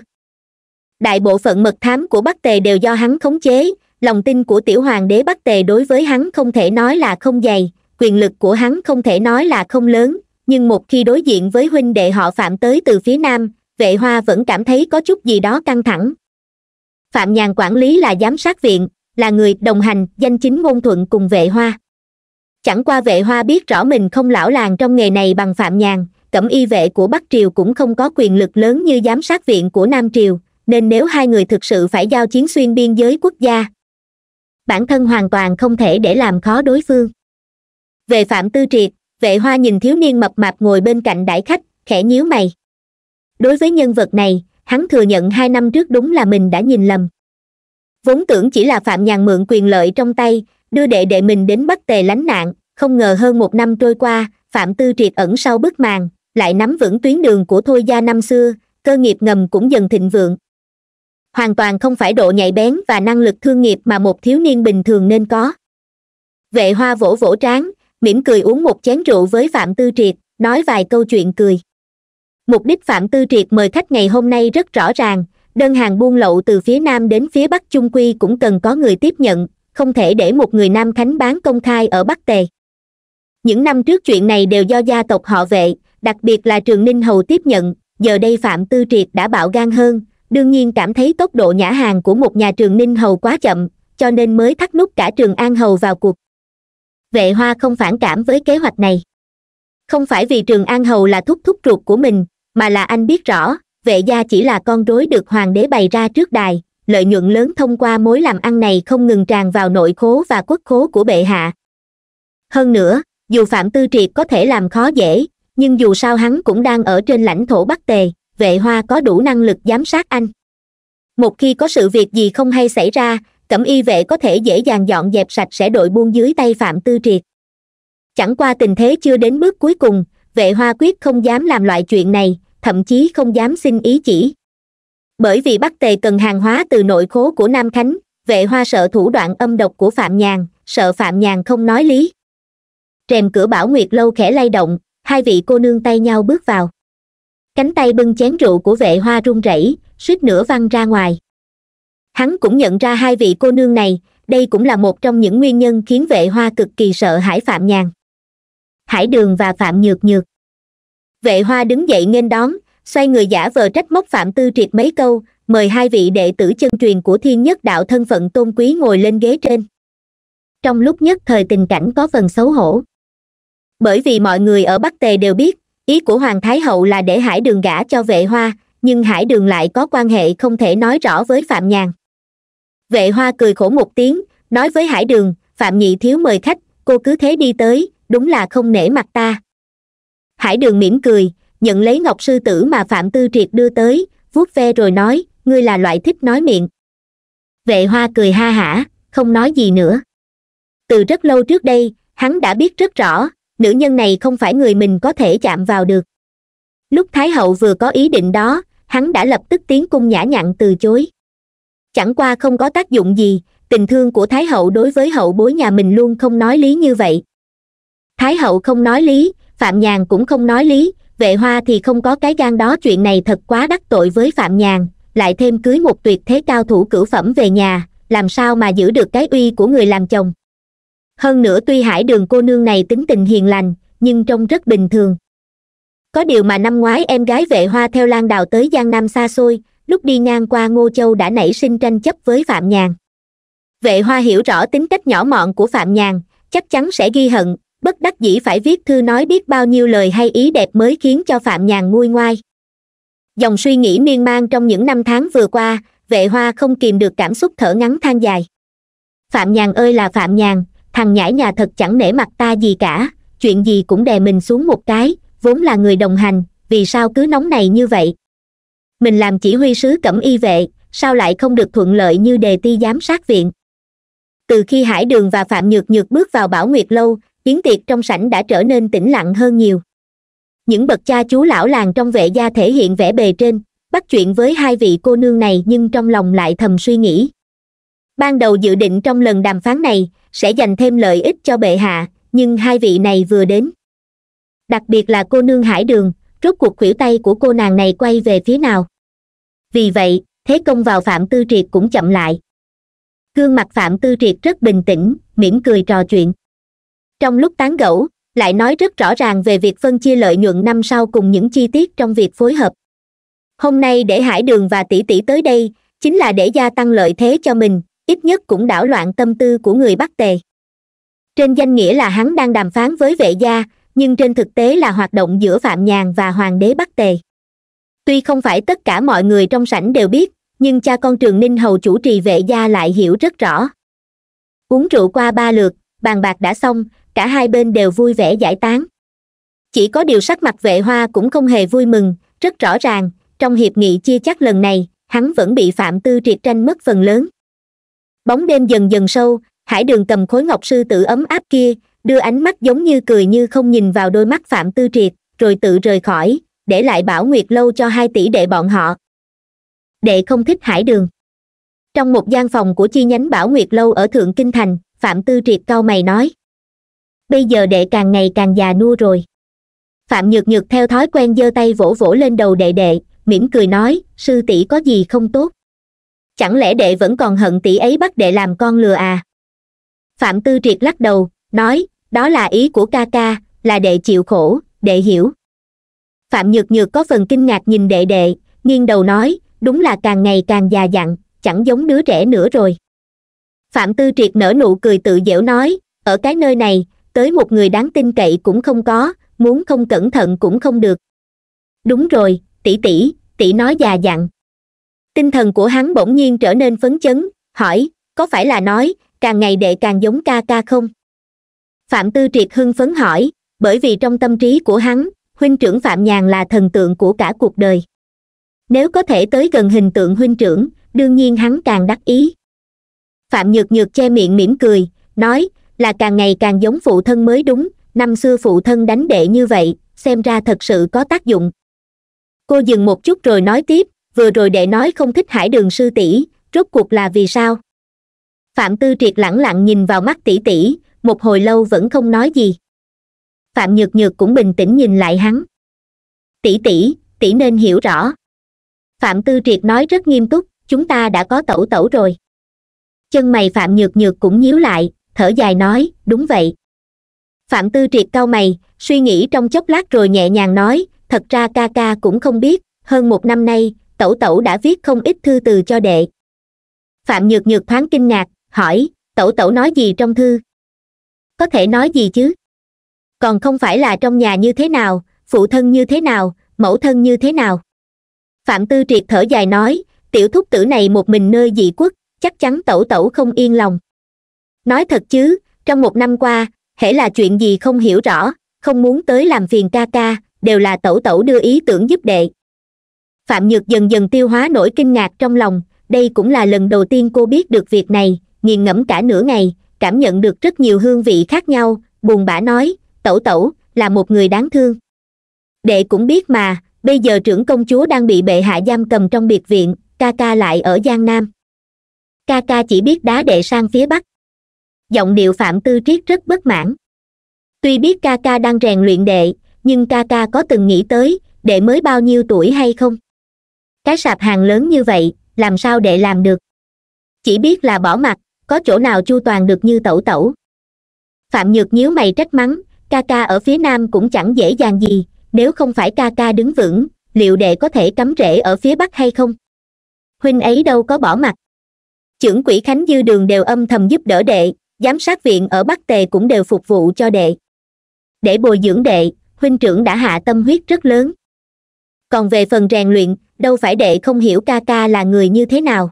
đại bộ phận mật thám của bắc tề đều do hắn khống chế lòng tin của tiểu hoàng đế bắc tề đối với hắn không thể nói là không dày quyền lực của hắn không thể nói là không lớn nhưng một khi đối diện với huynh đệ họ phạm tới từ phía nam vệ hoa vẫn cảm thấy có chút gì đó căng thẳng phạm nhàn quản lý là giám sát viện là người đồng hành danh chính ngôn thuận cùng vệ hoa chẳng qua vệ hoa biết rõ mình không lão làng trong nghề này bằng phạm nhàn cẩm y vệ của bắc triều cũng không có quyền lực lớn như giám sát viện của nam triều nên nếu hai người thực sự phải giao chiến xuyên biên giới quốc gia bản thân hoàn toàn không thể để làm khó đối phương về phạm tư triệt vệ hoa nhìn thiếu niên mập mạp ngồi bên cạnh đại khách khẽ nhíu mày đối với nhân vật này hắn thừa nhận hai năm trước đúng là mình đã nhìn lầm vốn tưởng chỉ là phạm nhàn mượn quyền lợi trong tay đưa đệ đệ mình đến bắc tề lánh nạn không ngờ hơn một năm trôi qua phạm tư triệt ẩn sau bức màn lại nắm vững tuyến đường của thôi gia năm xưa cơ nghiệp ngầm cũng dần thịnh vượng hoàn toàn không phải độ nhạy bén và năng lực thương nghiệp mà một thiếu niên bình thường nên có vệ hoa vỗ vỗ trán mỉm cười uống một chén rượu với phạm tư triệt nói vài câu chuyện cười mục đích phạm tư triệt mời khách ngày hôm nay rất rõ ràng đơn hàng buôn lậu từ phía nam đến phía bắc trung quy cũng cần có người tiếp nhận không thể để một người nam khánh bán công khai ở bắc tề những năm trước chuyện này đều do gia tộc họ vệ đặc biệt là trường ninh hầu tiếp nhận giờ đây phạm tư triệt đã bạo gan hơn đương nhiên cảm thấy tốc độ nhã hàng của một nhà trường ninh hầu quá chậm cho nên mới thắt nút cả trường an hầu vào cuộc vệ hoa không phản cảm với kế hoạch này không phải vì trường an hầu là thúc thúc ruột của mình mà là anh biết rõ vệ gia chỉ là con rối được hoàng đế bày ra trước đài lợi nhuận lớn thông qua mối làm ăn này không ngừng tràn vào nội khố và quốc khố của bệ hạ hơn nữa dù phạm tư triệt có thể làm khó dễ nhưng dù sao hắn cũng đang ở trên lãnh thổ bắc tề vệ hoa có đủ năng lực giám sát anh một khi có sự việc gì không hay xảy ra cẩm y vệ có thể dễ dàng dọn dẹp sạch sẽ đội buôn dưới tay phạm tư triệt chẳng qua tình thế chưa đến bước cuối cùng vệ hoa quyết không dám làm loại chuyện này thậm chí không dám xin ý chỉ bởi vì bắc tề cần hàng hóa từ nội khố của nam khánh vệ hoa sợ thủ đoạn âm độc của phạm nhàn sợ phạm nhàn không nói lý rèm cửa bảo nguyệt lâu khẽ lay động hai vị cô nương tay nhau bước vào cánh tay bưng chén rượu của vệ hoa run rẩy suýt nửa văng ra ngoài hắn cũng nhận ra hai vị cô nương này đây cũng là một trong những nguyên nhân khiến vệ hoa cực kỳ sợ hải phạm nhàn hải đường và phạm nhược nhược vệ hoa đứng dậy nghênh đón xoay người giả vờ trách móc phạm tư triệt mấy câu mời hai vị đệ tử chân truyền của thiên nhất đạo thân phận tôn quý ngồi lên ghế trên trong lúc nhất thời tình cảnh có phần xấu hổ bởi vì mọi người ở bắc tề đều biết ý của hoàng thái hậu là để hải đường gả cho vệ hoa nhưng hải đường lại có quan hệ không thể nói rõ với phạm nhàn vệ hoa cười khổ một tiếng nói với hải đường phạm nhị thiếu mời khách cô cứ thế đi tới đúng là không nể mặt ta hải đường mỉm cười nhận lấy ngọc sư tử mà phạm tư triệt đưa tới vuốt ve rồi nói ngươi là loại thích nói miệng vệ hoa cười ha hả không nói gì nữa từ rất lâu trước đây hắn đã biết rất rõ nữ nhân này không phải người mình có thể chạm vào được lúc thái hậu vừa có ý định đó hắn đã lập tức tiến cung nhã nhặn từ chối chẳng qua không có tác dụng gì tình thương của thái hậu đối với hậu bối nhà mình luôn không nói lý như vậy thái hậu không nói lý phạm nhàn cũng không nói lý vệ hoa thì không có cái gan đó chuyện này thật quá đắc tội với phạm nhàn lại thêm cưới một tuyệt thế cao thủ cử phẩm về nhà làm sao mà giữ được cái uy của người làm chồng hơn nữa tuy hải đường cô nương này tính tình hiền lành nhưng trông rất bình thường có điều mà năm ngoái em gái vệ hoa theo lan đào tới giang nam xa xôi lúc đi ngang qua ngô châu đã nảy sinh tranh chấp với phạm nhàn vệ hoa hiểu rõ tính cách nhỏ mọn của phạm nhàn chắc chắn sẽ ghi hận bất đắc dĩ phải viết thư nói biết bao nhiêu lời hay ý đẹp mới khiến cho phạm nhàn nguôi ngoai dòng suy nghĩ miên man trong những năm tháng vừa qua vệ hoa không kìm được cảm xúc thở ngắn than dài phạm nhàn ơi là phạm nhàn thằng nhãi nhà thật chẳng nể mặt ta gì cả chuyện gì cũng đè mình xuống một cái vốn là người đồng hành vì sao cứ nóng này như vậy mình làm chỉ huy sứ cẩm y vệ sao lại không được thuận lợi như đề ti giám sát viện từ khi hải đường và phạm nhược nhược bước vào bảo nguyệt lâu yến tiệc trong sảnh đã trở nên tĩnh lặng hơn nhiều những bậc cha chú lão làng trong vệ gia thể hiện vẻ bề trên bắt chuyện với hai vị cô nương này nhưng trong lòng lại thầm suy nghĩ ban đầu dự định trong lần đàm phán này sẽ dành thêm lợi ích cho bệ hạ nhưng hai vị này vừa đến đặc biệt là cô nương hải đường rốt cuộc khuỷu tay của cô nàng này quay về phía nào vì vậy thế công vào phạm tư triệt cũng chậm lại gương mặt phạm tư triệt rất bình tĩnh mỉm cười trò chuyện trong lúc tán gẫu lại nói rất rõ ràng về việc phân chia lợi nhuận năm sau cùng những chi tiết trong việc phối hợp hôm nay để hải đường và tỷ tỷ tới đây chính là để gia tăng lợi thế cho mình ít nhất cũng đảo loạn tâm tư của người bắc tề trên danh nghĩa là hắn đang đàm phán với vệ gia nhưng trên thực tế là hoạt động giữa phạm nhàn và hoàng đế bắc tề tuy không phải tất cả mọi người trong sảnh đều biết nhưng cha con trường ninh hầu chủ trì vệ gia lại hiểu rất rõ uống rượu qua ba lượt bàn bạc đã xong cả hai bên đều vui vẻ giải tán chỉ có điều sắc mặt vệ hoa cũng không hề vui mừng rất rõ ràng trong hiệp nghị chia chắc lần này hắn vẫn bị phạm tư triệt tranh mất phần lớn bóng đêm dần dần sâu hải đường cầm khối ngọc sư tử ấm áp kia đưa ánh mắt giống như cười như không nhìn vào đôi mắt phạm tư triệt rồi tự rời khỏi để lại bảo nguyệt lâu cho hai tỷ đệ bọn họ đệ không thích hải đường trong một gian phòng của chi nhánh bảo nguyệt lâu ở thượng kinh thành phạm tư triệt cau mày nói bây giờ đệ càng ngày càng già nua rồi phạm nhược nhược theo thói quen giơ tay vỗ vỗ lên đầu đệ đệ mỉm cười nói sư tỷ có gì không tốt chẳng lẽ đệ vẫn còn hận tỷ ấy bắt đệ làm con lừa à phạm tư triệt lắc đầu nói đó là ý của ca ca là đệ chịu khổ đệ hiểu phạm nhược nhược có phần kinh ngạc nhìn đệ đệ nghiêng đầu nói đúng là càng ngày càng già dặn chẳng giống đứa trẻ nữa rồi phạm tư triệt nở nụ cười tự dễu nói ở cái nơi này tới một người đáng tin cậy cũng không có muốn không cẩn thận cũng không được đúng rồi tỷ tỷ tỷ nói già dặn tinh thần của hắn bỗng nhiên trở nên phấn chấn hỏi có phải là nói càng ngày đệ càng giống ca ca không phạm tư triệt hưng phấn hỏi bởi vì trong tâm trí của hắn huynh trưởng phạm nhàn là thần tượng của cả cuộc đời nếu có thể tới gần hình tượng huynh trưởng đương nhiên hắn càng đắc ý phạm nhược nhược che miệng mỉm cười nói là càng ngày càng giống phụ thân mới đúng năm xưa phụ thân đánh đệ như vậy xem ra thật sự có tác dụng cô dừng một chút rồi nói tiếp vừa rồi đệ nói không thích hải đường sư tỷ rốt cuộc là vì sao phạm tư triệt lẳng lặng nhìn vào mắt tỷ tỷ một hồi lâu vẫn không nói gì phạm nhược nhược cũng bình tĩnh nhìn lại hắn tỷ tỷ tỷ nên hiểu rõ phạm tư triệt nói rất nghiêm túc chúng ta đã có tẩu tẩu rồi chân mày phạm nhược nhược cũng nhíu lại thở dài nói đúng vậy phạm tư triệt cau mày suy nghĩ trong chốc lát rồi nhẹ nhàng nói thật ra ca ca cũng không biết hơn một năm nay tẩu tẩu đã viết không ít thư từ cho đệ phạm nhược nhược thoáng kinh ngạc hỏi tẩu tẩu nói gì trong thư có thể nói gì chứ còn không phải là trong nhà như thế nào phụ thân như thế nào mẫu thân như thế nào phạm tư triệt thở dài nói tiểu thúc tử này một mình nơi dị quốc chắc chắn tẩu tẩu không yên lòng nói thật chứ trong một năm qua hễ là chuyện gì không hiểu rõ không muốn tới làm phiền ca ca đều là tẩu tẩu đưa ý tưởng giúp đệ phạm nhược dần dần tiêu hóa nỗi kinh ngạc trong lòng đây cũng là lần đầu tiên cô biết được việc này nghiền ngẫm cả nửa ngày cảm nhận được rất nhiều hương vị khác nhau buồn bã nói tẩu tẩu là một người đáng thương đệ cũng biết mà bây giờ trưởng công chúa đang bị bệ hạ giam cầm trong biệt viện ca ca lại ở giang nam ca ca chỉ biết đá đệ sang phía bắc giọng điệu phạm tư triết rất bất mãn tuy biết ca ca đang rèn luyện đệ nhưng ca ca có từng nghĩ tới đệ mới bao nhiêu tuổi hay không cái sạp hàng lớn như vậy làm sao để làm được chỉ biết là bỏ mặt có chỗ nào chu toàn được như tẩu tẩu phạm nhược nhíu mày trách mắng ca ca ở phía nam cũng chẳng dễ dàng gì nếu không phải ca ca đứng vững liệu đệ có thể cắm rễ ở phía bắc hay không huynh ấy đâu có bỏ mặt chưởng quỹ khánh dư đường đều âm thầm giúp đỡ đệ giám sát viện ở bắc tề cũng đều phục vụ cho đệ để bồi dưỡng đệ huynh trưởng đã hạ tâm huyết rất lớn còn về phần rèn luyện đâu phải đệ không hiểu ca ca là người như thế nào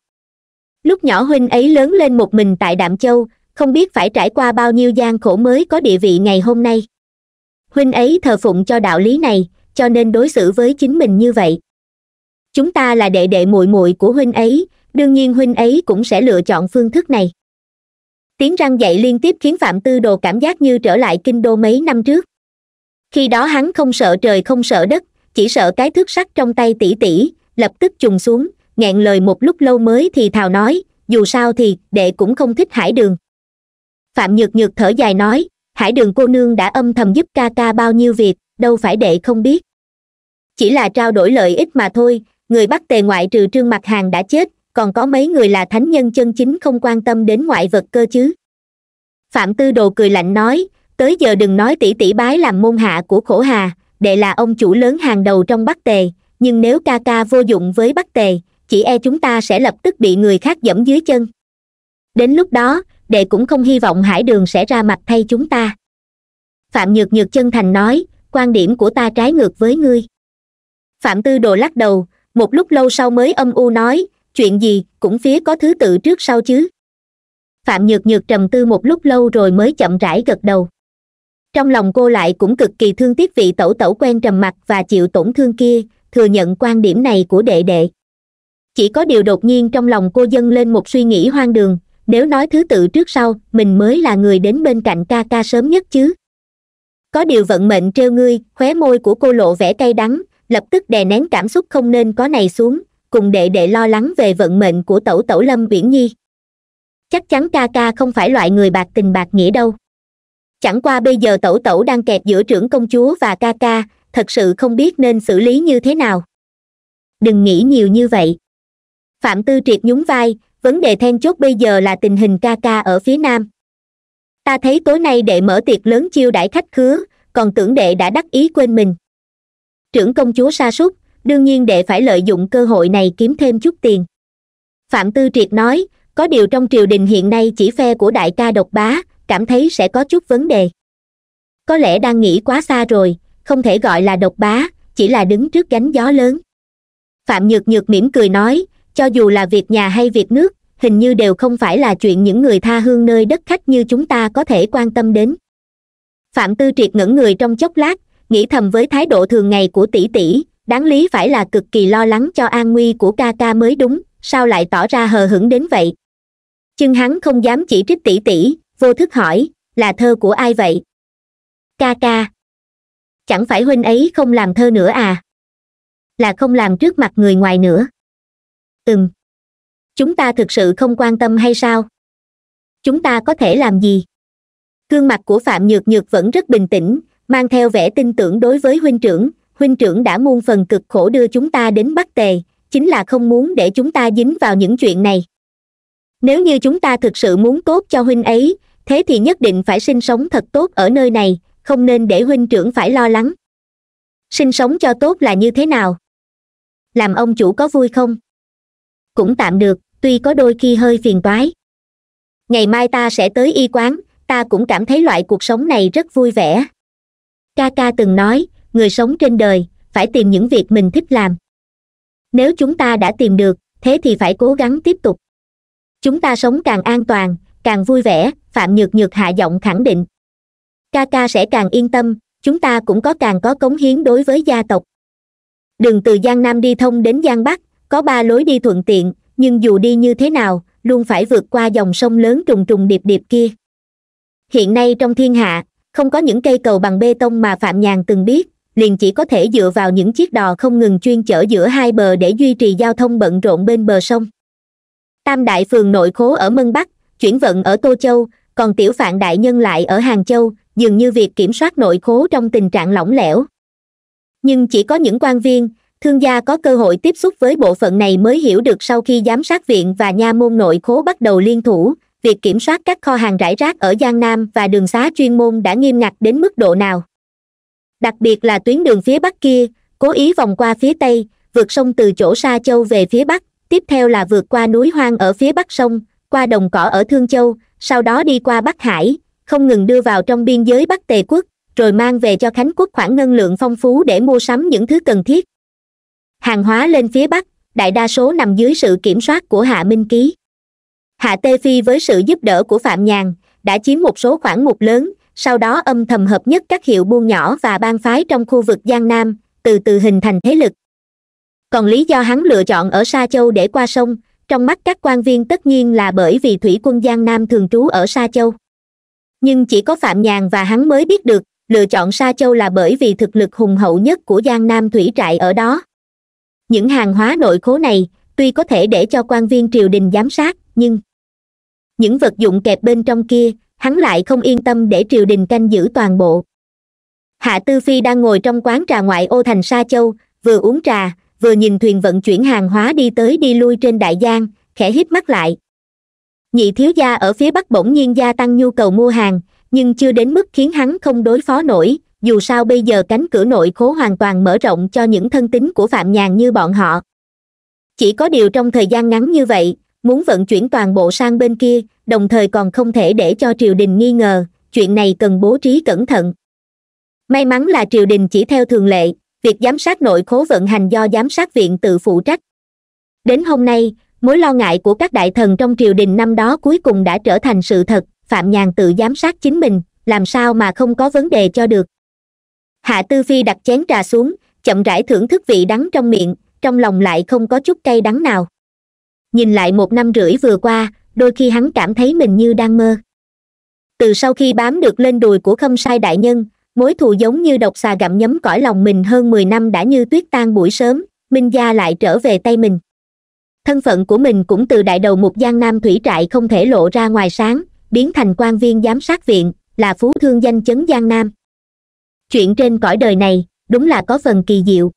lúc nhỏ huynh ấy lớn lên một mình tại đạm châu không biết phải trải qua bao nhiêu gian khổ mới có địa vị ngày hôm nay huynh ấy thờ phụng cho đạo lý này cho nên đối xử với chính mình như vậy chúng ta là đệ đệ muội muội của huynh ấy đương nhiên huynh ấy cũng sẽ lựa chọn phương thức này tiếng răng dậy liên tiếp khiến phạm tư đồ cảm giác như trở lại kinh đô mấy năm trước khi đó hắn không sợ trời không sợ đất chỉ sợ cái thước sắt trong tay tỷ tỷ lập tức trùng xuống nghẹn lời một lúc lâu mới thì thào nói dù sao thì đệ cũng không thích hải đường phạm nhược nhược thở dài nói hải đường cô nương đã âm thầm giúp ca ca bao nhiêu việc đâu phải đệ không biết chỉ là trao đổi lợi ích mà thôi người bắt tề ngoại trừ trương mặt hàng đã chết còn có mấy người là thánh nhân chân chính không quan tâm đến ngoại vật cơ chứ phạm tư đồ cười lạnh nói tới giờ đừng nói tỷ tỷ bái làm môn hạ của khổ hà đệ là ông chủ lớn hàng đầu trong bắc tề nhưng nếu ca ca vô dụng với bắc tề chỉ e chúng ta sẽ lập tức bị người khác dẫm dưới chân đến lúc đó đệ cũng không hy vọng hải đường sẽ ra mặt thay chúng ta phạm nhược nhược chân thành nói quan điểm của ta trái ngược với ngươi phạm tư đồ lắc đầu một lúc lâu sau mới âm u nói chuyện gì cũng phía có thứ tự trước sau chứ phạm nhược nhược trầm tư một lúc lâu rồi mới chậm rãi gật đầu trong lòng cô lại cũng cực kỳ thương tiếc vị tẩu tẩu quen trầm mặc và chịu tổn thương kia thừa nhận quan điểm này của đệ đệ chỉ có điều đột nhiên trong lòng cô dâng lên một suy nghĩ hoang đường nếu nói thứ tự trước sau mình mới là người đến bên cạnh ca ca sớm nhất chứ có điều vận mệnh trêu ngươi khóe môi của cô lộ vẻ cay đắng lập tức đè nén cảm xúc không nên có này xuống cùng đệ đệ lo lắng về vận mệnh của tẩu tẩu lâm uyển nhi chắc chắn ca ca không phải loại người bạc tình bạc nghĩa đâu chẳng qua bây giờ tẩu tẩu đang kẹt giữa trưởng công chúa và ca ca thật sự không biết nên xử lý như thế nào đừng nghĩ nhiều như vậy phạm tư triệt nhún vai vấn đề then chốt bây giờ là tình hình ca ca ở phía nam ta thấy tối nay đệ mở tiệc lớn chiêu đãi khách khứa còn tưởng đệ đã đắc ý quên mình trưởng công chúa sa sút đương nhiên đệ phải lợi dụng cơ hội này kiếm thêm chút tiền phạm tư triệt nói có điều trong triều đình hiện nay chỉ phe của đại ca độc bá cảm thấy sẽ có chút vấn đề có lẽ đang nghĩ quá xa rồi không thể gọi là độc bá chỉ là đứng trước gánh gió lớn phạm nhược nhược mỉm cười nói cho dù là việc nhà hay việc nước hình như đều không phải là chuyện những người tha hương nơi đất khách như chúng ta có thể quan tâm đến phạm tư triệt ngẩng người trong chốc lát nghĩ thầm với thái độ thường ngày của tỷ tỷ đáng lý phải là cực kỳ lo lắng cho an nguy của ca ca mới đúng sao lại tỏ ra hờ hững đến vậy chưng hắn không dám chỉ trích tỷ tỷ vô thức hỏi là thơ của ai vậy ca ca chẳng phải huynh ấy không làm thơ nữa à là không làm trước mặt người ngoài nữa ừm chúng ta thực sự không quan tâm hay sao chúng ta có thể làm gì gương mặt của phạm nhược nhược vẫn rất bình tĩnh mang theo vẻ tin tưởng đối với huynh trưởng huynh trưởng đã muôn phần cực khổ đưa chúng ta đến bắc tề chính là không muốn để chúng ta dính vào những chuyện này nếu như chúng ta thực sự muốn tốt cho huynh ấy thế thì nhất định phải sinh sống thật tốt ở nơi này không nên để huynh trưởng phải lo lắng sinh sống cho tốt là như thế nào làm ông chủ có vui không cũng tạm được tuy có đôi khi hơi phiền toái ngày mai ta sẽ tới y quán ta cũng cảm thấy loại cuộc sống này rất vui vẻ ca ca từng nói người sống trên đời phải tìm những việc mình thích làm nếu chúng ta đã tìm được thế thì phải cố gắng tiếp tục chúng ta sống càng an toàn càng vui vẻ phạm nhược nhược hạ giọng khẳng định ca ca sẽ càng yên tâm chúng ta cũng có càng có cống hiến đối với gia tộc đường từ giang nam đi thông đến giang bắc có ba lối đi thuận tiện nhưng dù đi như thế nào luôn phải vượt qua dòng sông lớn trùng trùng điệp điệp kia hiện nay trong thiên hạ không có những cây cầu bằng bê tông mà phạm nhàn từng biết liền chỉ có thể dựa vào những chiếc đò không ngừng chuyên chở giữa hai bờ để duy trì giao thông bận rộn bên bờ sông tam đại phường nội khố ở mân bắc chuyển vận ở tô châu còn tiểu phạn đại nhân lại ở hàng châu dường như việc kiểm soát nội khố trong tình trạng lỏng lẻo nhưng chỉ có những quan viên thương gia có cơ hội tiếp xúc với bộ phận này mới hiểu được sau khi giám sát viện và nha môn nội khố bắt đầu liên thủ việc kiểm soát các kho hàng rải rác ở giang nam và đường xá chuyên môn đã nghiêm ngặt đến mức độ nào đặc biệt là tuyến đường phía bắc kia cố ý vòng qua phía tây vượt sông từ chỗ sa châu về phía bắc tiếp theo là vượt qua núi hoang ở phía bắc sông qua đồng cỏ ở thương châu sau đó đi qua bắc hải không ngừng đưa vào trong biên giới bắc tề quốc rồi mang về cho khánh quốc khoản ngân lượng phong phú để mua sắm những thứ cần thiết hàng hóa lên phía bắc đại đa số nằm dưới sự kiểm soát của hạ minh ký hạ tê phi với sự giúp đỡ của phạm nhàn đã chiếm một số khoản mục lớn sau đó âm thầm hợp nhất các hiệu buôn nhỏ và bang phái trong khu vực giang nam từ từ hình thành thế lực còn lý do hắn lựa chọn ở sa châu để qua sông trong mắt các quan viên tất nhiên là bởi vì thủy quân giang nam thường trú ở sa châu nhưng chỉ có phạm nhàn và hắn mới biết được lựa chọn sa châu là bởi vì thực lực hùng hậu nhất của giang nam thủy trại ở đó những hàng hóa nội khố này tuy có thể để cho quan viên triều đình giám sát nhưng những vật dụng kẹp bên trong kia hắn lại không yên tâm để triều đình canh giữ toàn bộ hạ tư phi đang ngồi trong quán trà ngoại ô thành sa châu vừa uống trà vừa nhìn thuyền vận chuyển hàng hóa đi tới đi lui trên đại giang khẽ hít mắt lại nhị thiếu gia ở phía bắc bỗng nhiên gia tăng nhu cầu mua hàng nhưng chưa đến mức khiến hắn không đối phó nổi dù sao bây giờ cánh cửa nội khố hoàn toàn mở rộng cho những thân tín của phạm nhàn như bọn họ chỉ có điều trong thời gian ngắn như vậy muốn vận chuyển toàn bộ sang bên kia đồng thời còn không thể để cho triều đình nghi ngờ chuyện này cần bố trí cẩn thận may mắn là triều đình chỉ theo thường lệ việc giám sát nội khố vận hành do giám sát viện tự phụ trách đến hôm nay mối lo ngại của các đại thần trong triều đình năm đó cuối cùng đã trở thành sự thật phạm nhàn tự giám sát chính mình làm sao mà không có vấn đề cho được hạ tư phi đặt chén trà xuống chậm rãi thưởng thức vị đắng trong miệng trong lòng lại không có chút cay đắng nào nhìn lại một năm rưỡi vừa qua đôi khi hắn cảm thấy mình như đang mơ từ sau khi bám được lên đùi của khâm sai đại nhân mối thù giống như độc xà gặm nhấm cõi lòng mình hơn mười năm đã như tuyết tan buổi sớm minh gia lại trở về tay mình thân phận của mình cũng từ đại đầu một giang nam thủy trại không thể lộ ra ngoài sáng biến thành quan viên giám sát viện là phú thương danh chấn giang nam chuyện trên cõi đời này đúng là có phần kỳ diệu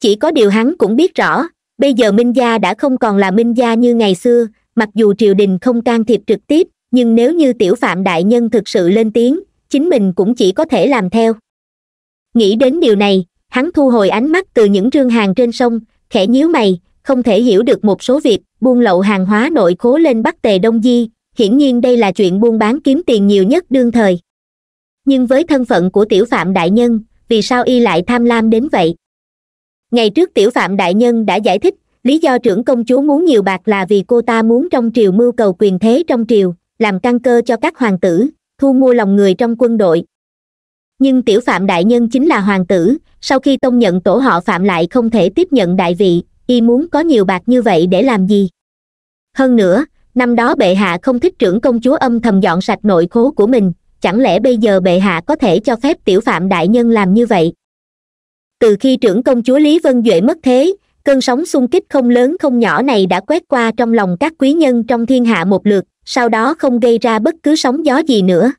chỉ có điều hắn cũng biết rõ bây giờ minh gia đã không còn là minh gia như ngày xưa mặc dù triều đình không can thiệp trực tiếp nhưng nếu như tiểu phạm đại nhân thực sự lên tiếng chính mình cũng chỉ có thể làm theo nghĩ đến điều này hắn thu hồi ánh mắt từ những trương hàng trên sông khẽ nhíu mày không thể hiểu được một số việc buôn lậu hàng hóa nội khố lên bắc tề đông di hiển nhiên đây là chuyện buôn bán kiếm tiền nhiều nhất đương thời nhưng với thân phận của tiểu phạm đại nhân vì sao y lại tham lam đến vậy ngày trước tiểu phạm đại nhân đã giải thích lý do trưởng công chúa muốn nhiều bạc là vì cô ta muốn trong triều mưu cầu quyền thế trong triều làm căn cơ cho các hoàng tử thu mua lòng người trong quân đội nhưng tiểu phạm đại nhân chính là hoàng tử sau khi tông nhận tổ họ phạm lại không thể tiếp nhận đại vị y muốn có nhiều bạc như vậy để làm gì hơn nữa năm đó bệ hạ không thích trưởng công chúa âm thầm dọn sạch nội khố của mình chẳng lẽ bây giờ bệ hạ có thể cho phép tiểu phạm đại nhân làm như vậy từ khi trưởng công chúa lý vân duệ mất thế cơn sóng xung kích không lớn không nhỏ này đã quét qua trong lòng các quý nhân trong thiên hạ một lượt sau đó không gây ra bất cứ sóng gió gì nữa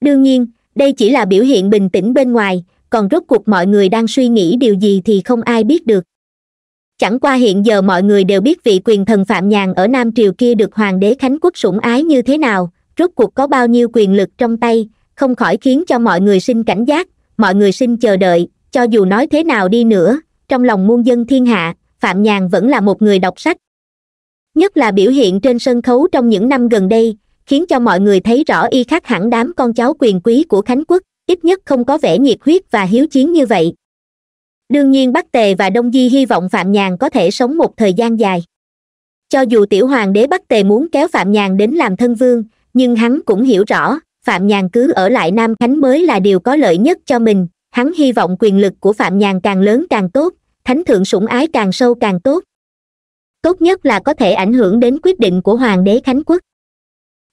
đương nhiên đây chỉ là biểu hiện bình tĩnh bên ngoài còn rốt cuộc mọi người đang suy nghĩ điều gì thì không ai biết được chẳng qua hiện giờ mọi người đều biết vị quyền thần phạm nhàn ở nam triều kia được hoàng đế khánh quốc sủng ái như thế nào rốt cuộc có bao nhiêu quyền lực trong tay không khỏi khiến cho mọi người sinh cảnh giác mọi người sinh chờ đợi cho dù nói thế nào đi nữa trong lòng muôn dân thiên hạ phạm nhàn vẫn là một người đọc sách nhất là biểu hiện trên sân khấu trong những năm gần đây khiến cho mọi người thấy rõ y khác hẳn đám con cháu quyền quý của khánh quốc ít nhất không có vẻ nhiệt huyết và hiếu chiến như vậy đương nhiên bắc tề và đông di hy vọng phạm nhàn có thể sống một thời gian dài cho dù tiểu hoàng đế bắc tề muốn kéo phạm nhàn đến làm thân vương nhưng hắn cũng hiểu rõ phạm nhàn cứ ở lại nam khánh mới là điều có lợi nhất cho mình hắn hy vọng quyền lực của phạm nhàn càng lớn càng tốt thánh thượng sủng ái càng sâu càng tốt tốt nhất là có thể ảnh hưởng đến quyết định của hoàng đế khánh quốc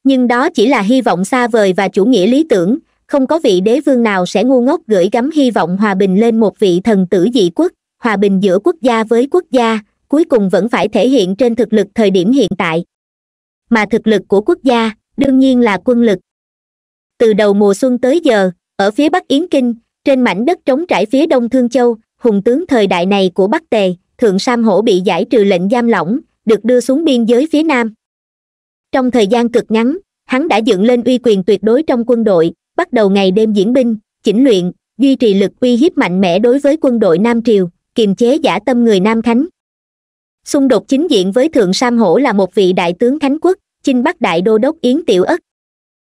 nhưng đó chỉ là hy vọng xa vời và chủ nghĩa lý tưởng không có vị đế vương nào sẽ ngu ngốc gửi gắm hy vọng hòa bình lên một vị thần tử dị quốc hòa bình giữa quốc gia với quốc gia cuối cùng vẫn phải thể hiện trên thực lực thời điểm hiện tại mà thực lực của quốc gia đương nhiên là quân lực từ đầu mùa xuân tới giờ ở phía bắc yến kinh trên mảnh đất trống trải phía đông thương châu hùng tướng thời đại này của bắc tề thượng sam hổ bị giải trừ lệnh giam lỏng được đưa xuống biên giới phía nam trong thời gian cực ngắn hắn đã dựng lên uy quyền tuyệt đối trong quân đội bắt đầu ngày đêm diễn binh chỉnh luyện duy trì lực uy hiếp mạnh mẽ đối với quân đội nam triều kiềm chế giả tâm người nam khánh xung đột chính diện với thượng sam hổ là một vị đại tướng khánh quốc chinh bắc đại đô đốc yến tiểu ất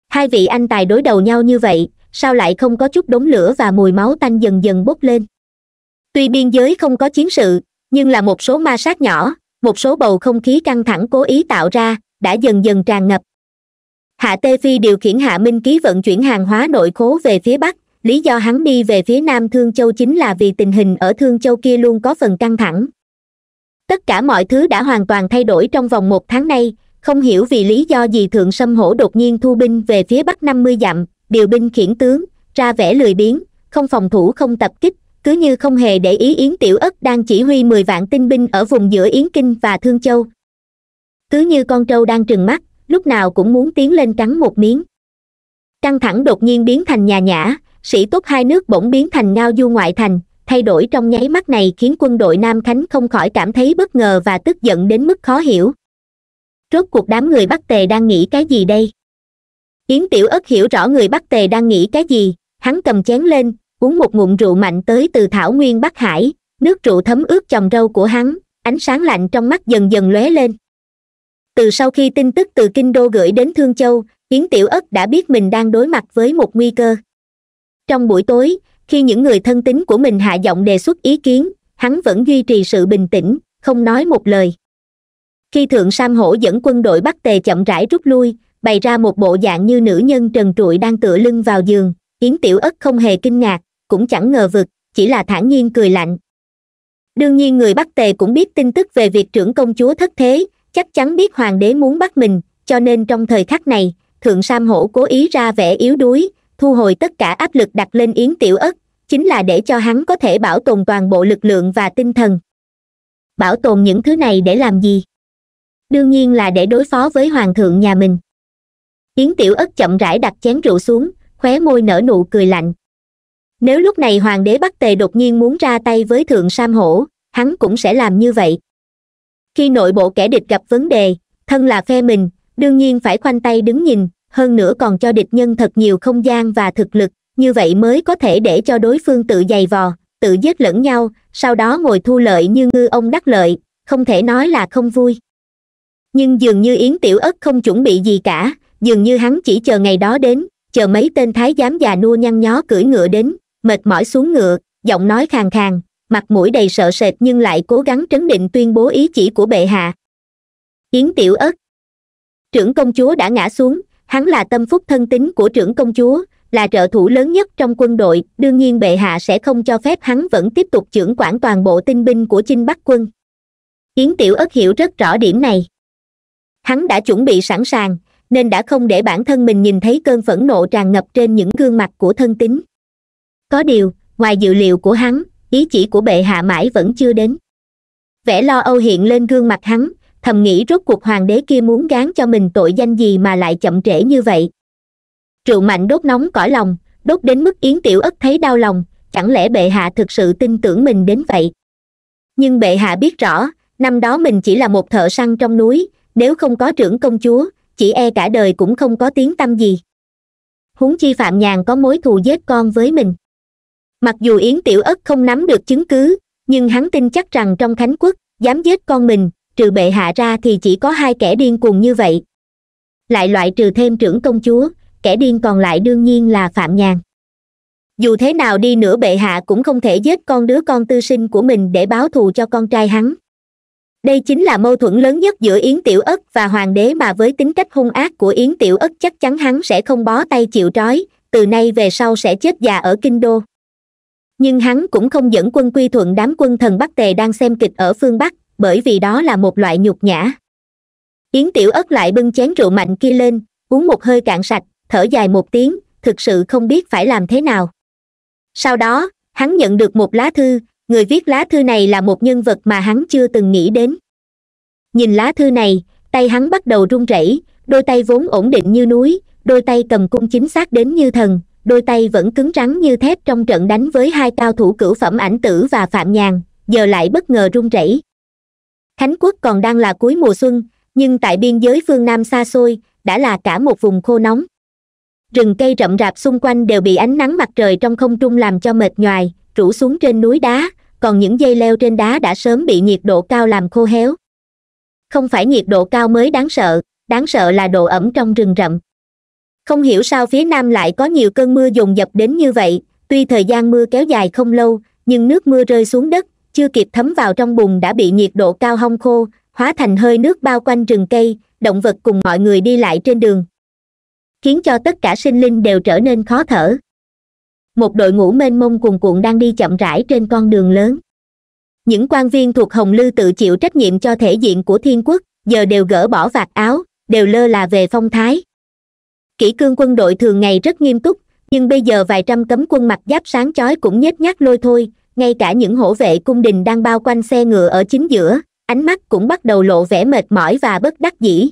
hai vị anh tài đối đầu nhau như vậy sao lại không có chút đống lửa và mùi máu tanh dần dần bốc lên tuy biên giới không có chiến sự nhưng là một số ma sát nhỏ một số bầu không khí căng thẳng cố ý tạo ra đã dần dần tràn ngập hạ tê phi điều khiển hạ minh ký vận chuyển hàng hóa nội khố về phía bắc lý do hắn đi về phía nam thương châu chính là vì tình hình ở thương châu kia luôn có phần căng thẳng tất cả mọi thứ đã hoàn toàn thay đổi trong vòng một tháng nay không hiểu vì lý do gì thượng sâm hổ đột nhiên thu binh về phía bắc năm mươi dặm điều binh khiển tướng ra vẻ lười biếng không phòng thủ không tập kích cứ như không hề để ý yến tiểu ất đang chỉ huy mười vạn tinh binh ở vùng giữa yến kinh và thương châu cứ như con trâu đang trừng mắt lúc nào cũng muốn tiến lên cắn một miếng căng thẳng đột nhiên biến thành nhà nhã sĩ tốt hai nước bỗng biến thành ngao du ngoại thành thay đổi trong nháy mắt này khiến quân đội nam khánh không khỏi cảm thấy bất ngờ và tức giận đến mức khó hiểu rốt cuộc đám người bắc tề đang nghĩ cái gì đây yến tiểu ất hiểu rõ người bắc tề đang nghĩ cái gì hắn cầm chén lên uống một ngụm rượu mạnh tới từ thảo nguyên bắc hải nước rượu thấm ướt chồng râu của hắn ánh sáng lạnh trong mắt dần dần lóe lên từ sau khi tin tức từ kinh đô gửi đến thương châu yến tiểu ất đã biết mình đang đối mặt với một nguy cơ trong buổi tối khi những người thân tín của mình hạ giọng đề xuất ý kiến hắn vẫn duy trì sự bình tĩnh không nói một lời khi thượng sam hổ dẫn quân đội bắc tề chậm rãi rút lui bày ra một bộ dạng như nữ nhân trần trụi đang tựa lưng vào giường yến tiểu ất không hề kinh ngạc cũng chẳng ngờ vực chỉ là thản nhiên cười lạnh đương nhiên người bắc tề cũng biết tin tức về việc trưởng công chúa thất thế chắc chắn biết hoàng đế muốn bắt mình cho nên trong thời khắc này thượng sam hổ cố ý ra vẻ yếu đuối thu hồi tất cả áp lực đặt lên yến tiểu ất chính là để cho hắn có thể bảo tồn toàn bộ lực lượng và tinh thần bảo tồn những thứ này để làm gì đương nhiên là để đối phó với hoàng thượng nhà mình yến tiểu ất chậm rãi đặt chén rượu xuống khóe môi nở nụ cười lạnh nếu lúc này hoàng đế bắc tề đột nhiên muốn ra tay với thượng sam hổ hắn cũng sẽ làm như vậy khi nội bộ kẻ địch gặp vấn đề thân là phe mình đương nhiên phải khoanh tay đứng nhìn hơn nữa còn cho địch nhân thật nhiều không gian và thực lực như vậy mới có thể để cho đối phương tự giày vò tự giết lẫn nhau sau đó ngồi thu lợi như ngư ông đắc lợi không thể nói là không vui nhưng dường như yến tiểu ất không chuẩn bị gì cả dường như hắn chỉ chờ ngày đó đến chờ mấy tên thái giám già nua nhăn nhó cưỡi ngựa đến mệt mỏi xuống ngựa giọng nói khàn khàn mặt mũi đầy sợ sệt nhưng lại cố gắng trấn định tuyên bố ý chỉ của bệ hạ yến tiểu ất trưởng công chúa đã ngã xuống hắn là tâm phúc thân tín của trưởng công chúa là trợ thủ lớn nhất trong quân đội đương nhiên bệ hạ sẽ không cho phép hắn vẫn tiếp tục trưởng quản toàn bộ tinh binh của chinh bắc quân yến tiểu ất hiểu rất rõ điểm này hắn đã chuẩn bị sẵn sàng nên đã không để bản thân mình nhìn thấy cơn phẫn nộ tràn ngập trên những gương mặt của thân tín có điều ngoài dự liệu của hắn ý chỉ của bệ hạ mãi vẫn chưa đến vẻ lo âu hiện lên gương mặt hắn thầm nghĩ rốt cuộc hoàng đế kia muốn gán cho mình tội danh gì mà lại chậm trễ như vậy rượu mạnh đốt nóng cõi lòng đốt đến mức yến tiểu ất thấy đau lòng chẳng lẽ bệ hạ thực sự tin tưởng mình đến vậy nhưng bệ hạ biết rõ năm đó mình chỉ là một thợ săn trong núi nếu không có trưởng công chúa chỉ e cả đời cũng không có tiếng tâm gì huống chi phạm nhàn có mối thù giết con với mình mặc dù yến tiểu ất không nắm được chứng cứ nhưng hắn tin chắc rằng trong khánh quốc dám giết con mình trừ bệ hạ ra thì chỉ có hai kẻ điên cuồng như vậy lại loại trừ thêm trưởng công chúa kẻ điên còn lại đương nhiên là phạm nhàn dù thế nào đi nữa bệ hạ cũng không thể giết con đứa con tư sinh của mình để báo thù cho con trai hắn đây chính là mâu thuẫn lớn nhất giữa yến tiểu ất và hoàng đế mà với tính cách hung ác của yến tiểu ất chắc chắn hắn sẽ không bó tay chịu trói từ nay về sau sẽ chết già ở kinh đô nhưng hắn cũng không dẫn quân quy thuận đám quân thần bắc tề đang xem kịch ở phương bắc bởi vì đó là một loại nhục nhã yến tiểu ất lại bưng chén rượu mạnh kia lên uống một hơi cạn sạch thở dài một tiếng thực sự không biết phải làm thế nào sau đó hắn nhận được một lá thư người viết lá thư này là một nhân vật mà hắn chưa từng nghĩ đến nhìn lá thư này tay hắn bắt đầu run rẩy đôi tay vốn ổn định như núi đôi tay cầm cung chính xác đến như thần đôi tay vẫn cứng rắn như thép trong trận đánh với hai cao thủ cửu phẩm ảnh tử và phạm nhàn giờ lại bất ngờ run rẩy khánh quốc còn đang là cuối mùa xuân nhưng tại biên giới phương nam xa xôi đã là cả một vùng khô nóng rừng cây rậm rạp xung quanh đều bị ánh nắng mặt trời trong không trung làm cho mệt nhoài rủ xuống trên núi đá còn những dây leo trên đá đã sớm bị nhiệt độ cao làm khô héo không phải nhiệt độ cao mới đáng sợ đáng sợ là độ ẩm trong rừng rậm không hiểu sao phía nam lại có nhiều cơn mưa dồn dập đến như vậy tuy thời gian mưa kéo dài không lâu nhưng nước mưa rơi xuống đất chưa kịp thấm vào trong bùn đã bị nhiệt độ cao hong khô hóa thành hơi nước bao quanh rừng cây động vật cùng mọi người đi lại trên đường khiến cho tất cả sinh linh đều trở nên khó thở một đội ngũ mênh mông cuồn cuộn đang đi chậm rãi trên con đường lớn những quan viên thuộc hồng lư tự chịu trách nhiệm cho thể diện của thiên quốc giờ đều gỡ bỏ vạt áo đều lơ là về phong thái kỷ cương quân đội thường ngày rất nghiêm túc nhưng bây giờ vài trăm cấm quân mặc giáp sáng chói cũng nhếch nhác lôi thôi ngay cả những hổ vệ cung đình đang bao quanh xe ngựa ở chính giữa ánh mắt cũng bắt đầu lộ vẻ mệt mỏi và bất đắc dĩ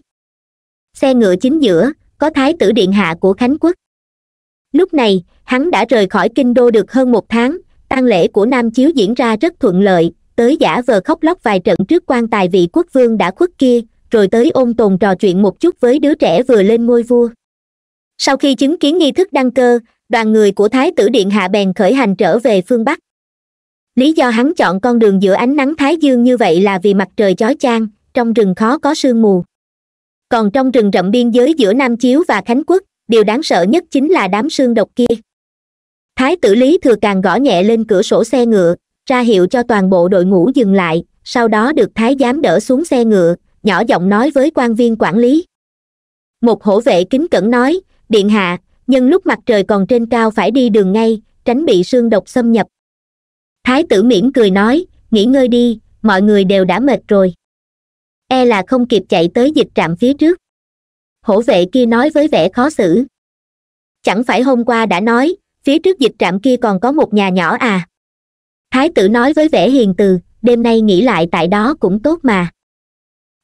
xe ngựa chính giữa có thái tử điện hạ của khánh quốc lúc này hắn đã rời khỏi kinh đô được hơn một tháng tang lễ của nam chiếu diễn ra rất thuận lợi tới giả vờ khóc lóc vài trận trước quan tài vị quốc vương đã khuất kia rồi tới ôn tồn trò chuyện một chút với đứa trẻ vừa lên ngôi vua sau khi chứng kiến nghi thức đăng cơ đoàn người của thái tử điện hạ bèn khởi hành trở về phương bắc lý do hắn chọn con đường giữa ánh nắng thái dương như vậy là vì mặt trời chói chang trong rừng khó có sương mù còn trong rừng rậm biên giới giữa nam chiếu và khánh quốc điều đáng sợ nhất chính là đám sương độc kia thái tử lý thừa càng gõ nhẹ lên cửa sổ xe ngựa ra hiệu cho toàn bộ đội ngũ dừng lại sau đó được thái giám đỡ xuống xe ngựa nhỏ giọng nói với quan viên quản lý một hổ vệ kính cẩn nói điện hạ nhưng lúc mặt trời còn trên cao phải đi đường ngay tránh bị sương độc xâm nhập thái tử mỉm cười nói nghỉ ngơi đi mọi người đều đã mệt rồi e là không kịp chạy tới dịch trạm phía trước hổ vệ kia nói với vẻ khó xử chẳng phải hôm qua đã nói phía trước dịch trạm kia còn có một nhà nhỏ à thái tử nói với vẻ hiền từ đêm nay nghĩ lại tại đó cũng tốt mà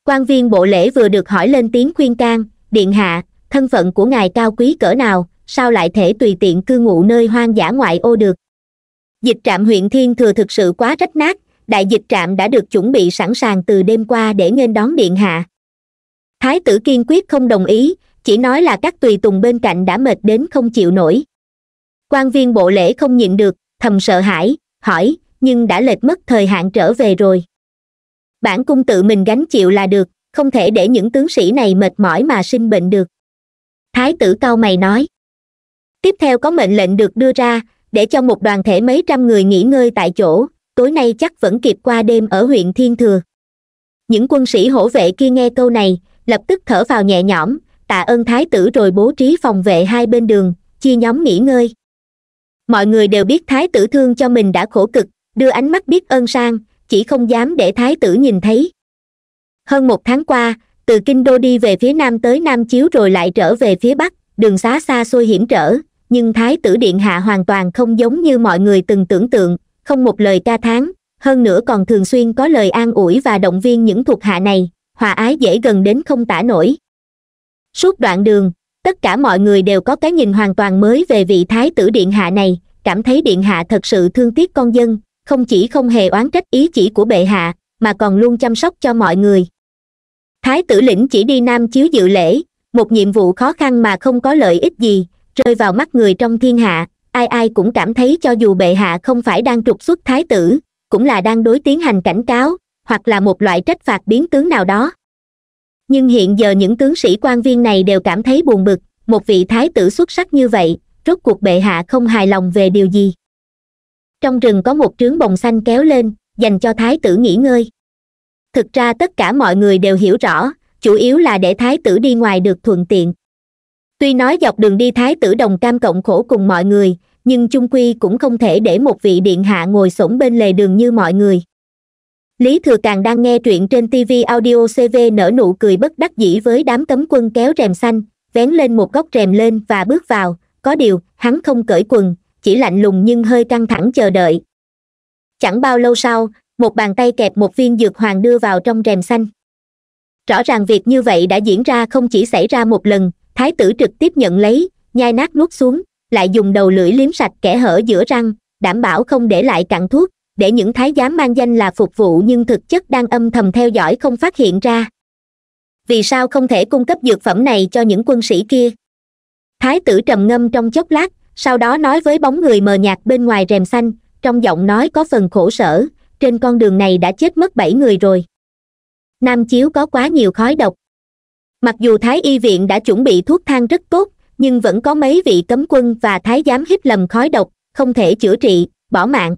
quan viên bộ lễ vừa được hỏi lên tiếng khuyên can điện hạ thân phận của ngài cao quý cỡ nào sao lại thể tùy tiện cư ngụ nơi hoang dã ngoại ô được dịch trạm huyện thiên thừa thực sự quá rách nát đại dịch trạm đã được chuẩn bị sẵn sàng từ đêm qua để nghênh đón điện hạ thái tử kiên quyết không đồng ý chỉ nói là các tùy tùng bên cạnh đã mệt đến không chịu nổi quan viên bộ lễ không nhịn được thầm sợ hãi hỏi nhưng đã lệch mất thời hạn trở về rồi bản cung tự mình gánh chịu là được không thể để những tướng sĩ này mệt mỏi mà sinh bệnh được thái tử cao mày nói tiếp theo có mệnh lệnh được đưa ra để cho một đoàn thể mấy trăm người nghỉ ngơi tại chỗ tối nay chắc vẫn kịp qua đêm ở huyện thiên thừa những quân sĩ hổ vệ kia nghe câu này lập tức thở vào nhẹ nhõm tạ ơn thái tử rồi bố trí phòng vệ hai bên đường chia nhóm nghỉ ngơi mọi người đều biết thái tử thương cho mình đã khổ cực đưa ánh mắt biết ơn sang chỉ không dám để thái tử nhìn thấy hơn một tháng qua từ kinh đô đi về phía nam tới nam chiếu rồi lại trở về phía bắc đường xá xa xôi hiểm trở nhưng thái tử điện hạ hoàn toàn không giống như mọi người từng tưởng tượng không một lời ca thán hơn nữa còn thường xuyên có lời an ủi và động viên những thuộc hạ này hòa ái dễ gần đến không tả nổi suốt đoạn đường tất cả mọi người đều có cái nhìn hoàn toàn mới về vị thái tử điện hạ này cảm thấy điện hạ thật sự thương tiếc con dân không chỉ không hề oán trách ý chỉ của bệ hạ mà còn luôn chăm sóc cho mọi người thái tử lĩnh chỉ đi nam chiếu dự lễ một nhiệm vụ khó khăn mà không có lợi ích gì rơi vào mắt người trong thiên hạ ai ai cũng cảm thấy cho dù bệ hạ không phải đang trục xuất thái tử cũng là đang đối tiến hành cảnh cáo hoặc là một loại trách phạt biến tướng nào đó nhưng hiện giờ những tướng sĩ quan viên này đều cảm thấy buồn bực một vị thái tử xuất sắc như vậy rốt cuộc bệ hạ không hài lòng về điều gì trong rừng có một trướng bồng xanh kéo lên dành cho thái tử nghỉ ngơi thực ra tất cả mọi người đều hiểu rõ chủ yếu là để thái tử đi ngoài được thuận tiện tuy nói dọc đường đi thái tử đồng cam cộng khổ cùng mọi người nhưng chung quy cũng không thể để một vị điện hạ ngồi s bên lề đường như mọi người lý thừa càng đang nghe truyện trên tv audio cv nở nụ cười bất đắc dĩ với đám cấm quân kéo rèm xanh vén lên một góc rèm lên và bước vào có điều hắn không cởi quần chỉ lạnh lùng nhưng hơi căng thẳng chờ đợi chẳng bao lâu sau một bàn tay kẹp một viên dược hoàng đưa vào trong rèm xanh rõ ràng việc như vậy đã diễn ra không chỉ xảy ra một lần thái tử trực tiếp nhận lấy nhai nát nuốt xuống lại dùng đầu lưỡi liếm sạch kẻ hở giữa răng đảm bảo không để lại cặn thuốc để những thái giám mang danh là phục vụ nhưng thực chất đang âm thầm theo dõi không phát hiện ra vì sao không thể cung cấp dược phẩm này cho những quân sĩ kia thái tử trầm ngâm trong chốc lát sau đó nói với bóng người mờ nhạt bên ngoài rèm xanh trong giọng nói có phần khổ sở trên con đường này đã chết mất bảy người rồi nam chiếu có quá nhiều khói độc mặc dù thái y viện đã chuẩn bị thuốc thang rất tốt nhưng vẫn có mấy vị cấm quân và thái giám hít lầm khói độc không thể chữa trị bỏ mạng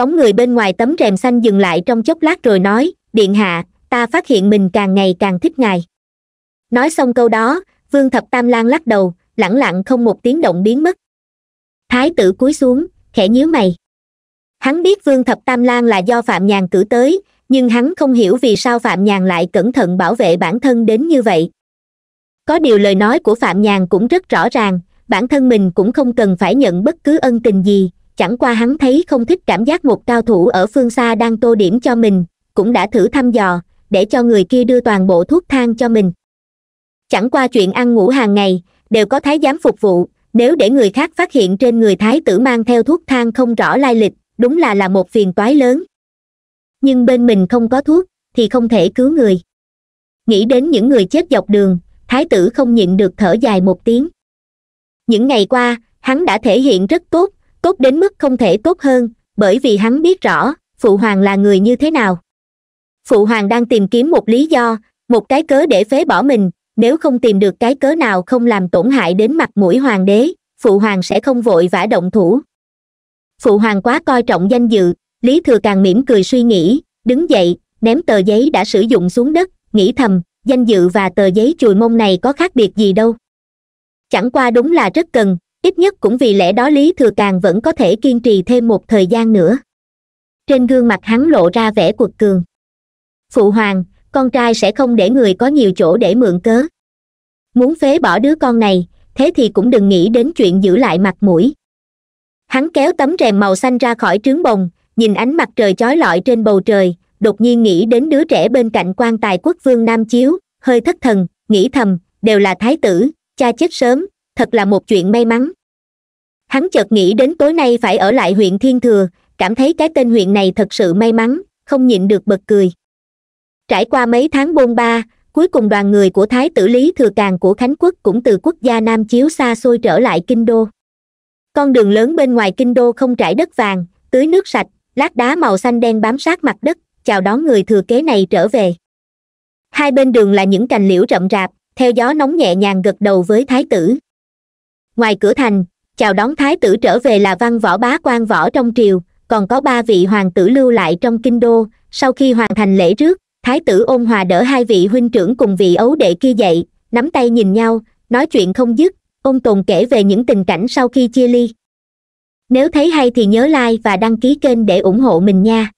bóng người bên ngoài tấm rèm xanh dừng lại trong chốc lát rồi nói điện hạ ta phát hiện mình càng ngày càng thích ngài nói xong câu đó vương thập tam lan lắc đầu lẳng lặng không một tiếng động biến mất thái tử cúi xuống khẽ nhíu mày hắn biết vương thập tam lan là do phạm nhàn cử tới nhưng hắn không hiểu vì sao phạm nhàn lại cẩn thận bảo vệ bản thân đến như vậy có điều lời nói của phạm nhàn cũng rất rõ ràng bản thân mình cũng không cần phải nhận bất cứ ân tình gì chẳng qua hắn thấy không thích cảm giác một cao thủ ở phương xa đang tô điểm cho mình cũng đã thử thăm dò để cho người kia đưa toàn bộ thuốc thang cho mình chẳng qua chuyện ăn ngủ hàng ngày đều có thái giám phục vụ nếu để người khác phát hiện trên người thái tử mang theo thuốc thang không rõ lai lịch đúng là là một phiền toái lớn nhưng bên mình không có thuốc thì không thể cứu người nghĩ đến những người chết dọc đường thái tử không nhịn được thở dài một tiếng những ngày qua hắn đã thể hiện rất tốt tốt đến mức không thể tốt hơn bởi vì hắn biết rõ phụ hoàng là người như thế nào phụ hoàng đang tìm kiếm một lý do một cái cớ để phế bỏ mình nếu không tìm được cái cớ nào không làm tổn hại đến mặt mũi hoàng đế phụ hoàng sẽ không vội vã động thủ phụ hoàng quá coi trọng danh dự lý thừa càng mỉm cười suy nghĩ đứng dậy ném tờ giấy đã sử dụng xuống đất nghĩ thầm danh dự và tờ giấy chùi mông này có khác biệt gì đâu chẳng qua đúng là rất cần ít nhất cũng vì lẽ đó lý thừa càng vẫn có thể kiên trì thêm một thời gian nữa trên gương mặt hắn lộ ra vẻ quật cường phụ hoàng con trai sẽ không để người có nhiều chỗ để mượn cớ muốn phế bỏ đứa con này thế thì cũng đừng nghĩ đến chuyện giữ lại mặt mũi hắn kéo tấm rèm màu xanh ra khỏi trướng bồng nhìn ánh mặt trời chói lọi trên bầu trời đột nhiên nghĩ đến đứa trẻ bên cạnh quan tài quốc vương nam chiếu hơi thất thần nghĩ thầm đều là thái tử cha chết sớm thật là một chuyện may mắn hắn chợt nghĩ đến tối nay phải ở lại huyện thiên thừa cảm thấy cái tên huyện này thật sự may mắn không nhịn được bật cười trải qua mấy tháng bôn ba cuối cùng đoàn người của thái tử lý thừa càng của khánh quốc cũng từ quốc gia nam chiếu xa xôi trở lại kinh đô con đường lớn bên ngoài kinh đô không trải đất vàng tưới nước sạch lát đá màu xanh đen bám sát mặt đất chào đón người thừa kế này trở về hai bên đường là những cành liễu rậm rạp theo gió nóng nhẹ nhàng gật đầu với thái tử ngoài cửa thành chào đón thái tử trở về là văn võ bá quan võ trong triều còn có ba vị hoàng tử lưu lại trong kinh đô sau khi hoàn thành lễ rước thái tử ôn hòa đỡ hai vị huynh trưởng cùng vị ấu đệ kia dậy nắm tay nhìn nhau nói chuyện không dứt ôn tồn kể về những tình cảnh sau khi chia ly nếu thấy hay thì nhớ like và đăng ký kênh để ủng hộ mình nha